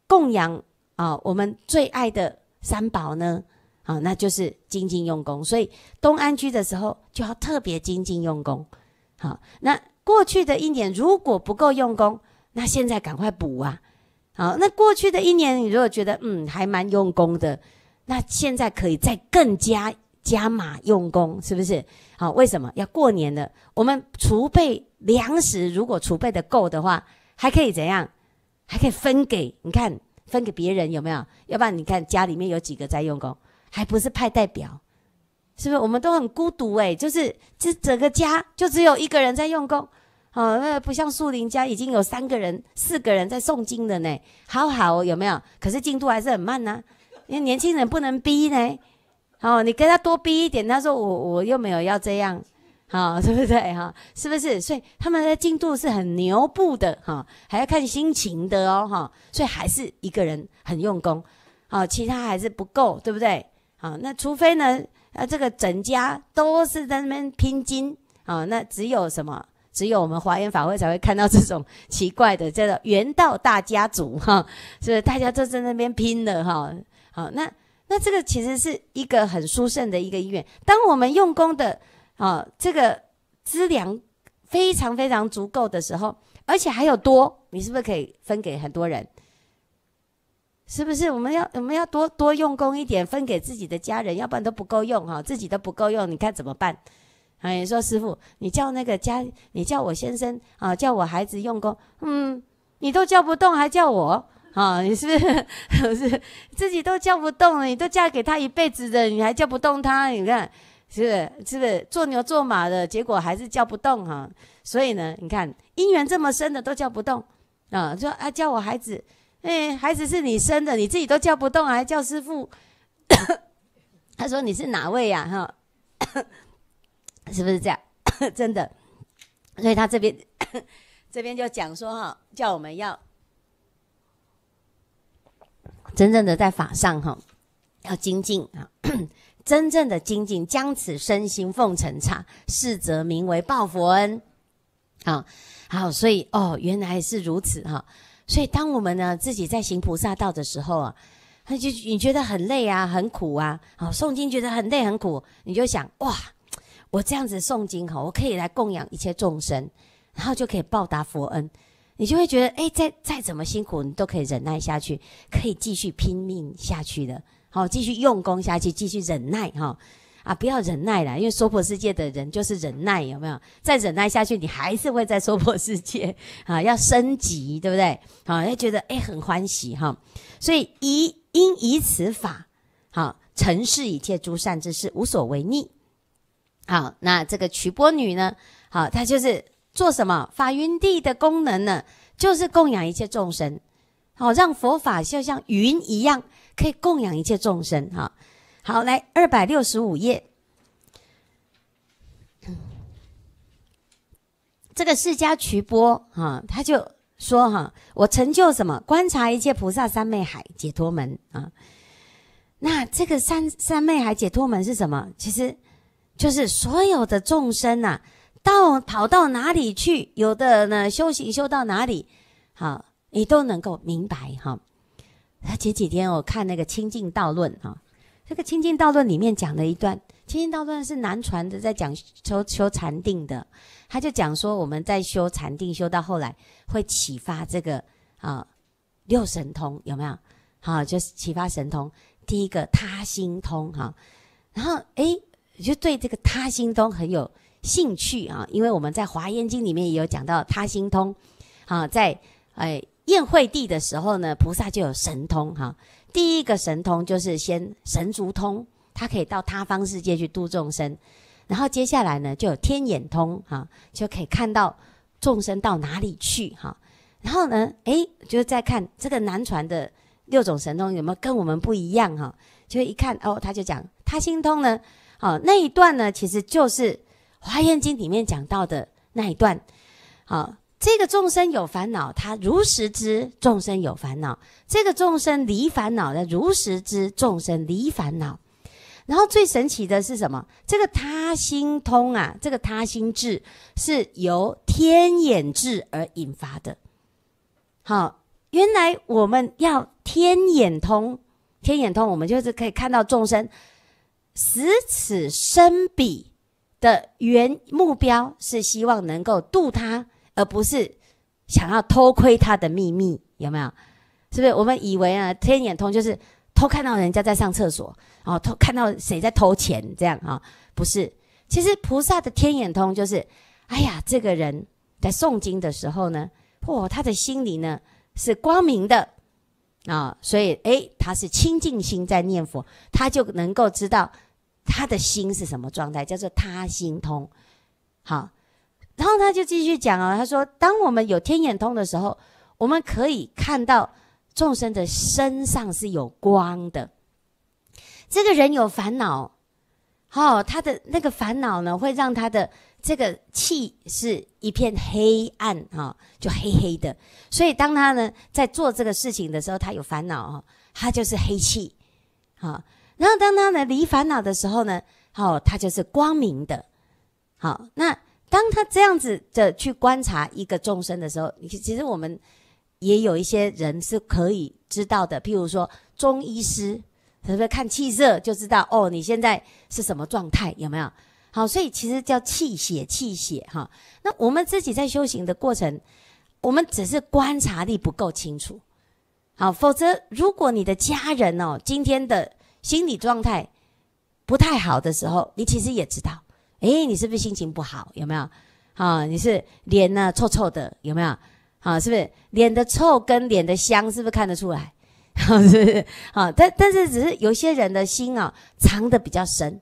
供养啊？我们最爱的三宝呢？好，那就是精进用功。所以东安居的时候，就要特别精进用功。好，那过去的一年如果不够用功，那现在赶快补啊！好，那过去的一年你如果觉得嗯还蛮用功的，那现在可以再更加加码用功，是不是？好，为什么要过年了？我们储备粮食，如果储备的够的话，还可以怎样？还可以分给你看，分给别人有没有？要不然你看家里面有几个在用功，还不是派代表？是不是？我们都很孤独诶。就是，这整个家就只有一个人在用功，哦，那不像树林家已经有三个人、四个人在诵经了呢，好好有没有？可是进度还是很慢呢，因为年轻人不能逼呢。哦，你跟他多逼一点，他说我我又没有要这样。啊，对不对哈？是不是？所以他们的进度是很牛步的哈，还要看心情的哦哈。所以还是一个人很用功，好，其他还是不够，对不对？啊，那除非呢，啊，这个整家都是在那边拼精啊，那只有什么？只有我们华严法会才会看到这种奇怪的，叫做元道大家族哈，是不是？大家都在那边拼的哈。好，那那这个其实是一个很殊胜的一个医院。当我们用功的。啊，这个资粮非常非常足够的时候，而且还有多，你是不是可以分给很多人？是不是我们要我们要多多用功一点，分给自己的家人，要不然都不够用哈，自己都不够用，你看怎么办？你说师傅，你叫那个家，你叫我先生啊，叫我孩子用功，嗯，你都叫不动，还叫我啊？你是是 自己都叫不动了，你都嫁给他一辈子的，你还叫不动他，你看。是是不是做牛做马的结果还是叫不动哈？所以呢，你看姻缘这么深的都叫不动啊！说啊，叫我孩子，哎，孩子是你生的，你自己都叫不动，还叫师傅？他说你是哪位呀？哈，是不是这样？真的，所以他这边这边就讲说哈，叫我们要真正的在法上哈，要精进啊。真正的精进，将此身心奉承常，是则名为报佛恩。啊，好，所以哦，原来是如此哈。所以当我们呢自己在行菩萨道的时候啊，那就你觉得很累啊，很苦啊，好，诵经觉得很累很苦，你就想哇，我这样子诵经哈，我可以来供养一切众生，然后就可以报答佛恩，你就会觉得哎，再再怎么辛苦，你都可以忍耐下去，可以继续拼命下去的。好，继续用功下去，继续忍耐哈，啊，不要忍耐了，因为娑婆世界的人就是忍耐，有没有？再忍耐下去，你还是会在娑婆世界。啊，要升级，对不对？好，要觉得哎，很欢喜哈。所以以应以此法，好，成事一切诸善之事，无所违逆。好，那这个曲波女呢？好，她就是做什么？法云地的功能呢，就是供养一切众生，好，让佛法就像云一样。可以供养一切众生，哈，好，来二百六十五页，这个释迦瞿波哈，他就说哈，我成就什么？观察一切菩萨三昧海解脱门啊。那这个三三昧海解脱门是什么？其实就是所有的众生呐，到跑到哪里去，有的呢修行修到哪里，好，你都能够明白哈。前几天我看那个《清净道论》啊，这个《清净道论》里面讲了一段，《清净道论》是南传的，在讲修修禅定的。他就讲说，我们在修禅定，修到后来会启发这个啊六神通，有没有？好，就是启发神通。第一个他心通哈，然后诶，就对这个他心通很有兴趣啊，因为我们在《华严经》里面也有讲到他心通，啊，在哎。宴会地的时候呢，菩萨就有神通哈。第一个神通就是先神足通，他可以到他方世界去度众生。然后接下来呢，就有天眼通哈，就可以看到众生到哪里去哈。然后呢，哎，就是再看这个南传的六种神通有没有跟我们不一样哈？就一看哦，他就讲他心通呢。哦，那一段呢，其实就是《华严经》里面讲到的那一段，好。这个众生有烦恼，他如实知众生有烦恼；这个众生离烦恼的如实知众生离烦恼。然后最神奇的是什么？这个他心通啊，这个他心智是由天眼智而引发的。好，原来我们要天眼通，天眼通我们就是可以看到众生。十此生彼的原目标是希望能够度他。而不是想要偷窥他的秘密，有没有？是不是我们以为啊，天眼通就是偷看到人家在上厕所，哦，偷看到谁在偷钱这样啊？不是，其实菩萨的天眼通就是，哎呀，这个人在诵经的时候呢，哦，他的心里呢是光明的啊，所以诶，他是清净心在念佛，他就能够知道他的心是什么状态，叫做他心通，好。然后他就继续讲啊，他说：，当我们有天眼通的时候，我们可以看到众生的身上是有光的。这个人有烦恼，好，他的那个烦恼呢，会让他的这个气是一片黑暗，哈，就黑黑的。所以，当他呢在做这个事情的时候，他有烦恼啊，他就是黑气，好，然后，当他呢离烦恼的时候呢，好，他就是光明的，好，那。当他这样子的去观察一个众生的时候，其实我们也有一些人是可以知道的。譬如说中医师，是不是看气色就知道哦？你现在是什么状态？有没有好？所以其实叫气血，气血哈。那我们自己在修行的过程，我们只是观察力不够清楚。好，否则如果你的家人哦，今天的心理状态不太好的时候，你其实也知道。哎，你是不是心情不好？有没有？哈，你是脸呢臭臭的，有没有？哈，是不是脸的臭跟脸的香，是不是看得出来？是不是？好，但但是只是有些人的心啊藏的比较深，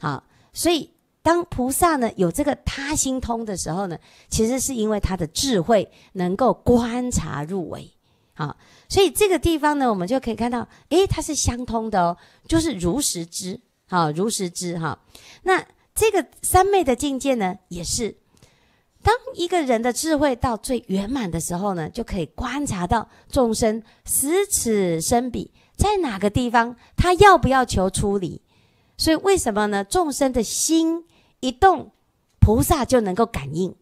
好，所以当菩萨呢有这个他心通的时候呢，其实是因为他的智慧能够观察入微，好，所以这个地方呢，我们就可以看到，哎，它是相通的哦，就是如实知，好，如实知，哈，那。这个三昧的境界呢，也是当一个人的智慧到最圆满的时候呢，就可以观察到众生十此生彼在哪个地方，他要不要求出离？所以为什么呢？众生的心一动，菩萨就能够感应，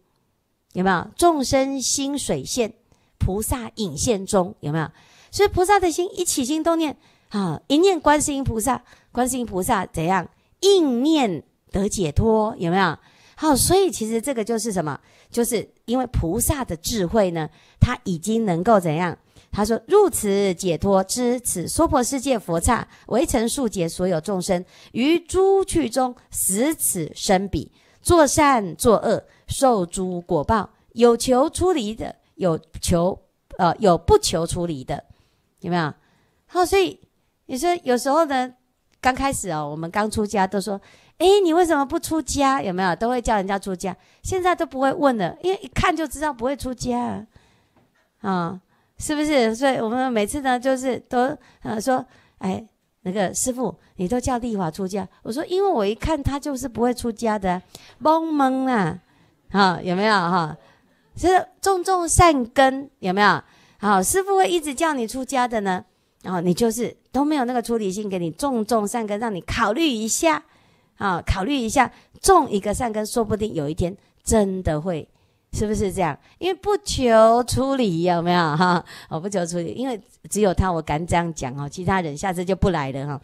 有没有？众生心水现，菩萨影现中，有没有？所以菩萨的心一起心动念，啊，一念观世音菩萨，观世音菩萨怎样应念？得解脱有没有？好，所以其实这个就是什么？就是因为菩萨的智慧呢，他已经能够怎样？他说：“入此解脱知此娑婆世界佛刹，为成数解所有众生于诸趣中死此生彼，作善作恶受诸果报，有求出离的，有求呃，有不求出离的，有没有？好，所以你说有时候呢，刚开始哦，我们刚出家都说。”哎，你为什么不出家？有没有都会叫人家出家？现在都不会问了，因为一看就知道不会出家啊，啊，是不是？所以我们每次呢，就是都呃说，哎，那个师傅，你都叫丽华出家。我说，因为我一看他就是不会出家的，懵懵啊，哈，有没有哈？是种种善根，有没有？好，师傅会一直叫你出家的呢，然后你就是都没有那个出离心，给你种种善根，让你考虑一下。啊，考虑一下，种一个善根，说不定有一天真的会，是不是这样？因为不求出理，有没有 哈？我不求出理，因为只有他我敢这样讲哦，其他人下次就不来了哈。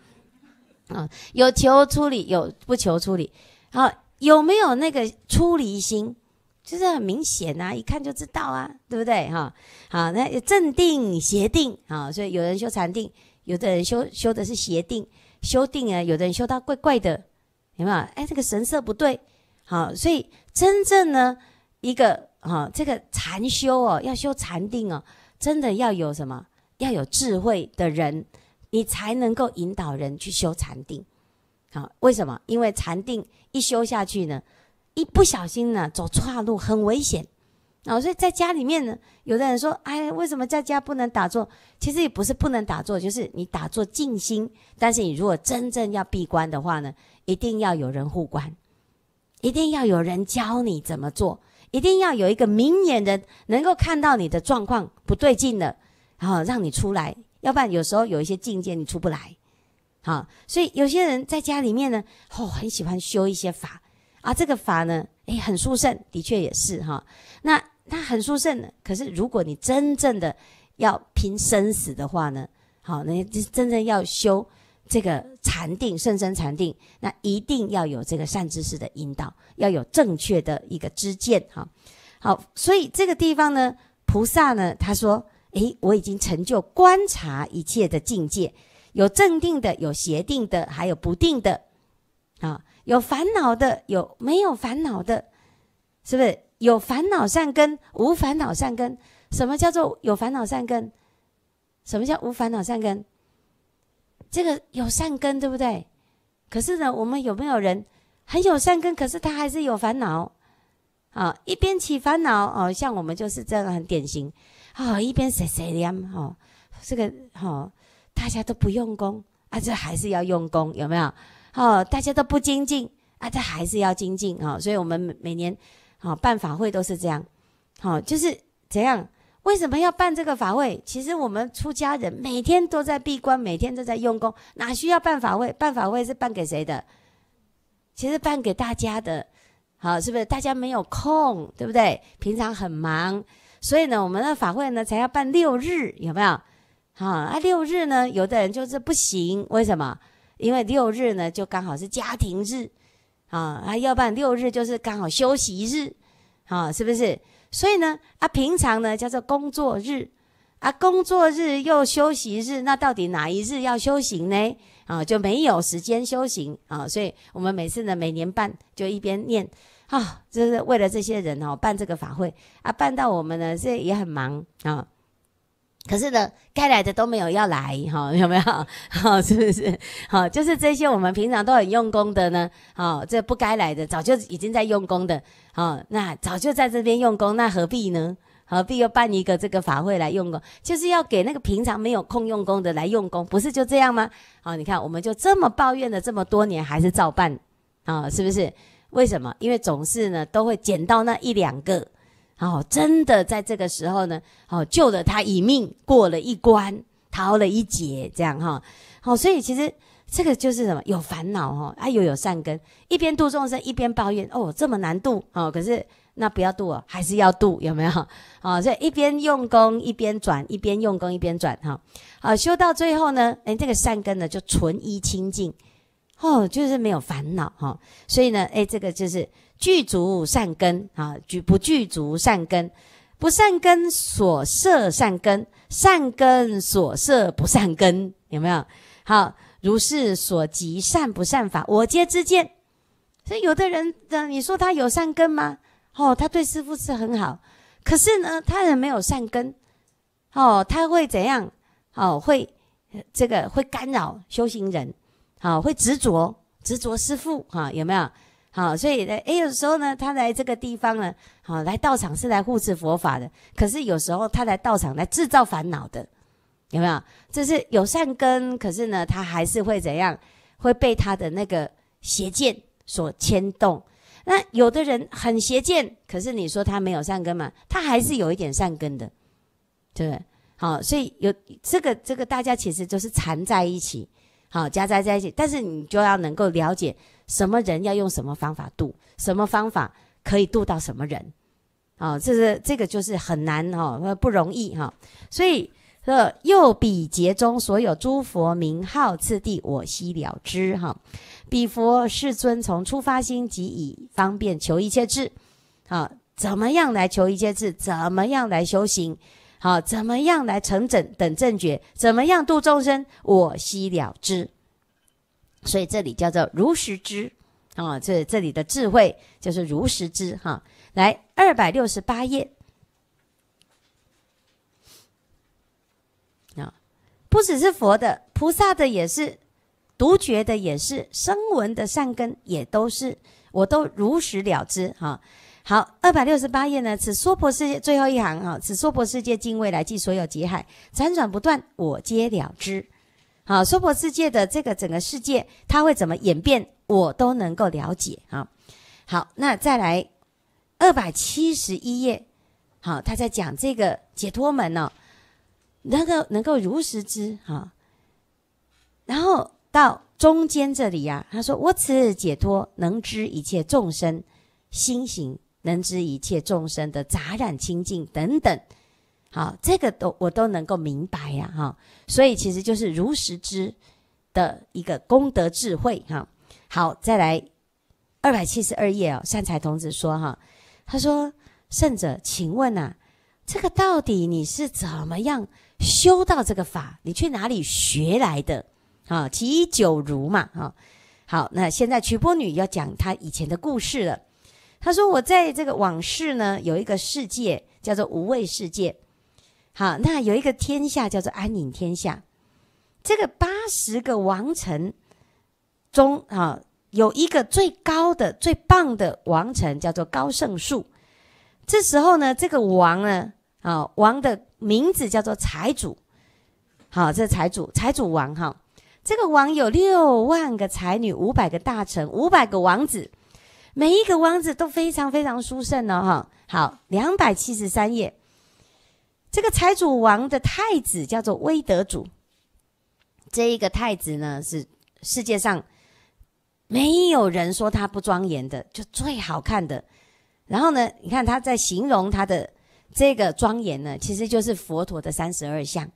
啊，有求出理，有不求出理，好，有没有那个出离心？就是很明显啊，一看就知道啊，对不对哈？好，那正定、邪定啊，所以有人修禅定，有的人修修的是邪定，修定啊，有的人修到怪怪的。有没有？哎，这个神色不对，好，所以真正呢，一个哈，这个禅修哦，要修禅定哦，真的要有什么？要有智慧的人，你才能够引导人去修禅定。好，为什么？因为禅定一修下去呢，一不小心呢，走岔路很危险。哦，所以在家里面呢，有的人说，哎，为什么在家不能打坐？其实也不是不能打坐，就是你打坐静心，但是你如果真正要闭关的话呢？一定要有人互关，一定要有人教你怎么做，一定要有一个明眼人能够看到你的状况不对劲的，后让你出来，要不然有时候有一些境界你出不来，好，所以有些人在家里面呢，哦，很喜欢修一些法啊，这个法呢，诶，很殊胜，的确也是哈，那那很殊胜的，可是如果你真正的要拼生死的话呢，好，那就真正要修。这个禅定，甚深禅定，那一定要有这个善知识的引导，要有正确的一个知见，哈，好，所以这个地方呢，菩萨呢，他说，诶，我已经成就观察一切的境界，有正定的，有邪定的，还有不定的，啊，有烦恼的，有没有烦恼的，是不是有烦恼善根，无烦恼善根？什么叫做有烦恼善根？什么叫无烦恼善根？这个有善根，对不对？可是呢，我们有没有人很有善根？可是他还是有烦恼，啊，一边起烦恼哦，像我们就是这样很典型，啊，一边谁谁念，哦，这个哈，大家都不用功啊，这还是要用功，有没有？哦，大家都不精进啊，这还是要精进啊，所以我们每年好办法会都是这样，好，就是怎样？为什么要办这个法会？其实我们出家人每天都在闭关，每天都在用功，哪需要办法会？办法会是办给谁的？其实办给大家的。好，是不是大家没有空，对不对？平常很忙，所以呢，我们的法会呢才要办六日，有没有？好啊，六日呢，有的人就是不行，为什么？因为六日呢就刚好是家庭日，啊啊，要办六日就是刚好休息日，好，是不是？所以呢，啊，平常呢叫做工作日，啊，工作日又休息日，那到底哪一日要修行呢？啊，就没有时间修行啊，所以我们每次呢，每年办就一边念，啊，就是为了这些人哦，办这个法会啊，办到我们呢，这也很忙啊。可是呢，该来的都没有要来，哈，有没有？哈，是不是？好，就是这些我们平常都很用功的呢，好，这不该来的早就已经在用功的，好，那早就在这边用功，那何必呢？何必又办一个这个法会来用功？就是要给那个平常没有空用功的来用功，不是就这样吗？好，你看我们就这么抱怨了这么多年，还是照办，啊，是不是？为什么？因为总是呢都会捡到那一两个。哦，真的在这个时候呢，哦，救了他一命，过了一关，逃了一劫，这样哈。好，所以其实这个就是什么，有烦恼哈，啊，又有善根，一边度众生，一边抱怨，哦，这么难度哦。可是那不要度啊，还是要度，有没有？哦，所以一边用功，一边转，一边用功，一边转哈。好，修到最后呢，哎，这个善根呢就纯一清净，哦，就是没有烦恼哈。所以呢，哎，这个就是。具足善根啊，具不具足善根，不善根所摄善根，善根所摄不善根，有没有？好，如是所及善不善法，我皆知见。所以，有的人，的你说他有善根吗？哦，他对师父是很好，可是呢，他人没有善根。哦，他会怎样？哦，会这个会干扰修行人，好，会执着，执着师父哦，有没有？好，所以呢，诶，有时候呢，他来这个地方呢，好来道场是来护持佛法的，可是有时候他来道场来制造烦恼的，有没有？这是有善根，可是呢，他还是会怎样？会被他的那个邪见所牵动。那有的人很邪见，可是你说他没有善根嘛？他还是有一点善根的，对不对？好，所以有这个这个，大家其实都是缠在一起，好夹在一起，但是你就要能够了解。什么人要用什么方法度，什么方法可以度到什么人？啊，这是这个就是很难哈，不容易哈。所以，又比劫中所有诸佛名号次第，我悉了知哈。比佛世尊从出发心即已方便求一切智，好，怎么样来求一切智？怎么样来修行？好，怎么样来成整等正觉？怎么样度众生？我悉了知。所以这里叫做如实知，啊，这这里的智慧就是如实知哈。来二百六十八页，啊，不只是佛的，菩萨的也是，独觉的也是，声闻的善根也都是，我都如实了知哈。好，二百六十八页呢，是娑婆世界最后一行哈，是娑婆世界经未来即所有劫海辗转不断，我皆了知。好，娑婆世界的这个整个世界，它会怎么演变，我都能够了解啊。好，那再来二百七十一页，好，他在讲这个解脱门呢，能够能够如实知啊。然后到中间这里呀，他说：我此解脱能知一切众生心行，能知一切众生的杂染清净等等。好，这个都我都能够明白呀，哈，所以其实就是如实知的一个功德智慧，哈。好，再来二百七十二页哦，善财童子说，哈，他说圣者，请问呐，这个到底你是怎么样修到这个法？你去哪里学来的？啊，即九如嘛，哈。好，那现在曲波女要讲她以前的故事了。她说我在这个往事呢，有一个世界叫做无畏世界。好，那有一个天下叫做安宁天下，这个八十个王城中，啊，有一个最高的、最棒的王城叫做高圣树。这时候呢，这个王呢，啊，王的名字叫做财主。好，这是财主，财主王哈。这个王有六万个才女，五百个大臣，五百个王子，每一个王子都非常非常殊胜呢，哈。好，两百七十三页。这个财主王的太子叫做威德主。这一个太子呢，是世界上没有人说他不庄严的，就最好看的。然后呢，你看他在形容他的这个庄严呢，其实就是佛陀的三十二相。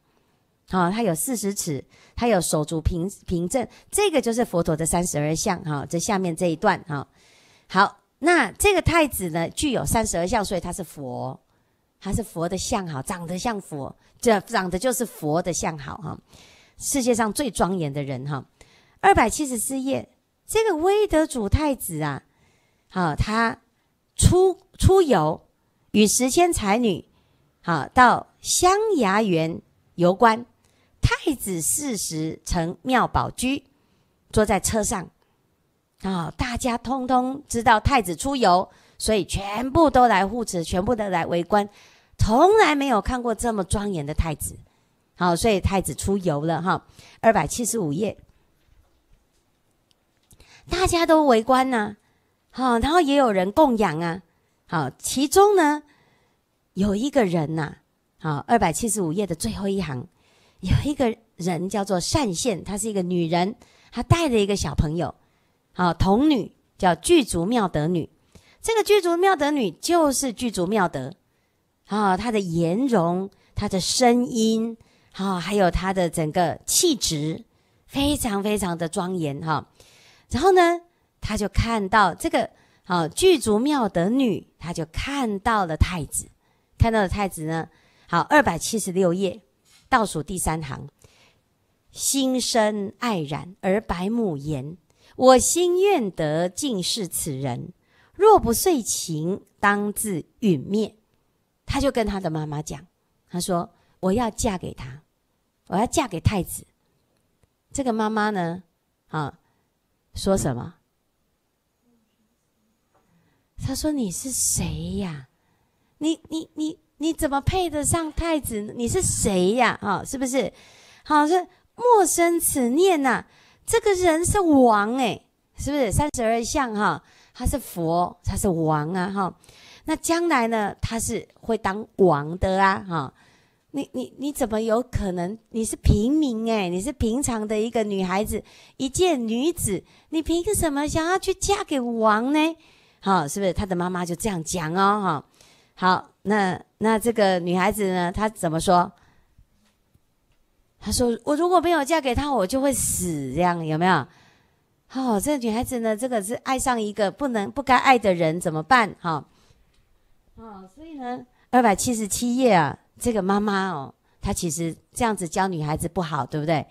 好，他有四十尺，他有手足平平正，这个就是佛陀的三十二相。好，这下面这一段哈，好，那这个太子呢，具有三十二相，所以他是佛。还是佛的相好，长得像佛，这长得就是佛的相好哈。世界上最庄严的人哈，二百七十四页，这个威德主太子啊，好，他出出游，与十千才女，好到香崖园游观。太子四十乘妙宝居，坐在车上，啊，大家通通知道太子出游。所以全部都来护持，全部都来围观，从来没有看过这么庄严的太子。好，所以太子出游了哈。二百七十五页，大家都围观呢。好，然后也有人供养啊。好，其中呢有一个人呐。好，二百七十五页的最后一行，有一个人叫做善宪，她是一个女人，她带着一个小朋友。好，童女叫具足妙德女。这个具足妙德女就是具足妙德啊，她的颜容、她的声音，哈，还有她的整个气质，非常非常的庄严哈。然后呢，他就看到这个啊具足妙德女，他就看到了太子，看到了太子呢，好二百七十六页倒数第三行，心生爱染而白慕言：“我心愿得尽是此人。”若不遂情，当自殒灭。他就跟他的妈妈讲：“他说我要嫁给他，我要嫁给太子。”这个妈妈呢，啊，说什么？他说：“你是谁呀？你你你你怎么配得上太子？你是谁呀？啊，是不是？好是莫生此念呐。这个人是王哎，是不是？三十二相哈。”他是佛，他是王啊，哈，那将来呢，他是会当王的啊，哈，你你你怎么有可能你是平民哎，你是平常的一个女孩子，一介女子，你凭什么想要去嫁给王呢？哈，是不是？他的妈妈就这样讲哦，哈，好，那那这个女孩子呢，她怎么说？她说我如果没有嫁给他，我就会死，这样有没有？哦，这个女孩子呢，这个是爱上一个不能、不该爱的人，怎么办？哈，啊，所以呢，二百七十七页啊，这个妈妈哦，她其实这样子教女孩子不好，对不对？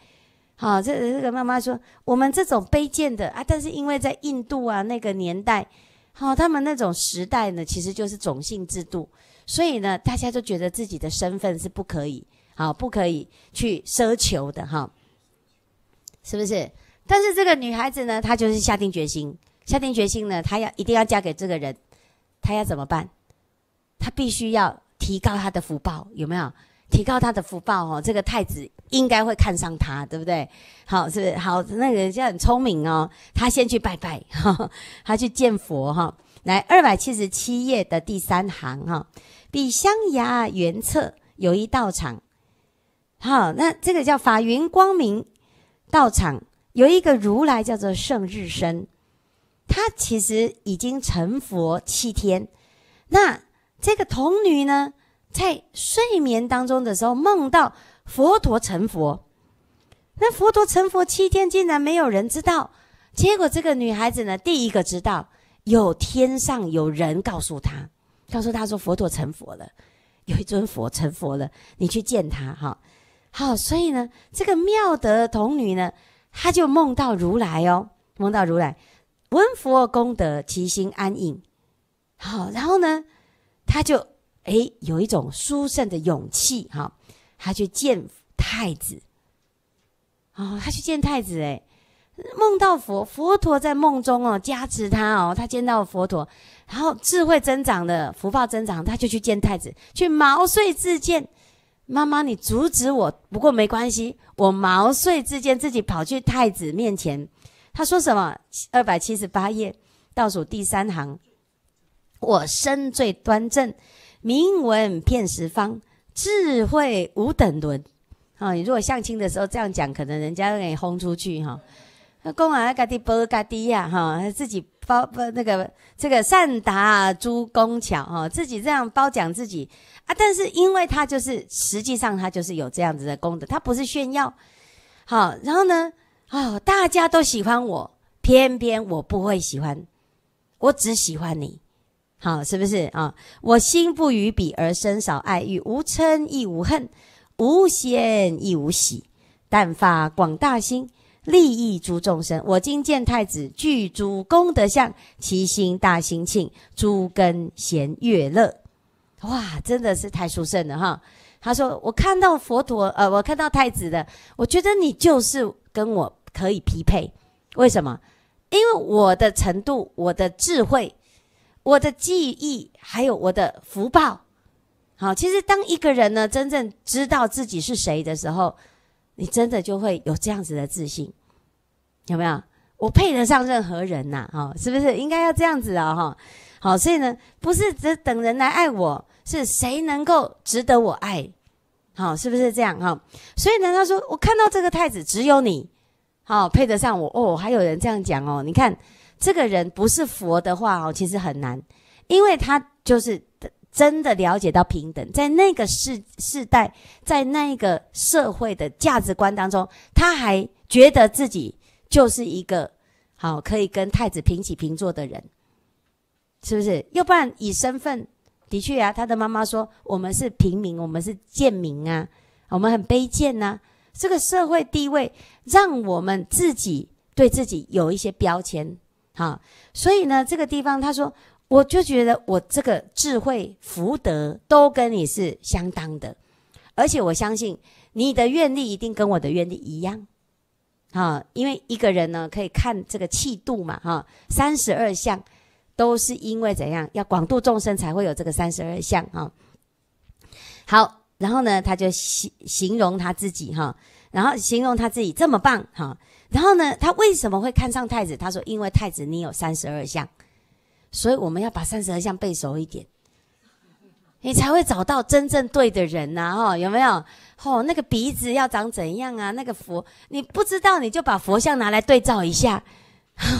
好，这这个妈妈说，我们这种卑贱的啊，但是因为在印度啊那个年代，好，他们那种时代呢，其实就是种姓制度，所以呢，大家都觉得自己的身份是不可以，好，不可以去奢求的，哈，是不是？但是这个女孩子呢，她就是下定决心，下定决心呢，她要一定要嫁给这个人，她要怎么办？她必须要提高她的福报，有没有？提高她的福报哦，这个太子应该会看上她，对不对？好，是不是？好，那个人家很聪明哦，她先去拜拜，她去见佛哈。来，二百七十七页的第三行哈，比香崖原侧有一道场，好，那这个叫法云光明道场。有一个如来叫做圣日生，他其实已经成佛七天。那这个童女呢，在睡眠当中的时候，梦到佛陀成佛。那佛陀成佛七天，竟然没有人知道。结果这个女孩子呢，第一个知道，有天上有人告诉她，告诉她说佛陀成佛了，有一尊佛成佛了，你去见他哈。好，所以呢，这个妙德童女呢。他就梦到如来哦，梦到如来，闻佛功德，其心安隐。好，然后呢，他就哎有一种殊胜的勇气哈，他去见太子。哦，他去见太子哎，梦到佛佛陀在梦中哦加持他哦，他见到佛陀，然后智慧增长的福报增长，他就去见太子，去毛遂自荐。妈妈，你阻止我。不过没关系，我毛遂自荐，自己跑去太子面前。他说什么？二百七十八页倒数第三行。我身最端正，明文遍十方，智慧无等伦。啊，你如果相亲的时候这样讲，可能人家给你轰出去哈。那公啊，嘎滴波嘎滴呀哈，自己包不那个这个善达诸公巧哈，自己这样褒奖自己。啊！但是因为他就是，实际上他就是有这样子的功德，他不是炫耀。好，然后呢？哦，大家都喜欢我，偏偏我不会喜欢，我只喜欢你。好，是不是啊？我心不与彼而生少爱欲，无嗔亦无恨，无嫌亦无喜，但发广大心，利益诸众生。我今见太子具足功德相，其心大兴庆，诸根贤悦乐。哇，真的是太殊胜了哈！他说：“我看到佛陀，呃，我看到太子的，我觉得你就是跟我可以匹配。为什么？因为我的程度、我的智慧、我的记忆，还有我的福报。好，其实当一个人呢，真正知道自己是谁的时候，你真的就会有这样子的自信，有没有？我配得上任何人呐！哈，是不是应该要这样子啊？哈，好，所以呢，不是只等人来爱我。”是谁能够值得我爱？好，是不是这样哈？所以，呢，他说我看到这个太子只有你，好配得上我哦？还有人这样讲哦？你看，这个人不是佛的话哦，其实很难，因为他就是真的了解到平等，在那个世世代，在那个社会的价值观当中，他还觉得自己就是一个好可以跟太子平起平坐的人，是不是？要不然以身份。的确啊，他的妈妈说：“我们是平民，我们是贱民啊，我们很卑贱呐。这个社会地位让我们自己对自己有一些标签，哈。所以呢，这个地方他说，我就觉得我这个智慧福德都跟你是相当的，而且我相信你的愿力一定跟我的愿力一样，哈。因为一个人呢，可以看这个气度嘛，哈。三十二项。”都是因为怎样，要广度众生才会有这个三十二相啊。好，然后呢，他就形形容他自己哈，然后形容他自己这么棒哈。然后呢，他为什么会看上太子？他说，因为太子你有三十二相，所以我们要把三十二相背熟一点，你才会找到真正对的人呐哈。有没有？哦，那个鼻子要长怎样啊？那个佛，你不知道你就把佛像拿来对照一下。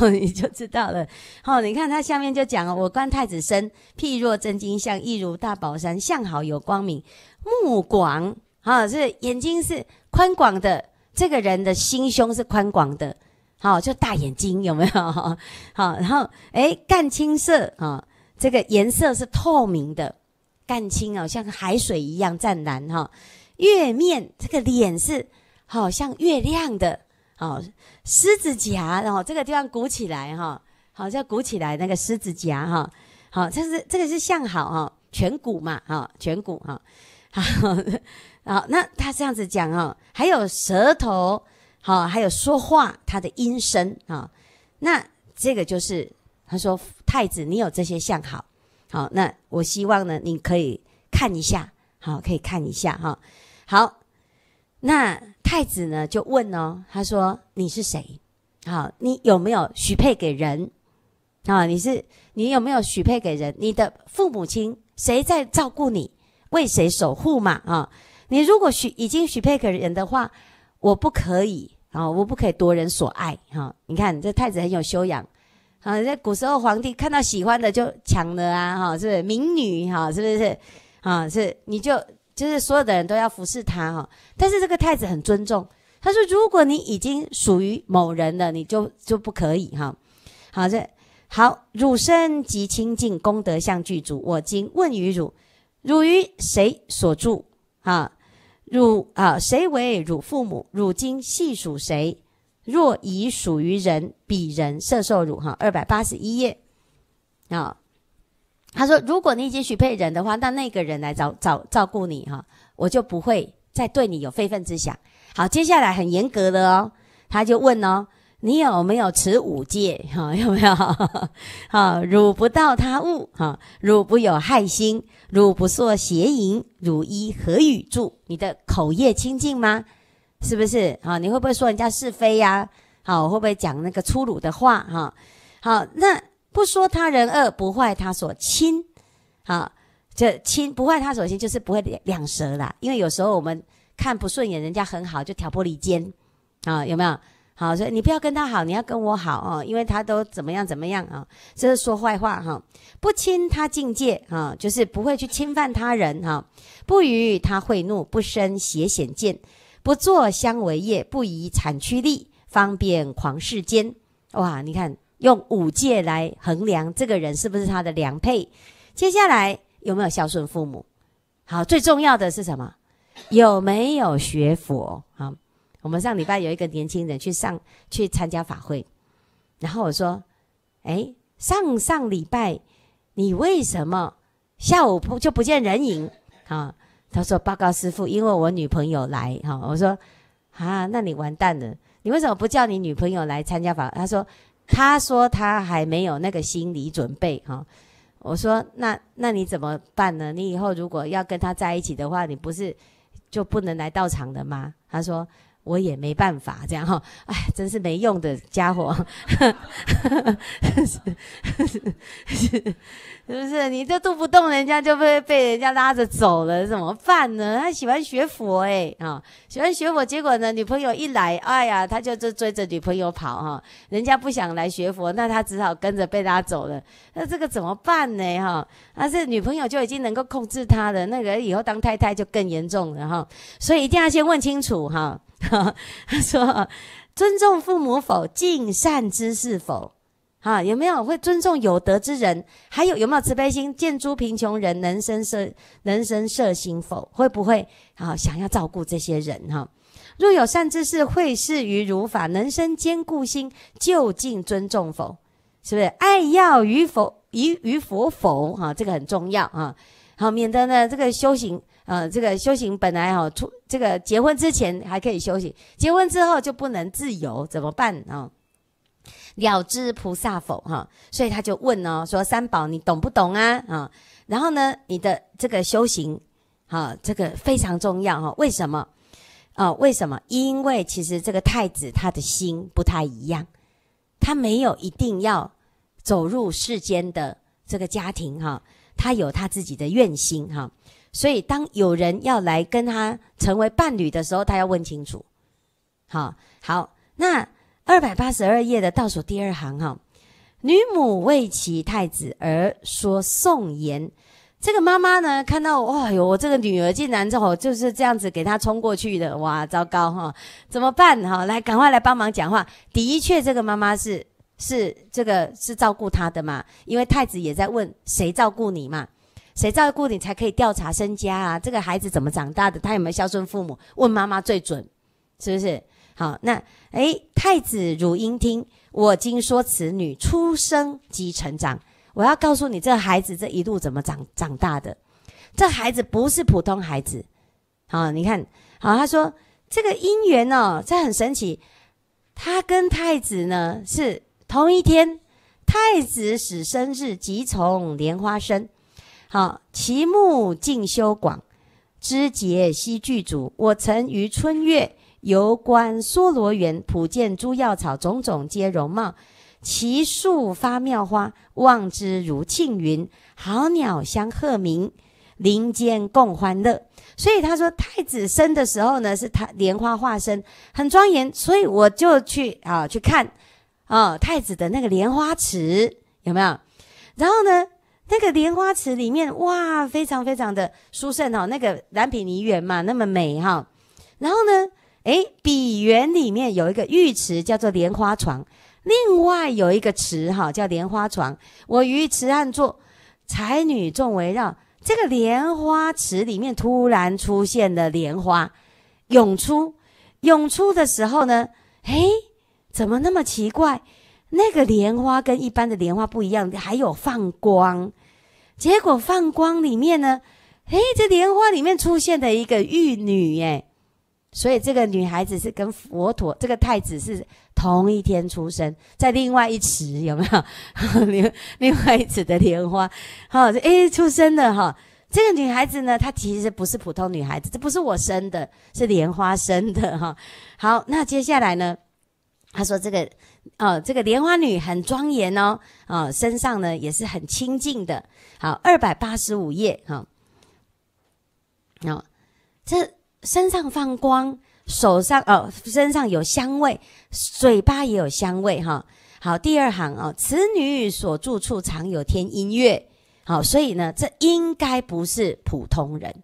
哦，你就知道了。好，你看他下面就讲了：我观太子身，譬若真金相，亦如大宝山，相好有光明，目广啊，是眼睛是宽广的，这个人的心胸是宽广的，好，就大眼睛有没有？好，然后哎，干青色啊，这个颜色是透明的，干青哦，像海水一样湛蓝哈，月面这个脸是好像月亮的。哦，狮子夹，然后这个地方鼓起来，哈，好像鼓起来那个狮子夹，哈，好，这是这个是向好，哈，颧骨嘛，哈，颧骨，哈，好，好，那他这样子讲，哈，还有舌头，好，还有说话他的音声，啊，那这个就是他说太子，你有这些相好，好，那我希望呢，你可以看一下，好，可以看一下，哈，好，那。太子呢就问哦，他说你是谁？好，你有没有许配给人？啊，你是你有没有许配给人？你的父母亲谁在照顾你？为谁守护嘛？啊，你如果许已经许配给人的话，我不可以啊，我不可以夺人所爱哈。你看这太子很有修养啊，在古时候皇帝看到喜欢的就抢了啊，哈，是不是民女哈，是不是？啊，是你就。就是所有的人都要服侍他哈，但是这个太子很尊重，他说如果你已经属于某人了，你就就不可以哈。好，这好，汝身即清净，功德相具足，我今问于汝，汝于谁所住？啊，汝啊，谁为汝父母？汝今系属谁？若已属于人，彼人设受汝哈。二百八十一页啊。他说：“如果你已经许配人的话，那那个人来照照照顾你哈，我就不会再对你有非分之想。好，接下来很严格的哦，他就问哦，你有没有持五戒哈？有没有？哈，汝不盗他物哈，汝不有害心，汝不作邪淫，汝一何语住？你的口业清净吗？是不是？好，你会不会说人家是非呀？好，会不会讲那个粗鲁的话哈？好，那。”不说他人恶，不坏他所亲，好，这亲不坏他所亲就是不会两舌啦。因为有时候我们看不顺眼，人家很好就挑拨离间，啊，有没有？好，所以你不要跟他好，你要跟我好哦，因为他都怎么样怎么样啊，这是说坏话哈。不亲他境界啊，就是不会去侵犯他人哈。不与他会怒，不生邪险见，不做相违业，不以产趋力方便狂世间。哇，你看。用五戒来衡量这个人是不是他的良配，接下来有没有孝顺父母？好，最重要的是什么？有没有学佛？啊，我们上礼拜有一个年轻人去上去参加法会，然后我说：，哎，上上礼拜你为什么下午不就不见人影？啊？他说：报告师傅，因为我女朋友来。哈，我说：啊，那你完蛋了。你为什么不叫你女朋友来参加法？他说。他说他还没有那个心理准备哈，我说那那你怎么办呢？你以后如果要跟他在一起的话，你不是就不能来到场的吗？他说。我也没办法，这样哈，哎，真是没用的家伙，是 是是，是不是？你这动不动人家就被被人家拉着走了，怎么办呢？他喜欢学佛哎啊，喜欢学佛，结果呢，女朋友一来，哎呀，他就就追着女朋友跑哈，人家不想来学佛，那他只好跟着被拉走了。那这个怎么办呢？哈，但是女朋友就已经能够控制他了，那个以后当太太就更严重了哈，所以一定要先问清楚哈。哈，说尊重父母否？尽善知识否？哈，有没有会尊重有德之人？还有有没有慈悲心？见诸贫穷人能生色，能生色心否？会不会啊？想要照顾这些人？哈，若有善知识，会事于如法，能生坚固心，就近尊重否？是不是爱要与否？”于于佛否？哈，这个很重要啊！好，免得呢这个修行。呃，这个修行本来哦，出这个结婚之前还可以修行，结婚之后就不能自由，怎么办啊？了知菩萨否哈？所以他就问哦，说三宝你懂不懂啊啊？然后呢，你的这个修行哈，这个非常重要哈。为什么啊？为什么？因为其实这个太子他的心不太一样，他没有一定要走入世间的这个家庭哈，他有他自己的愿心哈。所以，当有人要来跟他成为伴侣的时候，他要问清楚。好，好，那二百八十二页的倒数第二行哈，女母为其太子而说颂言。这个妈妈呢，看到哇哟，我这个女儿竟然之后就是这样子给他冲过去的，哇，糟糕哈，怎么办哈？来，赶快来帮忙讲话。的确，这个妈妈是是这个是照顾他的嘛，因为太子也在问谁照顾你嘛。谁照顾你才可以调查身家啊？这个孩子怎么长大的？他有没有孝顺父母？问妈妈最准，是不是？好，那诶，太子如婴听我今说此女出生即成长。我要告诉你，这孩子这一路怎么长长大的？这孩子不是普通孩子，好，你看，好，他说这个姻缘哦，这很神奇，他跟太子呢是同一天，太子死生日即从莲花生。好，其目静修广，枝节悉具足。我曾于春月游观梭罗园，普见诸药草种种皆容貌。其树发妙花，望之如庆云。好鸟相和鸣，林间共欢乐。所以他说，太子生的时候呢，是他莲花化身，很庄严。所以我就去啊去看啊太子的那个莲花池，有没有？然后呢？那个莲花池里面，哇，非常非常的殊胜哈。那个蓝比尼园嘛，那么美哈。然后呢，哎，比园里面有一个浴池，叫做莲花床。另外有一个池哈，叫莲花床。我于池岸坐，才女众围绕。这个莲花池里面突然出现了莲花，涌出，涌出的时候呢，诶，怎么那么奇怪？那个莲花跟一般的莲花不一样，还有放光。结果放光里面呢，诶，这莲花里面出现的一个玉女，耶，所以这个女孩子是跟佛陀这个太子是同一天出生，在另外一池有没有？另另外一池的莲花，好，诶，出生的哈。这个女孩子呢，她其实不是普通女孩子，这不是我生的，是莲花生的哈。好，那接下来呢，她说这个。哦，这个莲花女很庄严哦，哦，身上呢也是很清净的。好，二百八十五页哈，啊，这身上放光，手上呃，身上有香味，嘴巴也有香味哈。好，第二行啊，此女所住处常有天音乐。好，所以呢，这应该不是普通人，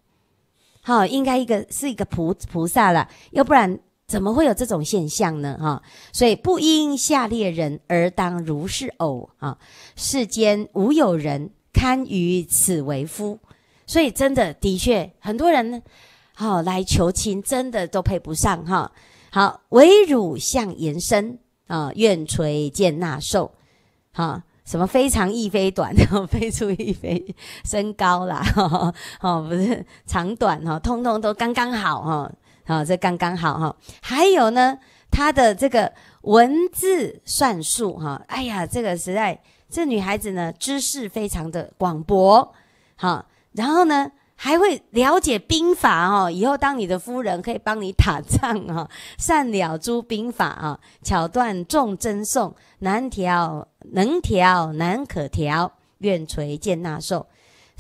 好，应该一个是一个菩菩萨了，要不然。怎么会有这种现象呢？哈，所以不因下列人而当如是偶啊，世间无有人堪与此为夫。所以真的的确，很多人好来求亲，真的都配不上哈。好，唯汝向延伸啊，愿垂鉴纳受哈。什么非常亦非短，非粗亦非身高啦，哦不是长短哈，通通都刚刚好哈。好，这刚刚好哈。还有呢，她的这个文字算术哈，哎呀，这个时代这女孩子呢，知识非常的广博哈。然后呢，还会了解兵法哦，以后当你的夫人可以帮你打仗哦，善了诸兵法啊，巧断众争送，难调能调难可调，愿垂见纳受。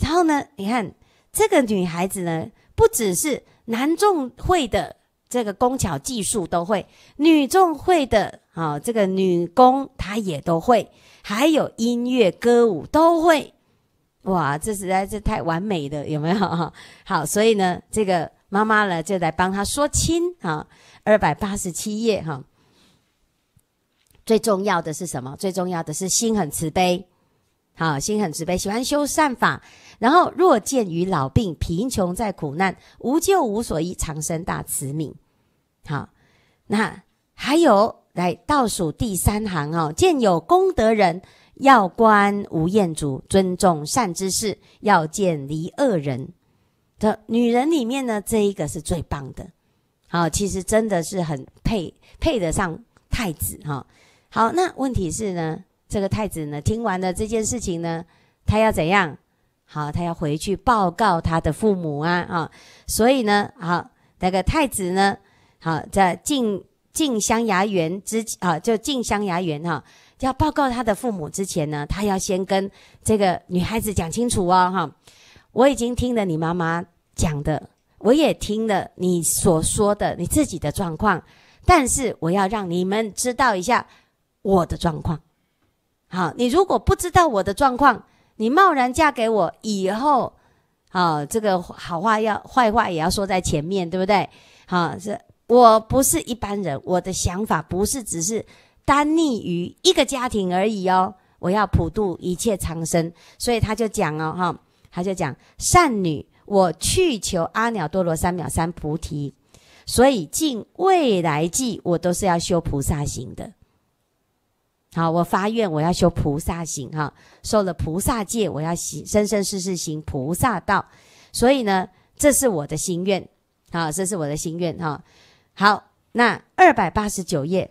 然后呢，你看这个女孩子呢，不只是。男众会的这个工巧技术都会，女众会的啊，这个女工她也都会，还有音乐歌舞都会，哇，这实在是太完美了，有没有？好，所以呢，这个妈妈呢就来帮他说亲啊，二百八十七页哈。最重要的是什么？最重要的是心很慈悲，好，心很慈悲，喜欢修善法。然后，若见于老病贫穷在苦难无救无所依，长生大慈悯。好，那还有来倒数第三行哦，见有功德人要观吴彦祖，尊重善之事，要见离恶人。这女人里面呢，这一个是最棒的。好，其实真的是很配配得上太子哈。好，那问题是呢，这个太子呢，听完了这件事情呢，他要怎样？好，他要回去报告他的父母啊，啊，所以呢，好，那个太子呢，好，在进进香牙园之啊，就进香牙园哈，要报告他的父母之前呢，他要先跟这个女孩子讲清楚哦，哈，我已经听了你妈妈讲的，我也听了你所说的你自己的状况，但是我要让你们知道一下我的状况，好，你如果不知道我的状况。你贸然嫁给我以后，啊，这个好话要，坏话也要说在前面对不对？好，这我不是一般人，我的想法不是只是单立于一个家庭而已哦，我要普度一切苍生，所以他就讲哦，哈，他就讲善女，我去求阿耨多罗三藐三菩提，所以尽未来际，我都是要修菩萨行的。好，我发愿我要修菩萨行哈，受了菩萨戒，我要行生生世世行菩萨道，所以呢，这是我的心愿，好，这是我的心愿哈。好，那二百八十九页，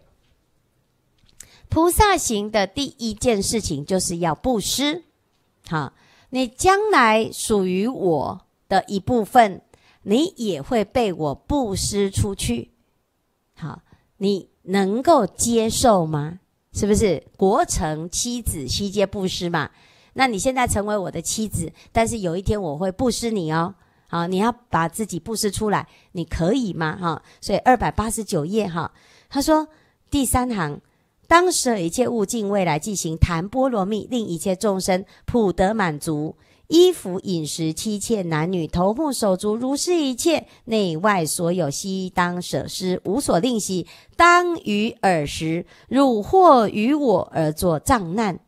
菩萨行的第一件事情就是要布施，好，你将来属于我的一部分，你也会被我布施出去，好，你能够接受吗？是不是国成妻子悉皆布施嘛？那你现在成为我的妻子，但是有一天我会布施你哦。好，你要把自己布施出来，你可以吗？哈，所以二百八十九页哈，他说第三行，当舍一切物尽未来进行谈波罗蜜，令一切众生普得满足。衣服、饮食、妻妾、男女、头目、手足，如是一切内外所有，悉当舍施，无所吝惜。当于尔时，汝或于我而作障难，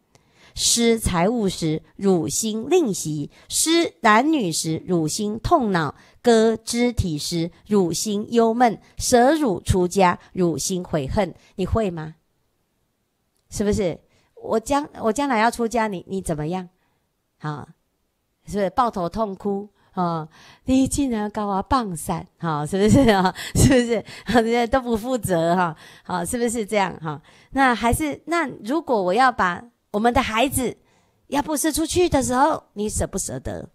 失财物时，汝心吝惜；失男女时，汝心痛恼；割肢体时，汝心忧闷。舍汝出家，汝心悔恨。你会吗？是不是？我将我将来要出家，你你怎么样？好，是不是抱头痛哭啊！你竟然搞啊棒散哈，是不是啊？是不是人家都不负责哈？好，是不是这样哈？那还是那如果我要把我们的孩子要布施出去的时候，你舍不舍得？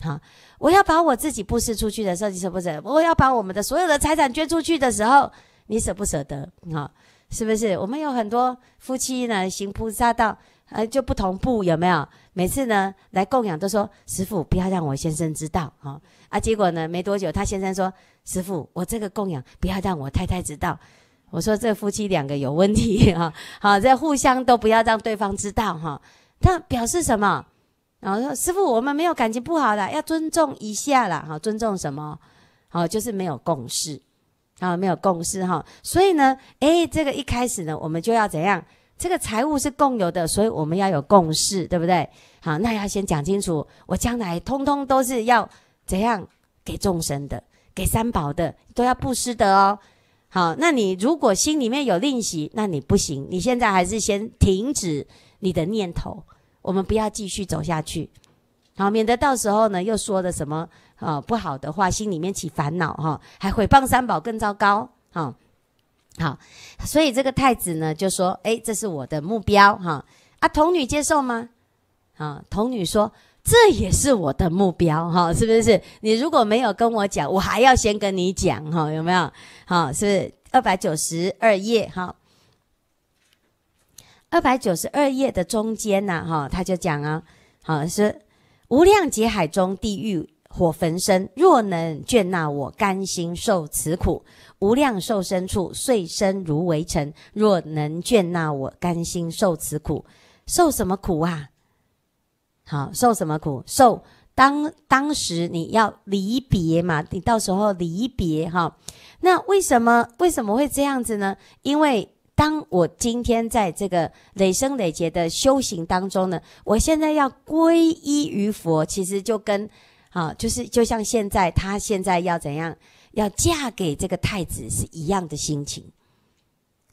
哈，我要把我自己布施出去的时候，你舍不舍？得？我要把我们的所有的财产捐出去的时候，你舍不舍得？哈，是不是？我们有很多夫妻呢，行菩萨道。呃，就不同步有没有？每次呢来供养都说师傅不要让我先生知道哈啊，结果呢没多久他先生说师傅我这个供养不要让我太太知道，我说这夫妻两个有问题哈 好，这互相都不要让对方知道哈，他表示什么？然后说师傅我们没有感情不好的，要尊重一下啦。哈，尊重什么？好就是没有共识，好没有共识哈，所以呢诶，这个一开始呢我们就要怎样？这个财物是共有的，所以我们要有共识，对不对？好，那要先讲清楚，我将来通通都是要怎样给众生的，给三宝的，都要布施的哦。好，那你如果心里面有吝惜，那你不行，你现在还是先停止你的念头，我们不要继续走下去，好，免得到时候呢又说了什么啊不好的话，心里面起烦恼哈，还毁谤三宝更糟糕哈。好，所以这个太子呢就说：“哎，这是我的目标哈啊，童女接受吗？啊，童女说这也是我的目标哈，是不是？你如果没有跟我讲，我还要先跟你讲哈，有没有？好，是二百九十二页哈，二百九十二页的中间呢哈，他就讲啊，好是无量劫海中地狱。”火焚身，若能眷那我甘心受此苦；无量寿身处，碎身如围城。若能眷那我甘心受此苦，受什么苦啊？好，受什么苦？受当当时你要离别嘛，你到时候离别哈。那为什么为什么会这样子呢？因为当我今天在这个累生累劫的修行当中呢，我现在要皈依于佛，其实就跟。啊，就是就像现在，她现在要怎样，要嫁给这个太子是一样的心情。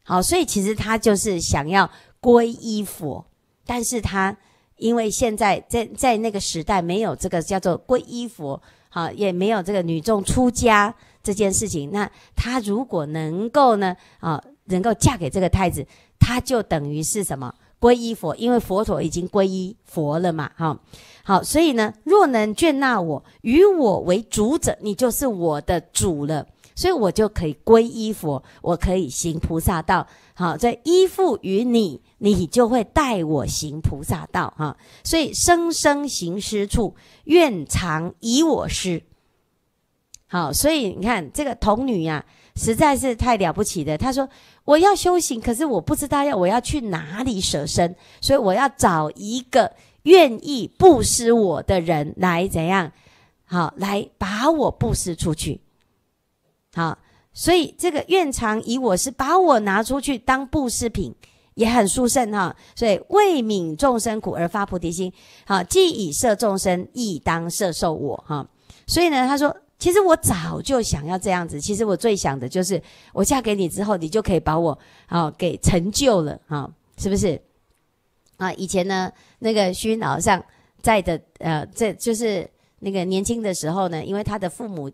好，所以其实她就是想要皈依佛，但是她因为现在在在那个时代没有这个叫做皈依佛，好，也没有这个女众出家这件事情。那她如果能够呢，啊，能够嫁给这个太子，她就等于是什么？皈依佛，因为佛陀已经皈依佛了嘛，哈，好，所以呢，若能眷纳我，与我为主者，你就是我的主了，所以我就可以皈依佛，我可以行菩萨道，好，在依附于你，你就会带我行菩萨道，哈，所以生生行师处，愿常以我师，好，所以你看这个童女呀。实在是太了不起的。他说：“我要修行，可是我不知道要我要去哪里舍身，所以我要找一个愿意布施我的人来怎样？好，来把我布施出去。好，所以这个愿常以我是把我拿出去当布施品，也很殊胜哈。所以为悯众生苦而发菩提心，好，既以摄众生，亦当摄受我哈。所以呢，他说。”其实我早就想要这样子。其实我最想的就是，我嫁给你之后，你就可以把我啊给成就了哈，是不是？啊，以前呢，那个虚老上在的，呃，在就是那个年轻的时候呢，因为他的父母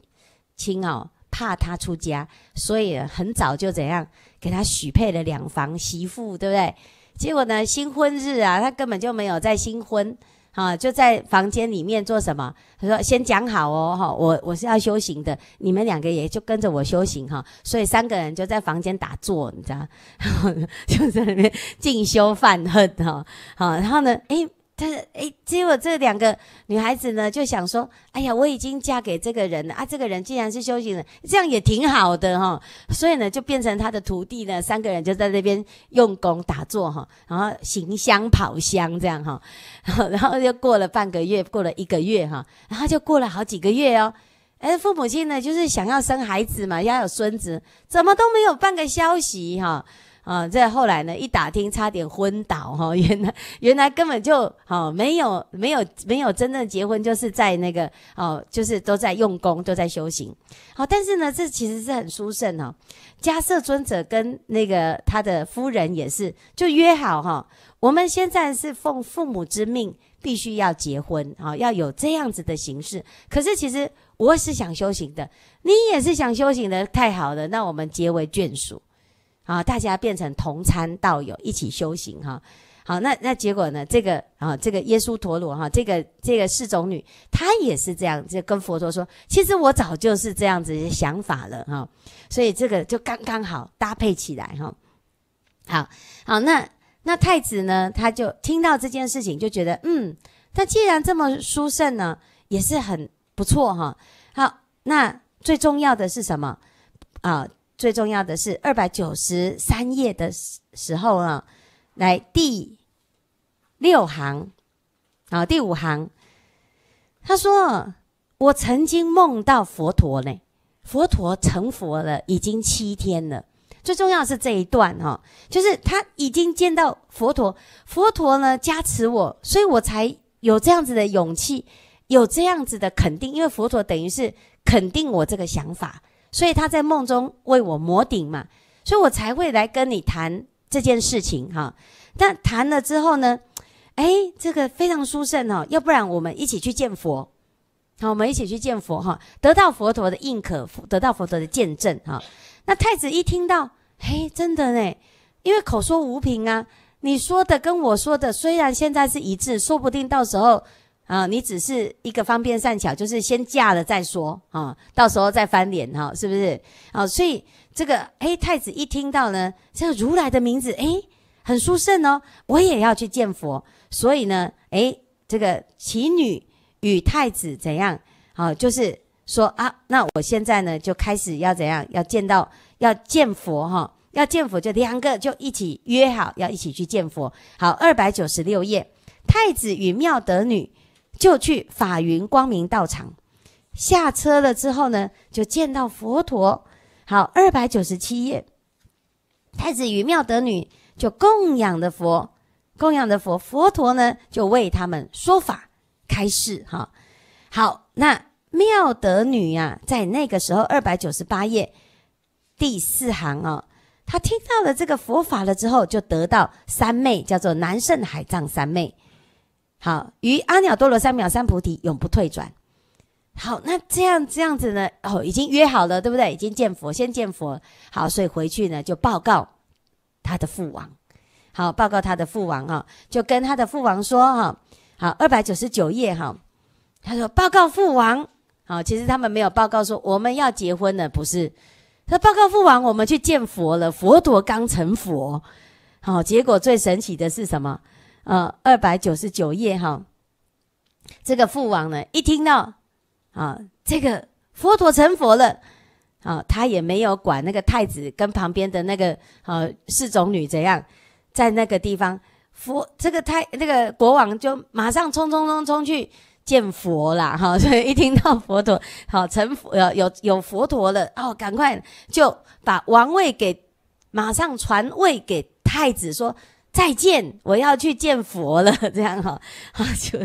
亲哦怕他出家，所以很早就怎样给他许配了两房媳妇，对不对？结果呢，新婚日啊，他根本就没有在新婚。啊，就在房间里面做什么？他说：“先讲好哦，哈，我我是要修行的，你们两个也就跟着我修行哈。所以三个人就在房间打坐，你知道，就在那边进修犯恨哈。好，然后呢，诶。但是，哎，结果这两个女孩子呢，就想说，哎呀，我已经嫁给这个人了啊，这个人既然是修行人，这样也挺好的哈。所以呢，就变成他的徒弟呢，三个人就在那边用功打坐哈，然后行香跑香这样哈，然后又过了半个月，过了一个月哈，然后就过了好几个月哦。哎，父母亲呢，就是想要生孩子嘛，要有孙子，怎么都没有半个消息哈。啊，再后来呢？一打听，差点昏倒哈！原来原来根本就好没有没有没有真正结婚，就是在那个哦，就是都在用功，都在修行。好，但是呢，这其实是很殊胜哦。迦瑟尊者跟那个他的夫人也是，就约好哈。我们现在是奉父母之命，必须要结婚啊，要有这样子的形式。可是其实我是想修行的，你也是想修行的，太好了，那我们结为眷属。啊，大家变成同参道友，一起修行哈。好，那那结果呢？这个啊，这个耶稣陀罗哈，这个这个侍种女，她也是这样，就跟佛陀说：“其实我早就是这样子想法了哈。”所以这个就刚刚好搭配起来哈。好，好，那那太子呢？他就听到这件事情，就觉得嗯，那既然这么殊胜呢，也是很不错哈。好，那最重要的是什么啊？最重要的是二百九十三页的时候呢，来第六行，好第五行，他说：“我曾经梦到佛陀呢，佛陀成佛了，已经七天了。最重要的是这一段哈，就是他已经见到佛陀，佛陀呢加持我，所以我才有这样子的勇气，有这样子的肯定，因为佛陀等于是肯定我这个想法。”所以他在梦中为我磨顶嘛，所以我才会来跟你谈这件事情哈。但谈了之后呢，哎，这个非常殊胜哦，要不然我们一起去见佛，好，我们一起去见佛哈，得到佛陀的印可，得到佛陀的见证哈。那太子一听到，嘿，真的呢，因为口说无凭啊，你说的跟我说的虽然现在是一致，说不定到时候。啊，你只是一个方便善巧，就是先嫁了再说啊，到时候再翻脸哈，是不是？啊，所以这个哎，太子一听到呢，这个如来的名字，哎，很殊胜哦，我也要去见佛，所以呢，哎，这个奇女与太子怎样？好，就是说啊，那我现在呢，就开始要怎样，要见到要见佛哈，要见佛就两个就一起约好，要一起去见佛。好，二百九十六页，太子与妙德女。就去法云光明道场，下车了之后呢，就见到佛陀。好，二百九十七页，太子与妙德女就供养的佛，供养的佛，佛陀呢就为他们说法开示。哈，好，那妙德女呀，在那个时候二百九十八页第四行啊，她听到了这个佛法了之后，就得到三昧，叫做南胜海藏三昧。好，与阿耨多罗三藐三菩提永不退转。好，那这样这样子呢？哦，已经约好了，对不对？已经见佛，先见佛。好，所以回去呢就报告他的父王。好，报告他的父王哈，就跟他的父王说哈。好，二百九十九页哈，他说报告父王。好，其实他们没有报告说我们要结婚了，不是？他报告父王，我们去见佛了。佛陀刚成佛。好，结果最神奇的是什么？啊，二百九十九页哈，这个父王呢，一听到啊，这个佛陀成佛了啊，他也没有管那个太子跟旁边的那个啊侍种女怎样，在那个地方佛这个太那个国王就马上冲冲冲冲去见佛啦哈，所以一听到佛陀好成佛有有有佛陀了哦，赶快就把王位给马上传位给太子说。再见，我要去见佛了，这样哈，啊就，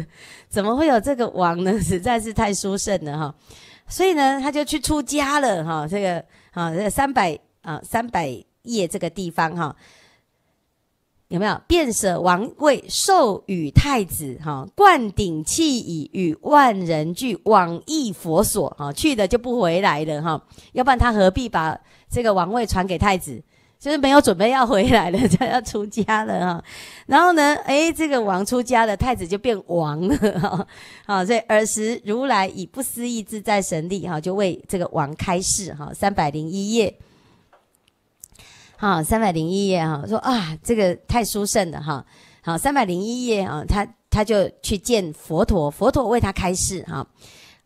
怎么会有这个王呢？实在是太殊胜了哈，所以呢，他就去出家了哈。这个啊，这三百啊三百夜这个地方哈，有没有？变舍王位授予太子哈，灌顶弃以与万人俱往诣佛所啊，去的就不回来了哈，要不然他何必把这个王位传给太子？就是没有准备要回来了，就要出家了哈。然后呢，诶，这个王出家了，太子就变王了 哈。好，所以尔时如来以不思议自在神力哈，就为这个王开示哈，三百零一页。好，三百零一页哈，说啊，这个太殊胜了哈。好，三百零一页啊，他他就去见佛陀，佛陀为他开示哈。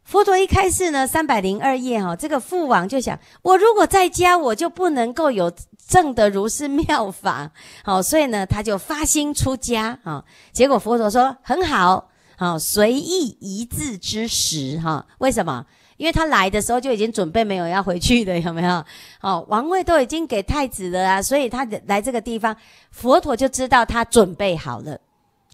佛陀一开示呢，三百零二页哈，这个父王就想，我如果在家，我就不能够有。证得如是妙法，好，所以呢，他就发心出家啊。结果佛陀说很好，好随意一字之时，哈，为什么？因为他来的时候就已经准备没有要回去的，有没有？哦，王位都已经给太子了啊，所以他来这个地方，佛陀就知道他准备好了，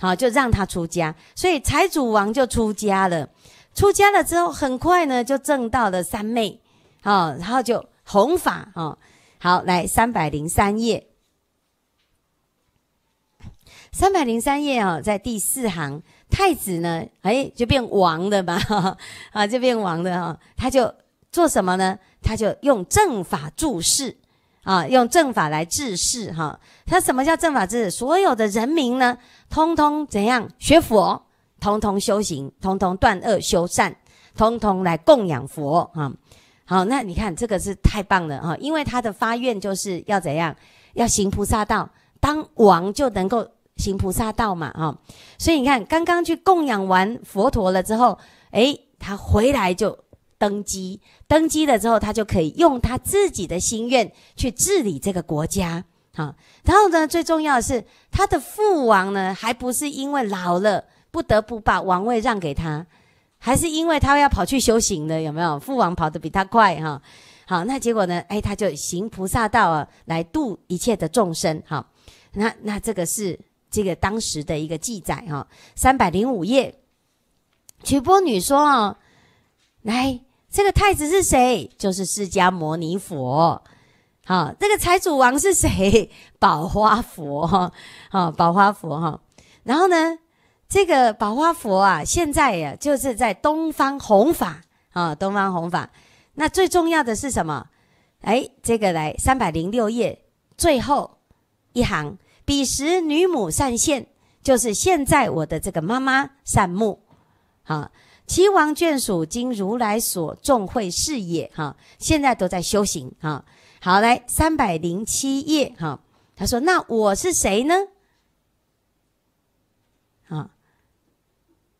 好就让他出家。所以财主王就出家了，出家了之后很快呢就证到了三昧，好，然后就弘法啊。好，来三百零三页，三百零三页啊，在第四行，太子呢，哎，就变王的嘛，啊，就变王的哈，他就做什么呢？他就用正法注释啊，用正法来治世哈。他什么叫正法治世？所有的人民呢，通通怎样学佛，通通修行，通通断恶修善，通通来供养佛哈。好，那你看这个是太棒了哈，因为他的发愿就是要怎样，要行菩萨道，当王就能够行菩萨道嘛哈。所以你看，刚刚去供养完佛陀了之后，诶，他回来就登基，登基了之后，他就可以用他自己的心愿去治理这个国家哈，然后呢，最重要的是，他的父王呢，还不是因为老了不得不把王位让给他。还是因为他要跑去修行的，有没有？父王跑得比他快哈。好，那结果呢？哎，他就行菩萨道啊，来度一切的众生。哈，那那这个是这个当时的一个记载哈，三百零五页。瞿波女说啊，来，这个太子是谁？就是释迦牟尼佛。好，这个财主王是谁？宝花佛哈。好，宝花佛哈。然后呢？这个宝花佛啊，现在呀就是在东方弘法啊，东方弘法。那最重要的是什么？哎，这个来三百零六页最后一行，彼时女母善现，就是现在我的这个妈妈善目，啊，其王眷属，今如来所众会是也，哈。现在都在修行，哈。好，来三百零七页，哈，他说，那我是谁呢？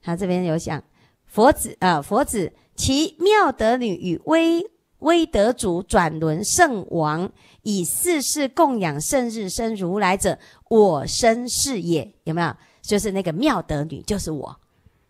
他这边有讲，佛子啊，佛子其妙德女与威威德主转轮圣王以四世供养圣日生如来者，我生是也。有没有？就是那个妙德女，就是我。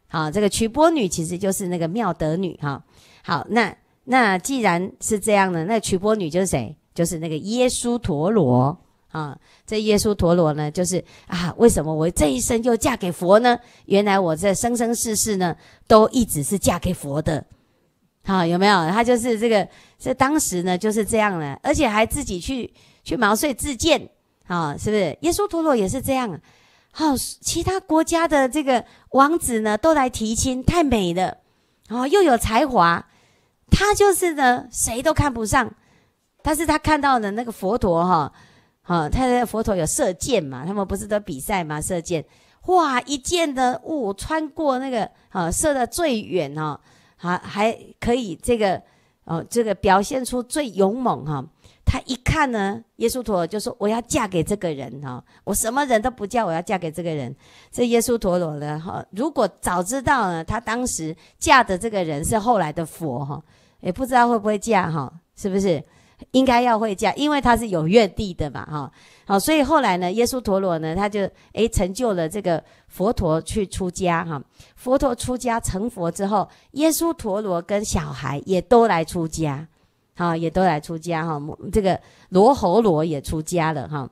好，这个曲波女其实就是那个妙德女哈。好，那那既然是这样呢，那曲波女就是谁？就是那个耶稣陀罗。啊，这耶稣陀罗呢，就是啊，为什么我这一生就嫁给佛呢？原来我这生生世世呢，都一直是嫁给佛的。好，有没有？他就是这个，这当时呢，就是这样了，而且还自己去去毛遂自荐。啊，是不是？耶稣陀罗也是这样。好，其他国家的这个王子呢，都来提亲，太美了，哦，又有才华，他就是呢，谁都看不上，但是他看到的那个佛陀，哈。哈，他在佛陀有射箭嘛？他们不是都比赛嘛，射箭，哇，一箭的雾穿过那个，哦，射的最远哈，还还可以这个，哦，这个表现出最勇猛哈。他一看呢，耶稣陀罗就说：“我要嫁给这个人哈，我什么人都不嫁，我要嫁给这个人。”这耶稣陀罗呢，哈，如果早知道呢，他当时嫁的这个人是后来的佛哈，也不知道会不会嫁哈，是不是？应该要会嫁，因为他是有愿力的嘛，哈，好，所以后来呢，耶稣陀罗呢，他就诶成就了这个佛陀去出家，哈，佛陀出家成佛之后，耶稣陀罗跟小孩也都来出家，好，也都来出家，哈，这个罗侯罗也出家了，哈。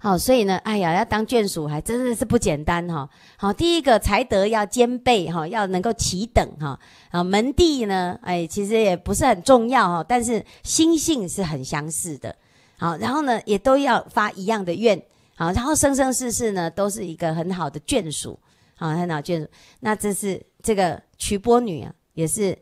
好，所以呢，哎呀，要当眷属还真的是不简单哈。好，第一个才德要兼备哈，要能够齐等哈。好，门第呢，哎，其实也不是很重要哈，但是心性是很相似的。好，然后呢，也都要发一样的愿。好，然后生生世世呢，都是一个很好的眷属，啊，很好眷属。那这是这个曲波女啊，也是，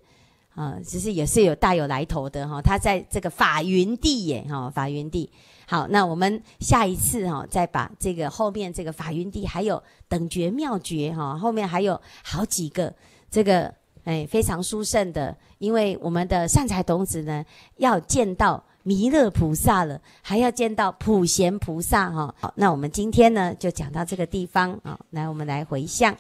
啊，其实也是有大有来头的哈。她在这个法云地耶，哈，法云地。好，那我们下一次哈，再把这个后面这个法云地还有等觉妙觉哈，后面还有好几个这个哎非常殊胜的，因为我们的善财童子呢要见到弥勒菩萨了，还要见到普贤菩萨哈。好，那我们今天呢就讲到这个地方啊，来我们来回向。